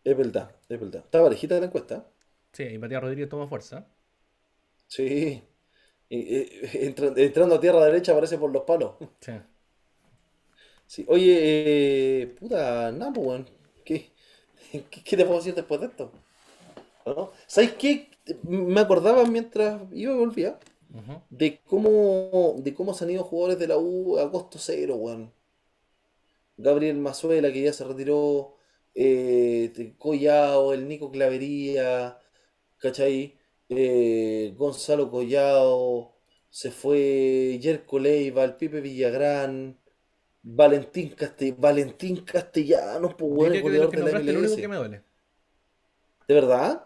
Es verdad, es verdad. estaba parejita la encuesta. Sí, y Matías Rodríguez toma fuerza. Sí, *laughs* entrando a tierra derecha aparece por los palos. Sí. Oye, eh, puta, Napo, pues, *laughs* ¿Qué, te puedo decir después de esto? ¿No? ¿Sabes qué? Me acordaba mientras iba y volvía de cómo de cómo han ido jugadores de la U a cero, weón. Gabriel Mazuela, que ya se retiró, eh, Collao, el Nico Clavería, ¿cachai? eh, Gonzalo Collado, se fue Jerko Leiva, el Pipe Villagrán, Valentín, Castell Valentín Castellanos, pues bueno, el goleador de, que me duele. ¿De verdad?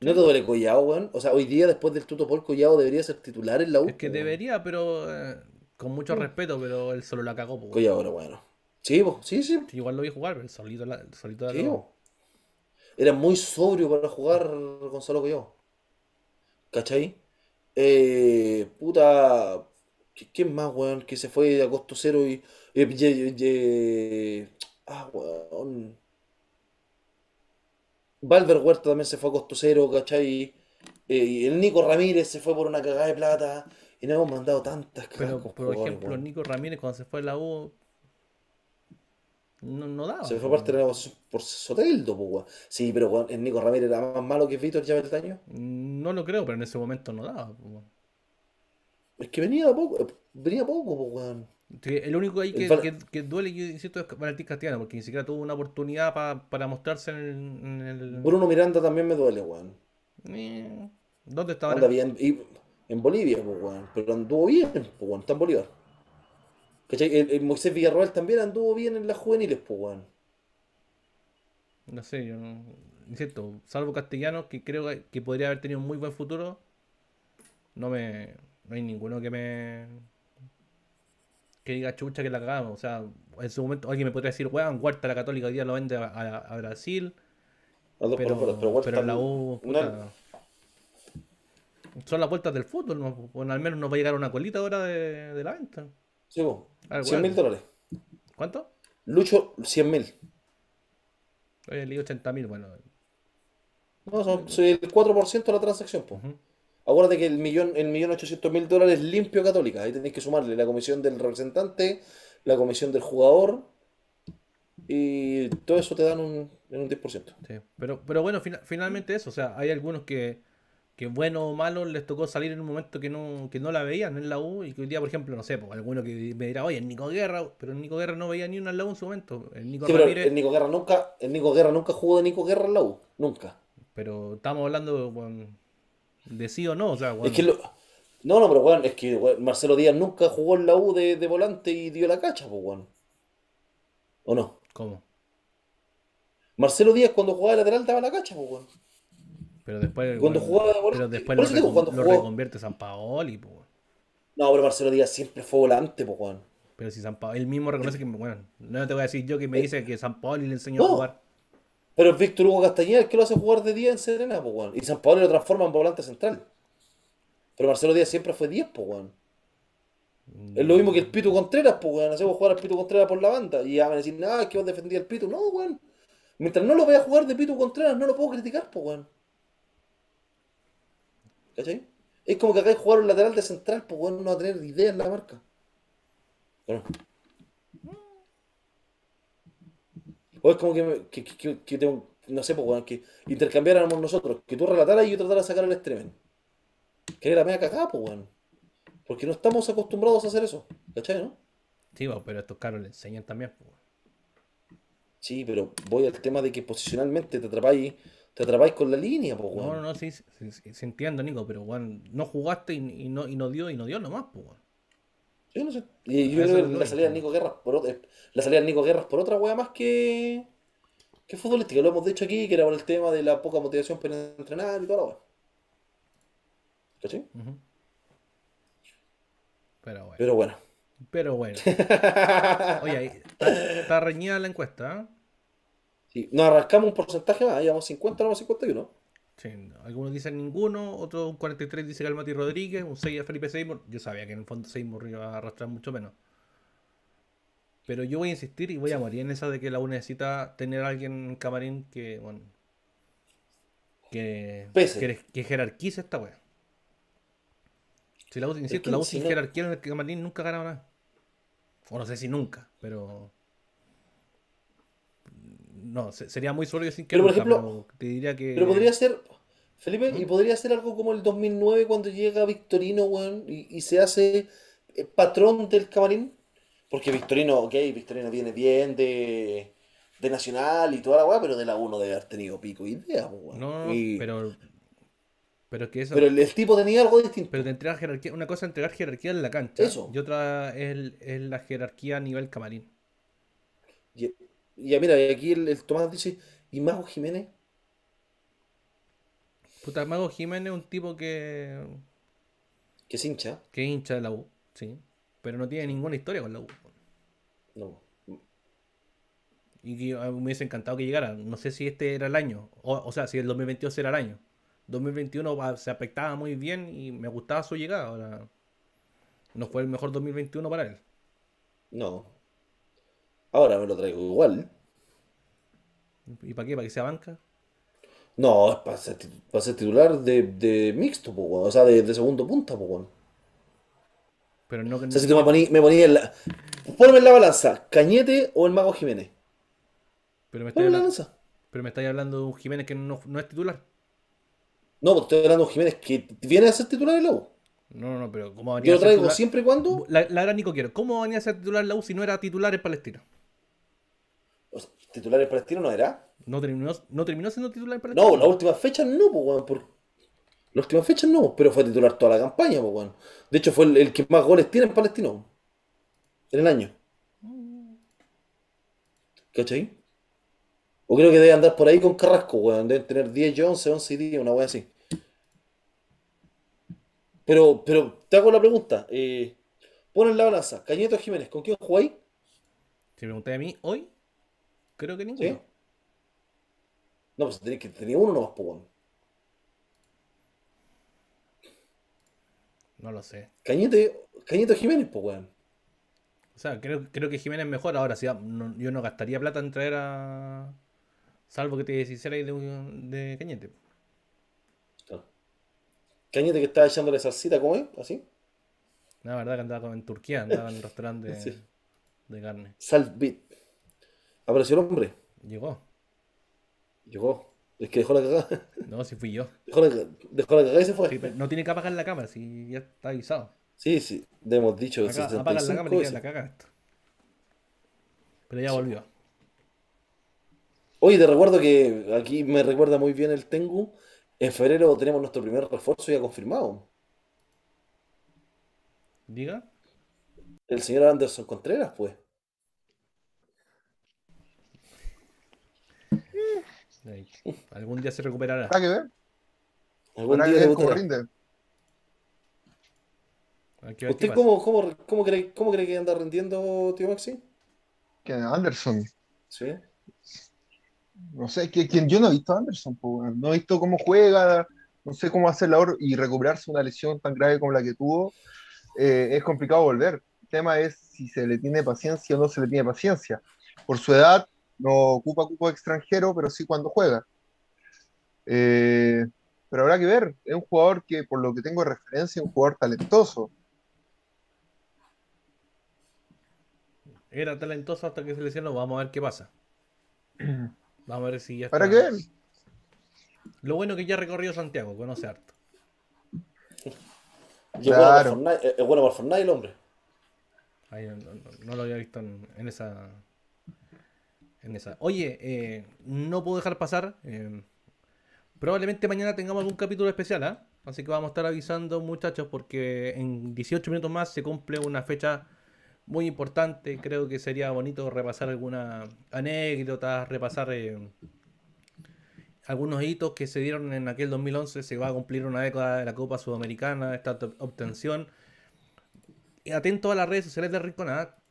¿No te duele Collado, weón? O sea, hoy día, después del Tuto Paul, Collado debería ser titular en la U. Es que debería, pero eh, con mucho mm. respeto, pero él solo la cagó, pues. Collado bueno. Sí, sí, sí. Igual lo vi jugar, el solito, de la Era muy sobrio para jugar Gonzalo Collado. ¿Cachai? Eh, puta. ¿Quién más, weón? Que se fue a costo cero y. ah, weón. Valver Huerta también se fue a costo cero, ¿cachai? Eh, y el Nico Ramírez se fue por una cagada de plata. Y nos hemos mandado tantas cagadas. Pero, por ejemplo, Nico Ramírez cuando se fue a la U no, no daba. Se fue parte de la por Soteldo, pues, Sí, pero el Nico Ramírez era más malo que Víctor ya No lo creo, pero en ese momento no daba, Es que venía poco, venía poco, pues, weón. El único ahí que, que, duele, yo insisto, es Valentín Castellano, porque ni siquiera tuvo una oportunidad para mostrarse en el, Bruno Miranda también me duele, weón. Eh, ¿Dónde estaba? Anda bien, en Bolivia, pues, weón. Pero anduvo bien, pues, weón, está en Bolívar. ¿Cachai? El, Moisés Villarroel también anduvo bien en las juveniles, pues, weón. No sé, yo no. Insisto, salvo Castellanos, que creo que podría haber tenido un muy buen futuro, no me. No hay ninguno que me. Que diga chucha que la cagamos. O sea, en su momento alguien me podría decir, weón, Huerta la Católica hoy día lo vende a, Brasil. pero, por pero la U. Son las vueltas del fútbol, bueno, al menos nos va a llegar una colita ahora de la venta. Sí, ah, mil dólares. ¿Cuánto? Lucho, 100 mil. Oye, leí 80 mil, bueno. No, son, el 4% de la transacción, pues. que el millón, el millón ochocientos mil dólares limpio católica. Ahí tenéis que sumarle la comisión del representante, la comisión del jugador. Y todo eso te dan un, en un 10%. Sí, pero, pero bueno, finalmente eso. O sea, hay algunos que que bueno o malo les tocó salir en un momento que no, que no la veían en la U y que hoy día, por ejemplo, no sé, pues, alguno que me dirá, oye, el Nico Guerra, pero el Nico Guerra no veía ni una en la U en su momento. El Nico, Guerra nunca, el Guerra nunca jugó de Nico Guerra en la U, nunca. Pero estamos hablando de sí o no, es que No, no, pero bueno, es que Marcelo Díaz nunca jugó en la U de, volante y dio la cacha, pues ¿O no? ¿Cómo? Marcelo Díaz cuando jugaba de lateral daba la cacha, pues pero después. Cuando jugaba. después lo, reconvierte San Paoli, po. No, pero Marcelo Díaz siempre fue volante, po, Pero si San Paoli. Él mismo reconoce eh. que. Bueno, no te voy a decir yo que me eh. dice que San Paoli le enseñó a jugar. Pero es Víctor Hugo Castañeda el que lo hace jugar de 10 en Serena, po, Juan. Y San Paoli lo transforma en volante central. Pero Marcelo Díaz siempre fue 10, po, Es lo mismo que el Pitu Contreras, pues, weón. Hacemos jugar al Pitu Contreras por la banda. Y ya van a decir, ah, que a defender al Pitu No, weón. Mientras no lo a jugar de Pitu Contreras, no lo puedo criticar, pues, weón. ¿Cachai? Es como que acá hay jugar un lateral de central, pues bueno, no va a tener idea en la marca. Bueno. O es como que, que, no sé, pues que intercambiáramos nosotros, que tú relataras y yo tratara de sacar el extremo Que era mega cagada, pues bueno. Porque no estamos acostumbrados a hacer eso, ¿cachai, no? Sí, pues, pero estos caros le enseñan también, pues. Sí, pero voy al tema de que posicionalmente te atrapáis te atrapáis con la línea, pues, weón. No, no, no, sí, sí, sí, Nico, pero, weón, no jugaste y, no, y no dio, y no dio nomás, pues, weón. Yo no sé. Y eh, yo creo que la salida de Nico Guerra por otra, eh, la salida de Nico Guerra por otra weá más que, que futbolística. Lo hemos dicho aquí, que era por el tema de la poca motivación para entrenar y todo la weá. ¿Cachai? Pero bueno. Pero bueno. Pero bueno. *laughs* Oye, está, está reñida la encuesta, ¿eh? Sí, nos arrancamos un porcentaje más, vamos 50, no 51. Sí, algunos dicen ninguno, otro un 43 dice que el Rodríguez, un 6 a Felipe Seymour. Yo sabía que en el fondo Seymour iba a arrastrar mucho menos. Pero yo voy a insistir y voy a morir en esa de que la U necesita tener a alguien en camarín que, bueno, que, jerarquice esta wea. Si la U, insisto, la U sin jerarquía en el camarín nunca ha nada. O no sé si nunca, pero no, sería muy solo sin que pero, por te diría que... Pero podría ser, Felipe, y ¿Mm? podría ser algo como el 2009 cuando llega Victorino, weón, y, se hace eh, patrón del camarín. Porque Victorino, ok, Victorino viene bien de, Nacional y toda la weá, pero de la 1 debe haber tenido pico idea, pues, weón. No, pero... Pero, que el, tipo tenía algo distinto. Pero de jerarquía, una cosa es entregar jerarquía en la cancha. Y otra es, es la jerarquía a nivel camarín. Y, y ya mira, aquí el, Tomás dice, ¿y Mago Jiménez? Puta, Mago Jiménez es un tipo que... Que es hincha. Que hincha de la U, sí. Pero no tiene ninguna historia con la U. No. Y ah, me hubiese encantado que llegara. No sé si este era el año. O, sea, si el 2022 era el año. 2021 ah, se afectaba muy bien y me gustaba su llegada. Ahora, no fue el mejor 2021 para él. No, Ahora me lo traigo igual. ¿Y para qué? ¿Para que sea banca? No, es para ser, para ser titular de, mixto, o sea, de, segundo punta, po, Pero no que me me poní en la. Ponme en la balanza, Cañete o el Mago Jiménez. Pero me estáis hablando, pero me estáis hablando de un Jiménez que no, es titular. No, porque estoy hablando de un Jiménez que viene a ser titular de la U. No, no, pero ¿cómo va a venir Yo lo traigo ser siempre y cuando. La, gran Nico quiero. ¿Cómo venía a ser titular la U si no era titular en Palestina? titular en Palestino no era. No terminó, siendo titular en Palestino. No, la última fecha no, pues, por... La última fecha no, pero fue titular toda la campaña, pues, De hecho, fue el, que más goles tiene en Palestino. En el año. ¿Cachai? O creo que debe andar por ahí con Carrasco, weón. Deben tener 10, 11, 11 y 10, una weá así. Pero, pero te hago la pregunta. Ponen eh, pon la balanza, Cañeto Jiménez, ¿con quién juega ahí? ¿Te pregunté a mí, hoy, Creo que ninguno. No, pues tenía, que, tenía uno nomás, No lo sé. Cañete cañete Jiménez, pues, O sea, creo, creo que Jiménez es mejor. Ahora, si yo no gastaría plata en traer a. Salvo que te hiciera de, de Cañete. Ah. Cañete que estaba echándole salsita, ¿cómo es? ¿Así? La verdad que andaba en Turquía, andaba en un restaurante *laughs* de, de carne. Salbit. Apareció el hombre. Llegó. Llegó. Es que dejó la cagada. *laughs* No, si fui yo. Dejó la, cagada y se fue. no tiene que apagar la cámara, si ya está avisado. Sí, sí, le hemos dicho. Acá, 65, la cámara y la caga esto. Pero ya volvió. Oye, te recuerdo que aquí me recuerda muy bien el Tengu. En febrero tenemos nuestro primer refuerzo ya confirmado. Diga. El señor Anderson Contreras, pues. Algún día se recuperará. ¿Está que ver? cómo ¿Usted cómo, cree, cómo, cree, que anda rindiendo, tío Maxi? Que Anderson. No sé, que, yo no he visto a Anderson, no he visto cómo juega, no sé cómo hacer la labor y recuperarse una lesión tan grave como la que tuvo. Eh, es complicado volver. El tema es si se le tiene paciencia o no se le tiene paciencia. Por su edad, no ocupa cupo extranjero, pero sí cuando juega. Eh, pero habrá que ver, es un jugador que por lo que tengo de referencia es un jugador talentoso. Era talentoso hasta que se le lesionó, vamos a ver qué pasa. *clears throat* Vamos a ver si ya está. ¿Para qué? Lo bueno que ya recorrido Santiago, conoce harto. claro. es, bueno para Fortnite, el hombre. no, lo había visto en esa Oye, eh, no puedo dejar pasar. Em, probablemente mañana tengamos algún capítulo especial, ¿ah? Así que vamos a estar avisando, muchachos, porque en 18 minutos más se cumple una fecha muy importante. Creo que sería bonito repasar alguna anécdotas, repasar em, algunos hitos que se dieron en aquel 2011. Se va a cumplir una década de la Copa Sudamericana, esta obtención. Atento a las redes sociales de Rinconada ¿ah?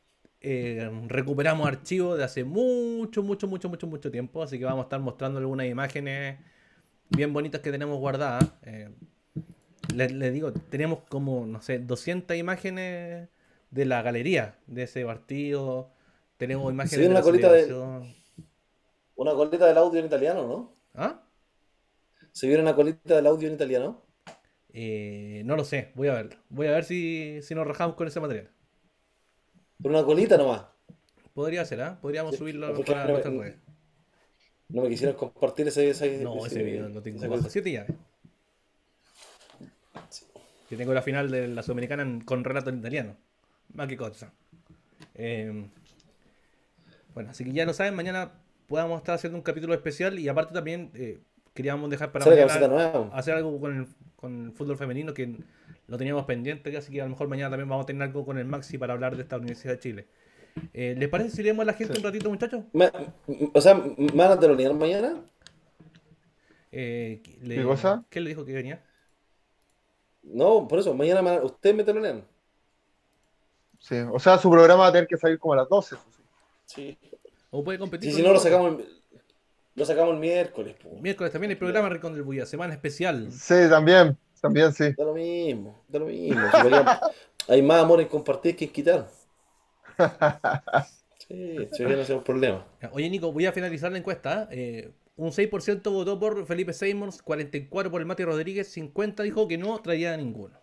Eh, recuperamos archivos de hace mucho, mucho, mucho, mucho, mucho tiempo. Así que vamos a estar mostrando algunas imágenes bien bonitas que tenemos guardadas. Eh, les, digo, tenemos como, no sé, 200 imágenes de la galería de ese partido. Tenemos imágenes de una la colita Una colita del audio en italiano, ¿no? ¿Ah? ¿Se vio una colita del audio en italiano? Eh, no lo sé, voy a ver. Voy a ver si, si nos rajamos con ese material por una colita nomás. Podría ser, ¿ah? ¿eh? Podríamos subirlo para nuestro nuestras No me quisieras compartir ese, video. No, ese, video no tengo cosa. Siete llaves. Sí. Yo tengo la final de la Sudamericana con relato en italiano. Más que cosa. Em, bueno, así que ya lo saben, mañana podamos estar haciendo un capítulo especial y aparte también eh, queríamos dejar para mañana hacer algo con el, con el, fútbol femenino que lo teníamos pendiente, así que a lo mejor mañana también vamos a tener algo con el Maxi para hablar de esta Universidad de Chile. Eh, ¿Les parece si leemos a la gente un ratito, muchachos? o sea, ¿van a mañana? Eh, ¿Qué cosa? le dijo que venía? No, por eso, mañana, usted ustedes me telonean. Sí, o sea, su programa va a tener que salir como a las 12. Sí. O puede competir. si no, lo sacamos, lo sacamos el miércoles. Miércoles también el programa Recon semana especial. Sí, también. También sí. Da lo mismo, da lo mismo. *laughs* hay más amor en compartir que en quitar. *laughs* Sí, yo ya no un problema. Oye, Nico, voy a finalizar la encuesta. ¿ah? Eh, un 6% votó por Felipe Seymour, 44% por el Mati Rodríguez, 50% dijo que no traía ninguno.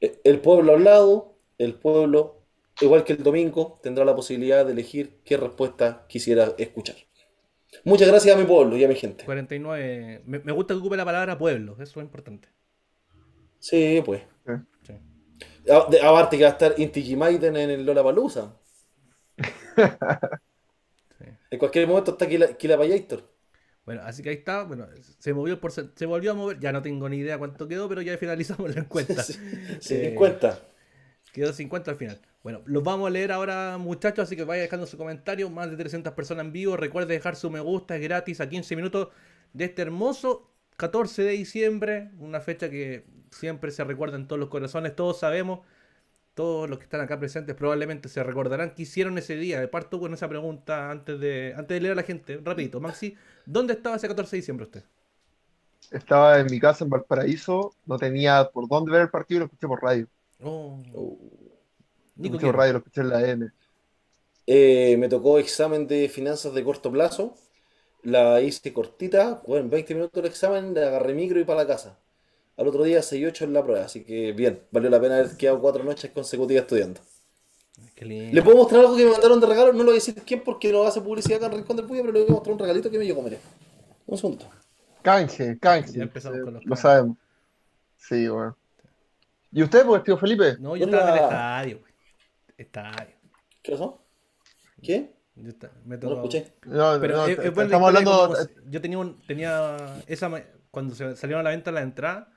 Eh, el pueblo lado, el pueblo, igual que el domingo, tendrá la posibilidad de elegir qué respuesta quisiera escuchar. Muchas gracias a mi pueblo y a mi gente. 49. Me, me gusta que ocupe la palabra pueblo, eso es importante. Sí, pues. aparte que va a estar Inti Maiden en el Lola Palusa. *laughs* En cualquier momento está Kila, la Bueno, así que ahí está. Bueno, se movió por, se volvió a mover. Ya no tengo ni idea cuánto quedó, pero ya finalizamos la encuesta. *laughs* sí, sí eh, cuenta. Quedó 50 al final. Bueno, los vamos a leer ahora, muchachos, así que vaya dejando su comentario. Más de 300 personas en vivo. Recuerde dejar su me gusta, es gratis a 15 minutos de este hermoso 14 de diciembre. Una fecha que siempre se recuerda en todos los corazones. Todos sabemos, todos los que están acá presentes probablemente se recordarán qué hicieron ese día. De parto con esa pregunta antes de, antes de leer a la gente. Rapidito, Maxi, ¿dónde estaba ese 14 de diciembre usted? Estaba en mi casa en Valparaíso, no tenía por dónde ver el partido lo escuché por radio. Oh. oh. Nico, lo en la N. Eh, me tocó examen de finanzas de corto plazo. La hice cortita, bueno, 20 minutos el examen, le agarré micro y para la casa. Al otro día 6-8 en la prueba, así que bien, valió la pena haber quedado cuatro noches consecutivas estudiando. ¿le puedo mostrar algo que me mandaron de regalo, no lo voy a decir quién porque no hace publicidad acá en Rincón del Puya, pero le voy a mostrar un regalito que me llegó, comeré Un segundo. Canje, canje. Lo sabemos. Sí, bueno. ¿Y usted, pues, tío Felipe? No, yo estaba en el estadio, Estadio. ¿Qué pasó? ¿Qué? está, No lo escuché. Pero, estamos hablando... yo tenía, un, tenía esa... Cuando salieron a la venta la entrada,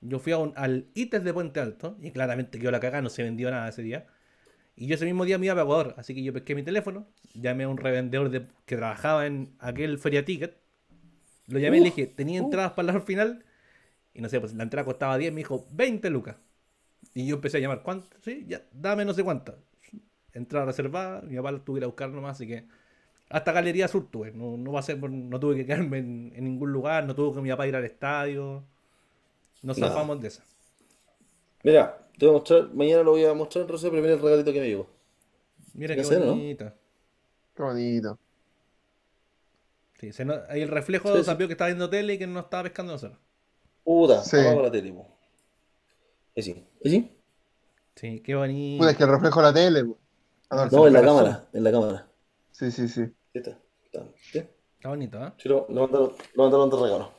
yo fui al ITES de Puente Alto, y claramente quedó la cagada, no se vendió nada ese día. Y yo ese mismo día me iba a Ecuador, así que yo pesqué mi teléfono, llamé a un revendedor que trabajaba en aquel Feria Ticket, lo llamé y le uh, dije, tenía uh. entradas para la final, y no sé, pues la entrada costaba 10, me dijo 20 lucas. Y yo empecé a llamar, ¿cuánto? Sí, ya, dame no sé cuánta. a reservada, mi papá tuve que ir a buscar nomás, así que hasta Galería Sur tuve. No, va a ser, no tuve que quedarme en, ningún lugar, no tuve que mi papá ir al estadio. no Nada. de esa. Mira, te voy a mostrar, mañana lo voy a mostrar, entonces pero mira el regalito que me llegó. Mira qué, bonita. Sí, hay el reflejo de que estaba viendo tele y que no estaba pescando se Puta, por la tele, Es sí. ¿Sí? Sí, qué bonito. Pues es que el reflejo de la tele, ah, No, en la cámara, en la cámara. Sí, sí, sí. Está, está, está bonito, ¿eh? Sí, lo, lo, mandaron, de regalo.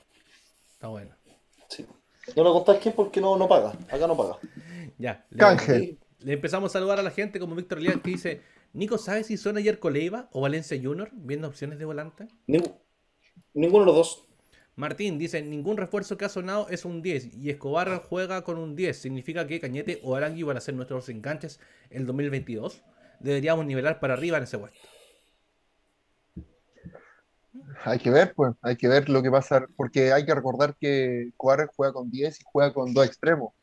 Está bueno. Sí. No lo contás quién? porque no, no paga. Acá no paga. *laughs* ya. Canje. Le, empezamos a saludar a la gente como Víctor Leal que dice, Nico, ¿sabes si son ayer Coleiva o Valencia Junior? Viendo opciones de volante. ninguno de los dos. Martín dice, ningún refuerzo que ha sonado es un 10 y Escobar juega con un 10. ¿Significa que Cañete o Arangui van a ser nuestros enganches el 2022? Deberíamos nivelar para arriba en ese puesto. Hay que ver, pues, hay que ver lo que pasa, porque hay que recordar que Escobar juega con 10 y juega con dos extremos.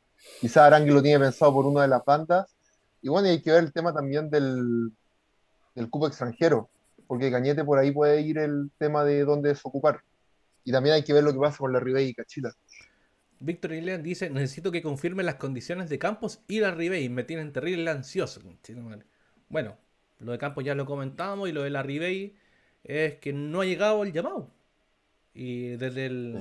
Quizá Arangui lo tiene pensado por una de las bandas. Y bueno, hay que ver el tema también del, del cupo extranjero, porque Cañete por ahí puede ir el tema de dónde desocupar. Y también hay que ver lo que pasa con la Ribey y Cachita. Víctor Ilean dice, necesito que confirmen las condiciones de Campos y la Ribey. Me tienen terrible ansioso. Bueno, lo de Campos ya lo comentamos y lo de la Ribey es que no ha llegado el llamado. Y desde el,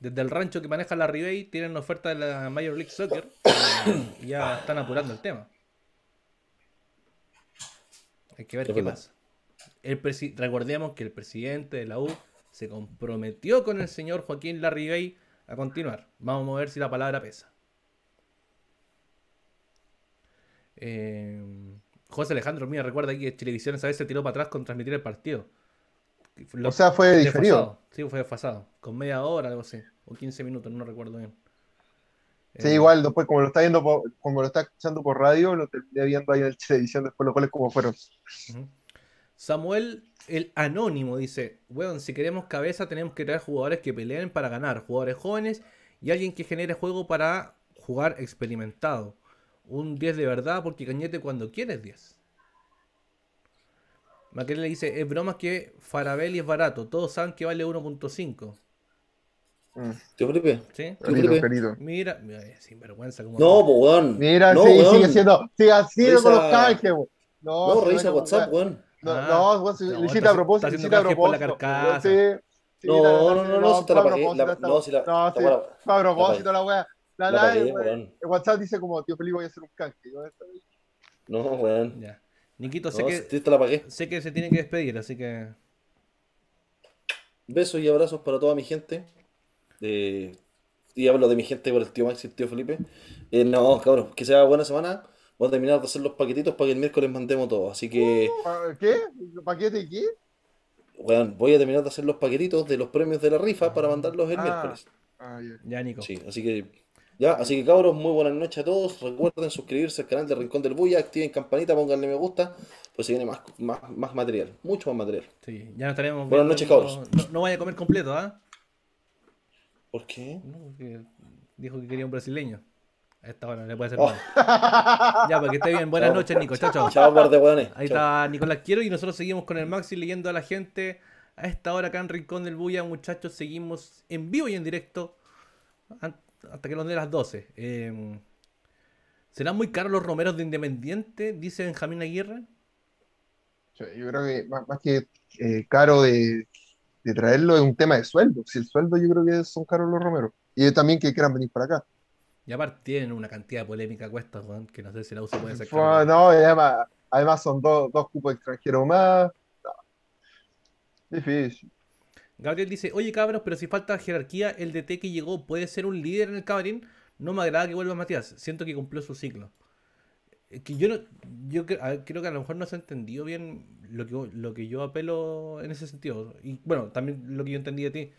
desde el rancho que maneja la Ribey tienen la oferta de la Major League Soccer *coughs* y ya están apurando el tema. Hay que ver qué, pasa. Recordemos que el presidente de la U se comprometió con el señor Joaquín Larribey a continuar. Vamos a ver si la palabra pesa. Eh, José Alejandro, mira, recuerda que Televisión a veces tiró para atrás con transmitir el partido. o sea, fue diferido. Sí, fue desfasado. Con media hora, algo así. O 15 minutos, no recuerdo bien. Sí, eh, igual, después como lo está viendo, como lo está escuchando por radio, lo terminé viendo ahí en televisión después los es como fueron. Samuel, el anónimo, dice, weón, si queremos cabeza tenemos que traer jugadores que peleen para ganar, jugadores jóvenes y alguien que genere juego para jugar experimentado. Un 10 de verdad porque Cañete cuando quieres 10. Maquel le dice, es broma que Farabelli es barato, todos saben que vale 1.5. te mm. ¿Sí? Mira, eh, sin vergüenza como. No, weón. Mira, no, sigue siendo, sigue los canjes, No, revisa WhatsApp, weón. No, ah, no, no, le hiciste a propósito. Está haciendo a propósito. Por la sí, sí, no, la, no, no, no, no, si la pagué. no, si la, no, a propósito la weá. La, la, el, WhatsApp dice como, tío Felipe, voy a hacer un canje. No, weón. Ya. Niquito, sé, que, sé que se tienen que despedir, así que... Besos y abrazos para toda mi gente. Eh, y hablo de mi gente por el tío Max y el tío Felipe. Eh, no, cabrón. que sea buena semana. Voy a terminar de hacer los paquetitos para que el miércoles mandemos todo. Así que. Uh, ¿Qué? ¿Paquete qué? Bueno, voy a terminar de hacer los paquetitos de los premios de la rifa para mandarlos el ah, miércoles. Ah, Ya, Nico. Sí, así que. Ya, así que cabros, muy buenas noches a todos. Recuerden suscribirse al canal de Rincón del Bulla, activen campanita, pónganle me gusta, pues se viene más, más, material, mucho más material. Sí, ya nos estaremos. Buenas noches, cabros. No, vaya a comer completo, ¿ah? ¿Por qué? No, porque dijo que quería un brasileño esta le puede ser oh. mal. Ya, Ya, pues, porque esté bien. Buenas oh. noches, Nico. Chao, chao. Chao, Ahí está Nicolás Quiero y nosotros seguimos con el Maxi leyendo a la gente. A esta hora acá en Rincón del Bulla, muchachos, seguimos en vivo y en directo hasta que nos dé las 12. Eh, em, ¿Serán muy caros los romeros de Independiente? Dice Benjamín Aguirre. Yo creo que más, que eh, caro de, de traerlo es un tema de sueldo. Si el sueldo yo creo que son caros los romeros. Y también que quieran venir para acá. Y aparte tienen una cantidad de polémica cuesta, Juan, que no sé si la UCI puede sacar. no, además, son dos, dos cupos extranjeros más. Difícil. Gabriel dice, oye cabros, pero si falta jerarquía, el DT que llegó puede ser un líder en el camarín. No me agrada que vuelva Matías. Siento que cumplió su ciclo. Que yo no, yo creo que a lo mejor no se ha entendido bien lo que, lo que yo apelo en ese sentido. Y bueno, también lo que yo entendí de ti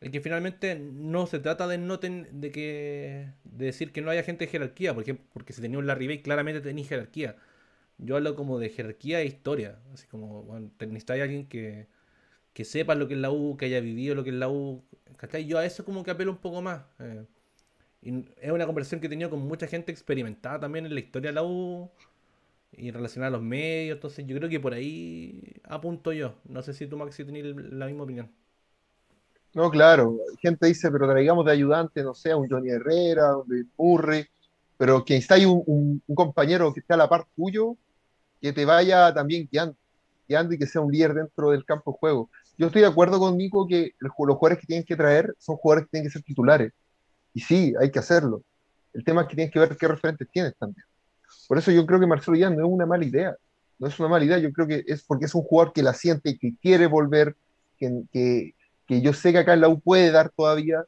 es que finalmente no se trata de no de que decir que no haya gente de jerarquía, porque, porque si tenía un Larry Bay claramente tenía jerarquía. Yo hablo como de jerarquía e historia, así como bueno, necesitáis alguien que, que sepa lo que es la U, que haya vivido lo que es la U, ¿cachai? Yo a eso como que apelo un poco más. Eh. es una conversación que he tenido con mucha gente experimentada también en la historia de la U y relacionada a los medios, entonces yo creo que por ahí apunto yo. No sé si tú, Maxi, tenías la misma opinión. No, claro. Gente dice, pero traigamos de ayudante, no sé, un Johnny Herrera, un Burri. pero que está un, compañero que esté a la par tuyo, que te vaya también que guiando y que sea un líder dentro del campo de juego. Yo estoy de acuerdo con Nico que los jugadores que tienen que traer son jugadores que tienen que ser titulares. Y sí, hay que hacerlo. El tema es que tienes que ver qué referentes tienes también. Por eso yo creo que Marcelo ya no es una mala idea. No es una mala idea, yo creo que es porque es un jugador que la siente, y que quiere volver, que, que yo sé que acá en la U puede dar todavía,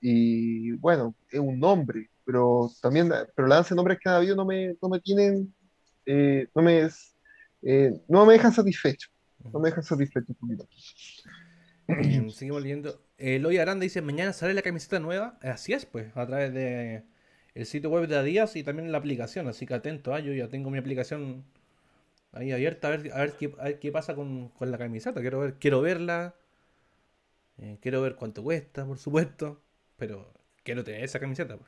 y bueno, es un nombre, pero también, pero la danza de nombres que ha habido no me, tienen, no, me, eh, eh, no me dejan satisfecho, no me dejan satisfecho *clears throat* Seguimos leyendo. Eloy eh, Aranda dice, mañana sale la camiseta nueva, así es pues, a través de el sitio web de Adidas y también la aplicación, así que atento, ah, yo ya tengo mi aplicación ahí abierta a ver, a ver, qué, pasa con, con, la camiseta, quiero, ver, quiero verla, eh, quiero ver cuánto cuesta, por supuesto, pero quiero tener esa camiseta.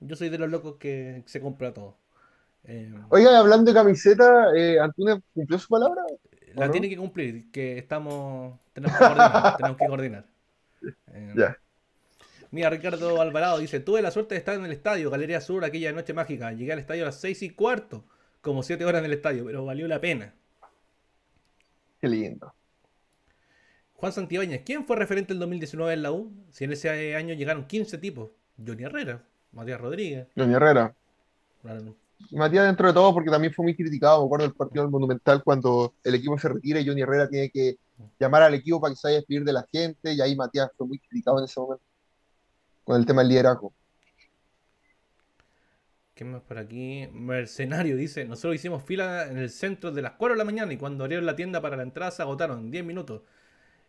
Yo soy de los locos que se compra todo. Em, Oiga, hablando de camiseta, eh, ¿Antunes cumplió su palabra? Eh, la tiene que cumplir, que estamos. Tenemos que coordinar. *laughs* Em, ya Mira, Ricardo Alvarado dice: Tuve la suerte de estar en el estadio, Galería Sur, aquella noche mágica. Llegué al estadio a las 6 y cuarto, como 7 horas en el estadio, pero valió la pena. Qué lindo. Juan Santibáñez, ¿quién fue referente el 2019 en la U? Si en ese año llegaron 15 tipos. Johnny Herrera, Matías Rodríguez. Johnny Herrera. Y Matías dentro de todo porque también fue muy criticado, me acuerdo del partido del Monumental cuando el equipo se retira y Johnny Herrera tiene que llamar al equipo para que se vaya a despedir de la gente y ahí Matías fue muy criticado en ese momento con el tema del liderazgo. ¿Qué más por aquí? Mercenario dice, nosotros hicimos fila en el centro de las 4 de la mañana y cuando abrieron la tienda para la entrada se agotaron 10 minutos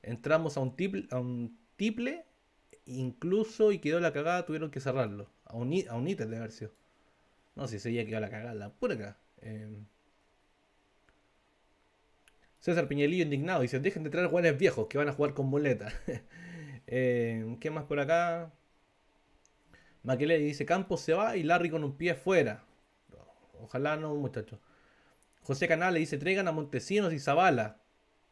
entramos a un, tiple, a un incluso y quedó la cagada, tuvieron que cerrarlo. A un, a ítem de sido. No, si seguía quedó la cagada, la pura em, César Piñelillo indignado dice: Dejen de traer jugadores viejos que van a jugar con muleta. *laughs* Em, ¿Qué más por acá? Maquile dice: Campos se va y Larry con un pie fuera. Ojalá no, muchachos. José Canal le dice: Traigan a Montesinos y Zavala.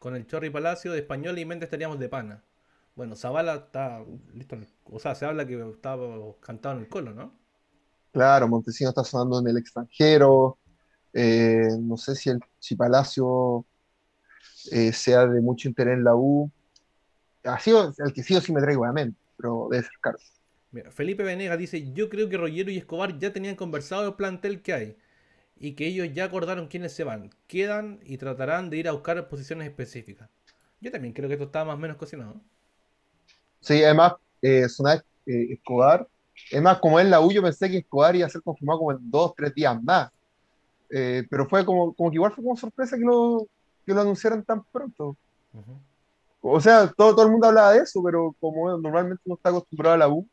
Con el Chorri Palacio de Español y Méndez estaríamos de pana. Bueno, Zavala está listo. o sea, se habla que estaba cantado en el colo, ¿no? Claro, Montesino está sonando en el extranjero. Eh, no sé si, el, si Palacio eh, sea de mucho interés en la U. Ha sido el que sí o sí me traigo a pero debe ser caro. Felipe Venegas dice: Yo creo que Rollero y Escobar ya tenían conversado el plantel que hay y que ellos ya acordaron quiénes se van. Quedan y tratarán de ir a buscar posiciones específicas. Yo también creo que esto estaba más o menos cocinado. Sí, además, eh, sonar, eh, Escobar. como es la U, yo pensé que Escobar iba a ser confirmado como en dos, tres días más. Eh, pero fue como, como que igual fue como sorpresa que lo, lo anunciaran tan pronto. O sea, todo, todo el mundo hablaba de eso, pero como normalmente uno está acostumbrado a la U,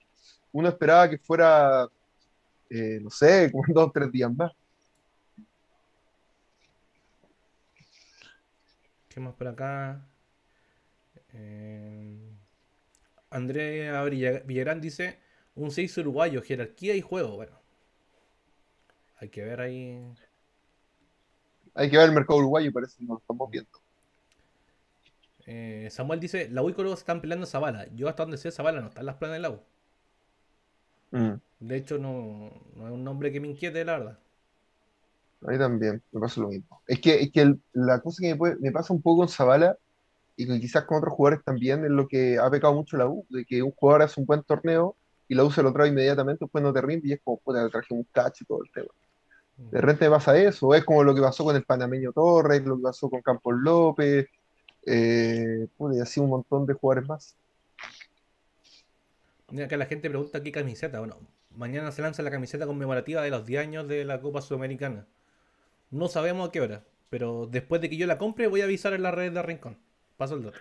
uno esperaba que fuera, eh, no sé, como en dos o tres días más. ¿Qué más por acá? Eh... Andrea dice: Un 6 uruguayo, jerarquía y juego. Bueno, hay que ver ahí. Hay que ver el mercado uruguayo, parece que no lo estamos viendo. Eh, Samuel dice: La U y están peleando a Zavala. Yo, hasta donde sé, Zavala no está en las planes del la mm. De hecho, no, no es un nombre que me inquiete, la verdad. A mí también, me pasa lo mismo. Es que, que la cosa que me, pasa un poco con Zavala y quizás con otros jugadores también es lo que ha pecado mucho la U, de que un jugador hace un buen torneo y la U se lo trae inmediatamente, después no te y es como, puta, le traje un cacho y todo el tema. Mm. De repente pasa eso, es como lo que pasó con el panameño Torres, lo que pasó con Campos López, eh, y así un montón de jugadores más. Mira, acá la gente pregunta qué camiseta. Bueno, mañana se lanza la camiseta conmemorativa de los 10 años de la Copa Sudamericana. No sabemos a qué hora. Pero después de que yo la compre, voy a avisar en las redes de Rincón. Paso el 2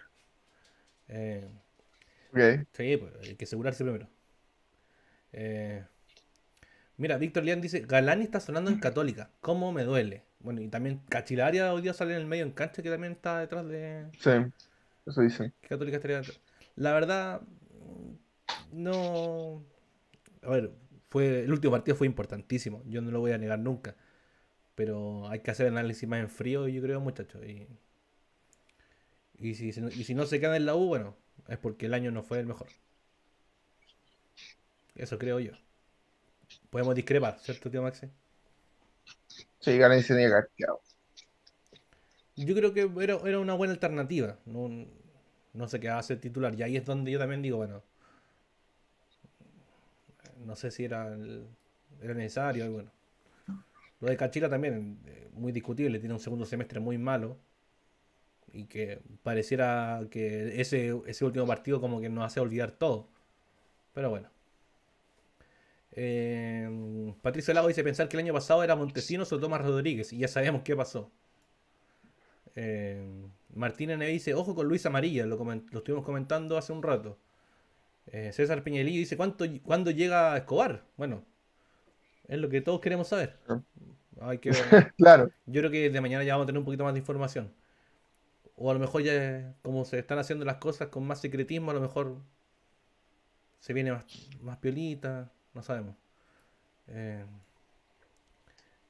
eh, Sí, pues, hay que asegurarse primero. Eh, mira, Víctor León dice: Galán está sonando en Católica. ¿Cómo me duele? Bueno, y también Cachilaria hoy día sale en el medio en cancha, que también está detrás de. Sí, eso dicen. Católica estaría detrás. La verdad, mm, no. A ver, fue, el último partido fue importantísimo. Yo no lo voy a negar nunca. Pero hay que hacer análisis más en frío, yo creo, muchachos. Y, y, si, y si no se queda en la U, bueno, es porque el año no fue el mejor. Eso creo yo. Podemos discrepar, ¿cierto, tío Maxi? Sí, Galencia se tío. Yo creo que era, era una buena alternativa. No, no se quedaba a ser titular. Y ahí es donde yo también digo, bueno, no sé si era, era necesario. Bueno, lo de Cachila también, eh, muy discutible, tiene un segundo semestre muy malo y que pareciera que ese, ese último partido como que nos hace olvidar todo. Pero bueno. Eh, Patricio Lago dice pensar que el año pasado era Montesinos o Tomás Rodríguez y ya sabemos qué pasó. Eh, Martínez Neve dice, ojo con Luis Amarilla, lo, lo estuvimos comentando hace un rato. Eh, César Piñelí dice, ¿cuánto, ¿cuándo llega Escobar? Bueno, es lo que todos queremos saber. Hay ah. que *laughs* claro. Yo creo que de mañana ya vamos a tener un poquito más de información. O a lo mejor ya, como se están haciendo las cosas con más secretismo, a lo mejor se viene más, más piolita, no sabemos. Eh,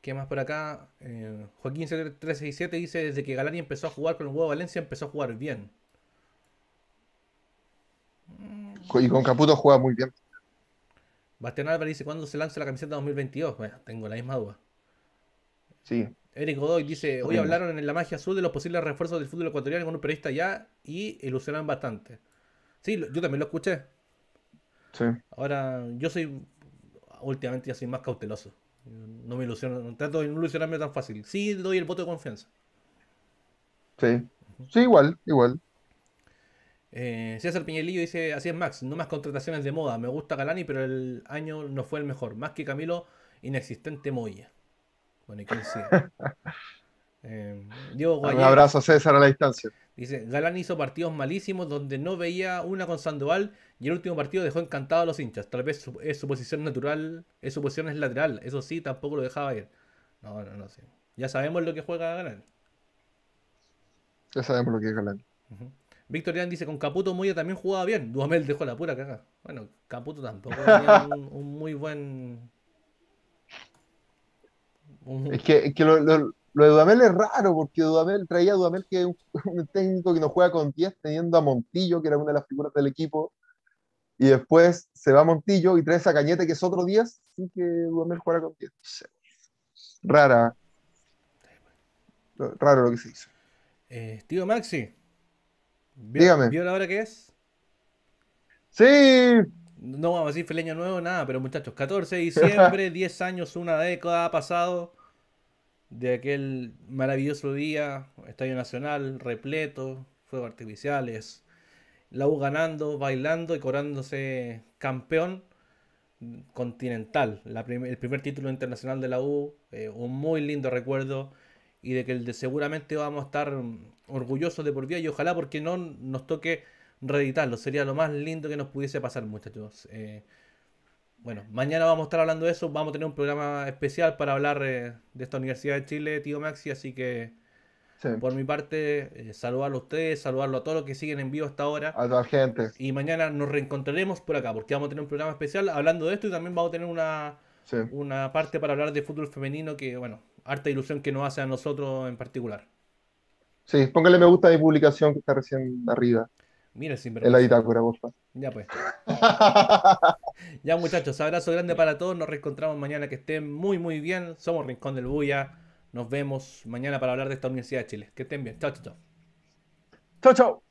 ¿Qué más por acá? Eh, Joaquín 367 dice, desde que Galari empezó a jugar con el huevo Valencia, empezó a jugar bien. Y con Caputo juega muy bien. Bastián Álvarez dice, ¿cuándo se lanza la camiseta 2022? Bueno, tengo la misma duda. Sí. Eric Godoy dice, hoy hablaron en la magia azul de los posibles refuerzos del fútbol ecuatoriano con un periodista ya y ilusionan bastante. Sí, yo también lo escuché. Sí. Ahora, yo soy, últimamente ya más cauteloso. No me ilusiono, no trato de no ilusionarme tan fácil. Sí doy el voto de confianza. Sí, sí, igual, igual. Eh, César Piñelillo dice, así es Max, no más contrataciones de moda, me gusta Galani, pero el año no fue el mejor, más que Camilo, inexistente Moya. Bueno, y quién *laughs* eh, Diego Un abrazo a César a la distancia. Dice, Galani hizo partidos malísimos donde no veía una con Sandoval y el último partido dejó encantado a los hinchas. Tal vez es su posición natural, es su posición es lateral, eso sí, tampoco lo dejaba ir. No, no, no Sí. Ya sabemos lo que juega Galani Ya sabemos lo que es Galani Ian dice, con Caputo Moya también jugaba bien. Duhamel dejó la pura caja. Bueno, Caputo tampoco *laughs* un, muy buen... Es que, lo, de Duhamel es raro, porque Duhamel traía a Duhamel, que es *laughs* un, técnico que no juega con 10, teniendo a Montillo, que era una de las figuras del equipo, y después se va a Montillo y trae a Cañete, que es otro 10, sin que Duhamel juega con 10. Rara. Raro lo que se hizo. Estío eh, Maxi, ¿Vio, Dígame. la hora que es? Sí. No vamos a decir feliz nuevo, nada, pero muchachos, 14 de diciembre, 10 *laughs* años, una década ha pasado de aquel maravilloso día, Estadio Nacional repleto, fuegos artificiales, la U ganando, bailando y corándose campeón continental, el primer título internacional de la U, eh, un muy lindo recuerdo y de que el de seguramente vamos a estar orgullosos de por vida y ojalá porque no nos toque reeditarlo. Sería lo más lindo que nos pudiese pasar, muchachos. Eh, bueno, mañana vamos a estar hablando de eso. Vamos a tener un programa especial para hablar eh, de esta Universidad de Chile, tío Maxi. Así que, por mi parte, eh, saludarlo a ustedes, saludarlo a todos los que siguen en vivo hasta ahora. A toda la gente. Y mañana nos reencontraremos por acá, porque vamos a tener un programa especial hablando de esto y también vamos a tener una, una parte para hablar de fútbol femenino que, bueno, harta ilusión que nos hace a nosotros en particular. Sí, póngale me gusta a mi publicación que está recién arriba. Mira, sin En la vos Ya pues. *laughs* ya muchachos, abrazo grande para todos. Nos reencontramos mañana. Que estén muy, muy bien. Somos Rincón del Bulla. Nos vemos mañana para hablar de esta Universidad de Chile. Que estén bien. Chao, chao, chao. Chao, chao.